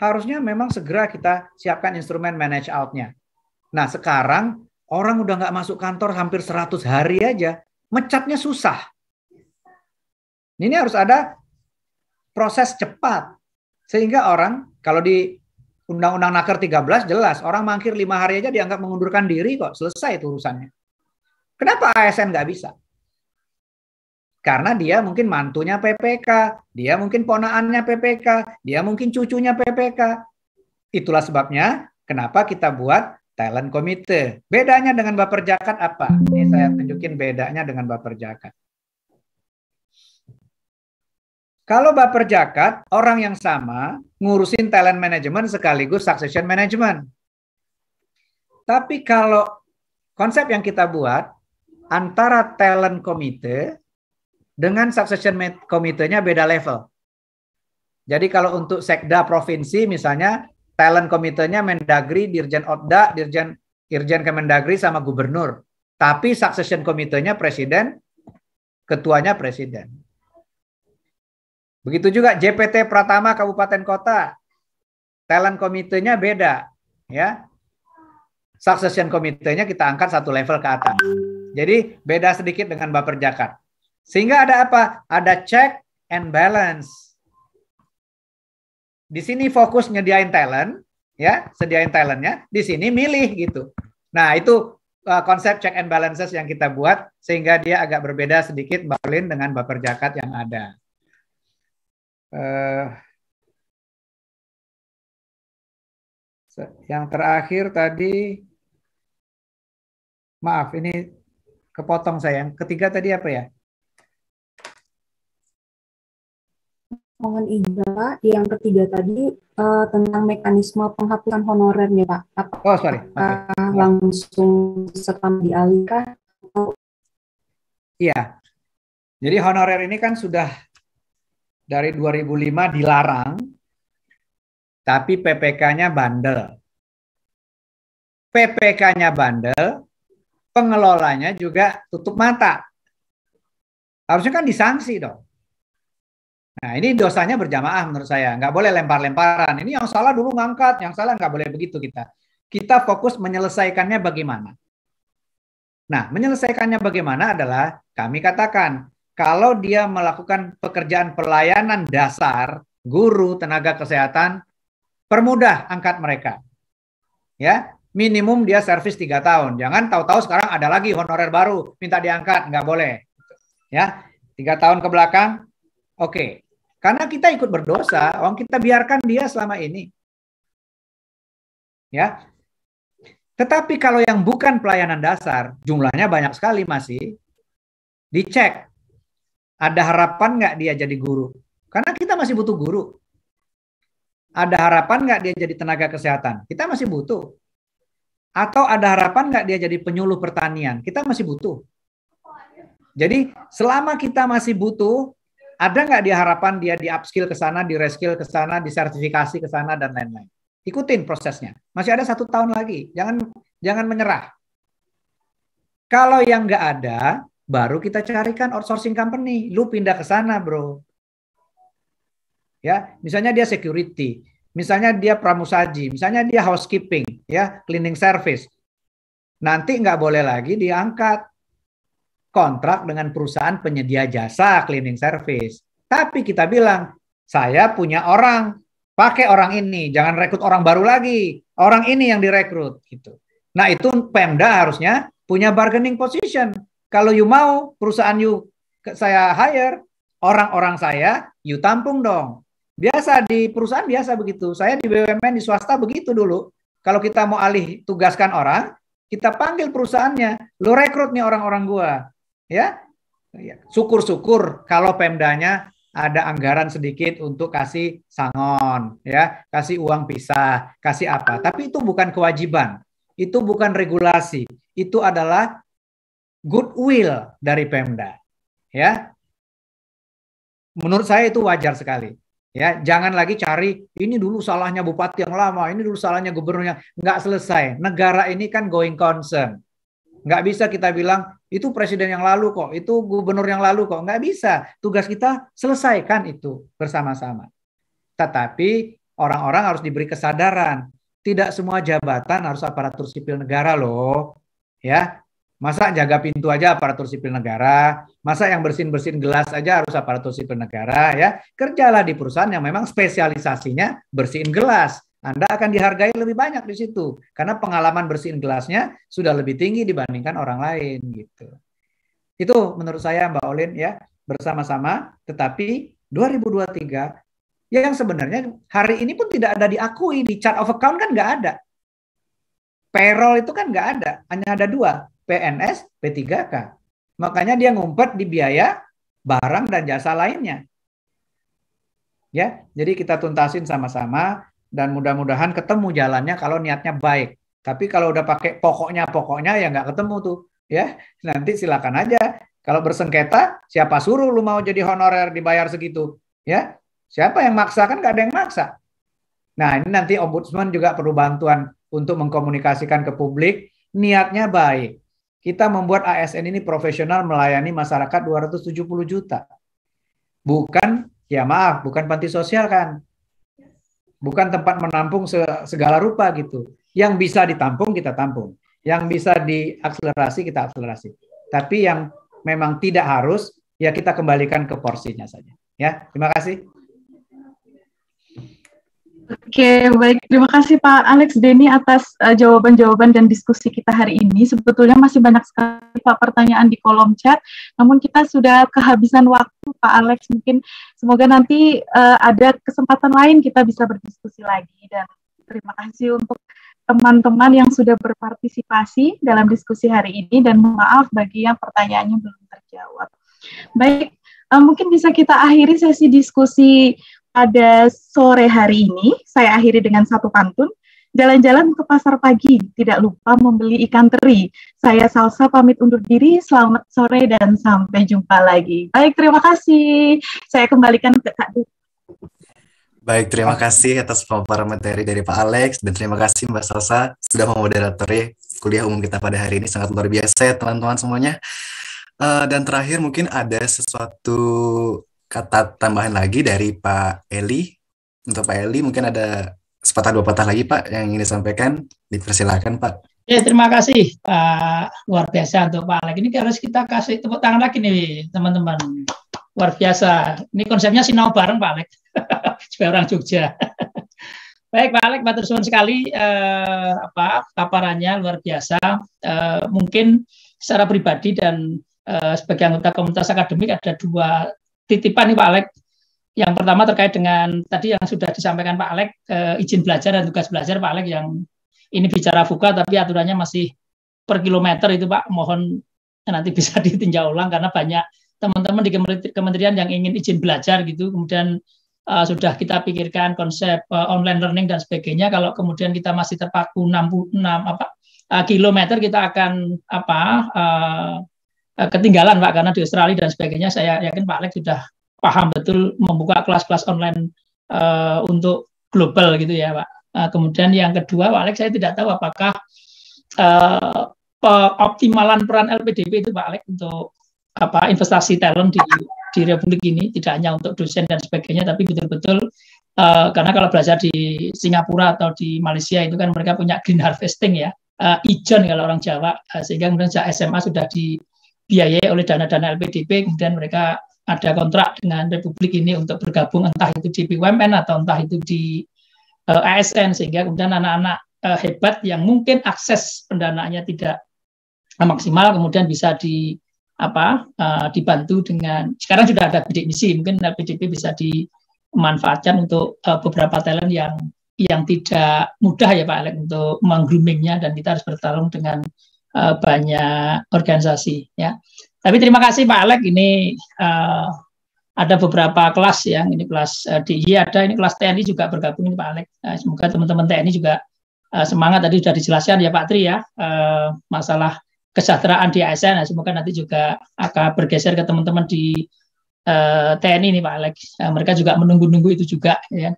harusnya memang segera kita siapkan instrumen manage out-nya. Nah sekarang orang udah nggak masuk kantor hampir 100 hari aja, mecatnya susah. Ini harus ada proses cepat. Sehingga orang, kalau di Undang-Undang Naker 13 jelas, orang mangkir lima hari aja dianggap mengundurkan diri kok, selesai itu urusannya. Kenapa ASN nggak bisa? Karena dia mungkin mantunya PPK, dia mungkin ponaannya PPK, dia mungkin cucunya PPK. Itulah sebabnya kenapa kita buat talent komite. Bedanya dengan Baper apa? Ini saya tunjukin bedanya dengan Baper kalau baper jakat, orang yang sama ngurusin talent management sekaligus succession management. Tapi kalau konsep yang kita buat antara talent komite dengan succession komitenya beda level. Jadi kalau untuk sekda provinsi misalnya talent komitenya Mendagri, Dirjen Otda, Dirjen irjen Kemendagri sama gubernur. Tapi succession komitenya presiden, ketuanya presiden. Begitu juga JPT Pratama Kabupaten Kota. Talent komitenya beda, ya. Succession komitenya kita angkat satu level ke atas. Jadi beda sedikit dengan Baper Jakarta. Sehingga ada apa? Ada check and balance. Di sini fokus nyediain talent, ya, sediain talentnya. Di sini milih gitu. Nah itu uh, konsep check and balances yang kita buat sehingga dia agak berbeda sedikit Mbak dengan Baper Jakarta yang ada. Eh, yang terakhir tadi maaf ini kepotong saya. Yang ketiga tadi apa ya? Mohon izin Pak, yang ketiga tadi uh, tentang mekanisme penghapusan honorer ya Pak. Apa oh sorry. Okay. Langsung setelah dialihkan? Iya. Jadi honorer ini kan sudah dari 2005 dilarang, tapi PPK-nya bandel. PPK-nya bandel, pengelolanya juga tutup mata. Harusnya kan disanksi dong. Nah ini dosanya berjamaah menurut saya. Nggak boleh lempar-lemparan. Ini yang salah dulu ngangkat, yang salah nggak boleh begitu kita. Kita fokus menyelesaikannya bagaimana. Nah, menyelesaikannya bagaimana adalah kami katakan kalau dia melakukan pekerjaan pelayanan dasar, guru, tenaga kesehatan, permudah angkat mereka. Ya, minimum dia servis tiga tahun. Jangan tahu-tahu sekarang ada lagi honorer baru minta diangkat, nggak boleh. Ya, tiga tahun ke belakang, oke. Karena kita ikut berdosa, orang kita biarkan dia selama ini. Ya, tetapi kalau yang bukan pelayanan dasar, jumlahnya banyak sekali masih dicek ada harapan nggak dia jadi guru? Karena kita masih butuh guru. Ada harapan nggak dia jadi tenaga kesehatan? Kita masih butuh. Atau ada harapan nggak dia jadi penyuluh pertanian? Kita masih butuh. Jadi selama kita masih butuh, ada nggak dia harapan dia di upskill ke sana, di reskill ke sana, disertifikasi ke sana dan lain-lain. Ikutin prosesnya. Masih ada satu tahun lagi. Jangan jangan menyerah. Kalau yang nggak ada, baru kita carikan outsourcing company. Lu pindah ke sana, bro. Ya, misalnya dia security, misalnya dia pramusaji, misalnya dia housekeeping, ya cleaning service. Nanti nggak boleh lagi diangkat kontrak dengan perusahaan penyedia jasa cleaning service. Tapi kita bilang, saya punya orang, pakai orang ini, jangan rekrut orang baru lagi. Orang ini yang direkrut gitu. Nah, itu Pemda harusnya punya bargaining position kalau you mau perusahaan you saya hire orang-orang saya, you tampung dong. Biasa di perusahaan biasa begitu. Saya di BUMN di swasta begitu dulu. Kalau kita mau alih tugaskan orang, kita panggil perusahaannya, lo rekrut nih orang-orang gua. Ya? ya? Syukur-syukur kalau Pemdanya ada anggaran sedikit untuk kasih sangon, ya, kasih uang pisah, kasih apa. Tapi itu bukan kewajiban, itu bukan regulasi, itu adalah goodwill dari Pemda. Ya. Menurut saya itu wajar sekali. Ya, jangan lagi cari ini dulu salahnya bupati yang lama, ini dulu salahnya gubernur yang nggak selesai. Negara ini kan going concern. Nggak bisa kita bilang itu presiden yang lalu kok, itu gubernur yang lalu kok, nggak bisa. Tugas kita selesaikan itu bersama-sama. Tetapi orang-orang harus diberi kesadaran, tidak semua jabatan harus aparatur sipil negara loh. Ya, Masa jaga pintu aja aparatur sipil negara, masa yang bersin-bersin gelas aja harus aparatur sipil negara ya. Kerjalah di perusahaan yang memang spesialisasinya bersihin gelas. Anda akan dihargai lebih banyak di situ karena pengalaman bersihin gelasnya sudah lebih tinggi dibandingkan orang lain gitu. Itu menurut saya Mbak Olin ya bersama-sama tetapi 2023 yang sebenarnya hari ini pun tidak ada diakui di chart of account kan nggak ada. Payroll itu kan nggak ada, hanya ada dua, PNS, P3K. Makanya dia ngumpet di biaya barang dan jasa lainnya. Ya, jadi kita tuntasin sama-sama dan mudah-mudahan ketemu jalannya kalau niatnya baik. Tapi kalau udah pakai pokoknya pokoknya ya nggak ketemu tuh, ya. Nanti silakan aja. Kalau bersengketa, siapa suruh lu mau jadi honorer dibayar segitu, ya? Siapa yang maksa kan nggak ada yang maksa. Nah ini nanti ombudsman juga perlu bantuan untuk mengkomunikasikan ke publik niatnya baik. Kita membuat ASN ini profesional melayani masyarakat 270 juta. Bukan, ya maaf, bukan panti sosial kan. Bukan tempat menampung segala rupa gitu. Yang bisa ditampung, kita tampung. Yang bisa diakselerasi, kita akselerasi. Tapi yang memang tidak harus, ya kita kembalikan ke porsinya saja. Ya, terima kasih. Oke, baik. Terima kasih Pak Alex Denny atas eh, jawaban-jawaban uh, dan diskusi kita hari ini. Sebetulnya masih banyak sekali Pak pertanyaan di kolom chat, namun kita sudah kehabisan waktu Pak Alex. Mungkin semoga nanti uh, ada kesempatan lain kita bisa berdiskusi lagi dan terima kasih untuk teman-teman yang sudah berpartisipasi dalam diskusi hari ini dan maaf bagi yang pertanyaannya belum terjawab. Baik, eh, mungkin bisa kita akhiri sesi diskusi pada sore hari ini, saya akhiri dengan satu pantun. Jalan-jalan ke pasar pagi, tidak lupa membeli ikan teri. Saya Salsa pamit undur diri, selamat sore dan sampai jumpa lagi. Baik, terima kasih. Saya kembalikan ke Kak Duta. Baik, terima kasih atas paparan materi dari Pak Alex dan terima kasih Mbak Salsa sudah memoderatori kuliah umum kita pada hari ini sangat luar biasa ya teman-teman semuanya. Uh, dan terakhir mungkin ada sesuatu kata tambahan lagi dari Pak Eli. Untuk Pak Eli mungkin ada sepatah dua patah lagi Pak yang ingin disampaikan. Dipersilakan Pak. Ya terima kasih Pak luar biasa untuk Pak Alek. Ini harus kita kasih tepuk tangan lagi nih teman-teman. Luar biasa. Ini konsepnya sinau bareng Pak Alek. Supaya orang Jogja. Baik Pak Alek, Pak Tersun sekali eh, apa paparannya luar biasa. Eh, mungkin secara pribadi dan eh, sebagai anggota komunitas akademik ada dua titipan nih Pak Alek. Yang pertama terkait dengan tadi yang sudah disampaikan Pak Alek eh, izin belajar dan tugas belajar Pak Alek yang ini bicara fuka tapi aturannya masih per kilometer itu Pak. Mohon nanti bisa ditinjau ulang karena banyak teman-teman di kementerian yang ingin izin belajar gitu kemudian eh, sudah kita pikirkan konsep eh, online learning dan sebagainya kalau kemudian kita masih terpaku 66 apa eh, kilometer kita akan apa Eh, ketinggalan Pak karena di Australia dan sebagainya saya yakin Pak Alex sudah paham betul membuka kelas-kelas online uh, untuk global gitu ya Pak. Uh, kemudian yang kedua Pak Alex saya tidak tahu apakah uh, optimalan peran LPDP itu Pak Alex untuk apa investasi talent di di Republik ini tidak hanya untuk dosen dan sebagainya tapi betul-betul uh, karena kalau belajar di Singapura atau di Malaysia itu kan mereka punya green harvesting ya uh, ijon kalau orang Jawa uh, sehingga kemudian SMA sudah di dibiayai oleh dana-dana LPDP, kemudian mereka ada kontrak dengan Republik ini untuk bergabung entah itu di BUMN atau entah itu di uh, eh, ASN sehingga kemudian anak-anak uh, hebat yang mungkin akses pendanaannya tidak maksimal kemudian bisa di apa uh, dibantu dengan sekarang sudah ada bidik misi mungkin LPDP bisa dimanfaatkan untuk uh, beberapa talent yang yang tidak mudah ya Pak Alek untuk menggroomingnya dan kita harus bertarung dengan uh, banyak organisasi ya. Tapi terima kasih Pak Alek ini uh, ada beberapa kelas yang ini kelas uh, eh, DI ada ini kelas TNI juga bergabung ini Pak Alek. Uh, semoga teman-teman TNI juga uh, semangat tadi sudah dijelaskan ya Pak Tri ya uh, masalah kesejahteraan di ASN. Nah, semoga nanti juga akan bergeser ke teman-teman di uh, TNI ini Pak Alek. Uh, mereka juga menunggu-nunggu itu juga ya.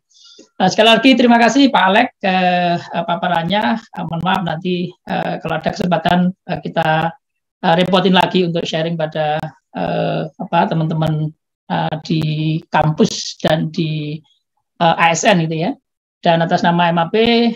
Eh, sekali lagi terima kasih Pak Alek eh, eh paparannya. Eh, mohon maaf nanti eh, kalau ada kesempatan eh, kita eh, repotin lagi untuk sharing pada eh, apa teman-teman eh, di kampus dan di eh, ASN gitu ya. Dan atas nama MAP, eh,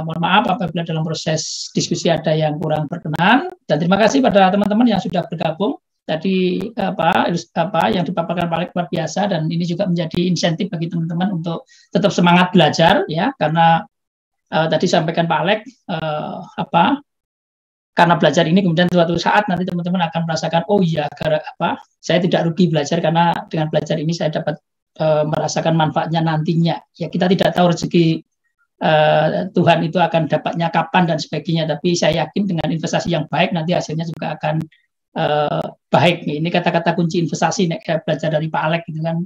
mohon maaf apabila dalam proses diskusi ada yang kurang berkenan. Dan terima kasih pada teman-teman yang sudah bergabung tadi apa apa yang dipaparkan paling luar biasa dan ini juga menjadi insentif bagi teman-teman untuk tetap semangat belajar ya karena uh, tadi sampaikan Pak Alek uh, apa karena belajar ini kemudian suatu saat nanti teman-teman akan merasakan oh iya karena apa saya tidak rugi belajar karena dengan belajar ini saya dapat uh, merasakan manfaatnya nantinya ya kita tidak tahu rezeki uh, Tuhan itu akan dapatnya kapan dan sebagainya tapi saya yakin dengan investasi yang baik nanti hasilnya juga akan Eh, baik. Ini kata-kata kunci investasi nek saya belajar dari Pak Alek gitu kan.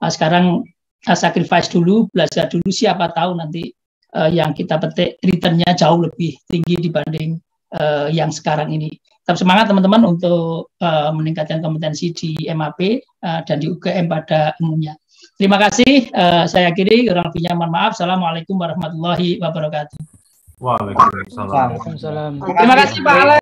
uh, sekarang eh, sacrifice dulu, belajar dulu siapa tahu nanti uh, yang kita petik returnnya jauh lebih tinggi dibanding uh, yang sekarang ini. Tetap semangat teman-teman untuk uh, meningkatkan kompetensi di MAP uh, dan di UGM pada umumnya. Terima kasih. Uh, saya kiri kurang lebihnya mohon maaf. Assalamualaikum warahmatullahi wabarakatuh. Waalaikumsalam. Waalaikumsalam. Terima kasih Pak Alek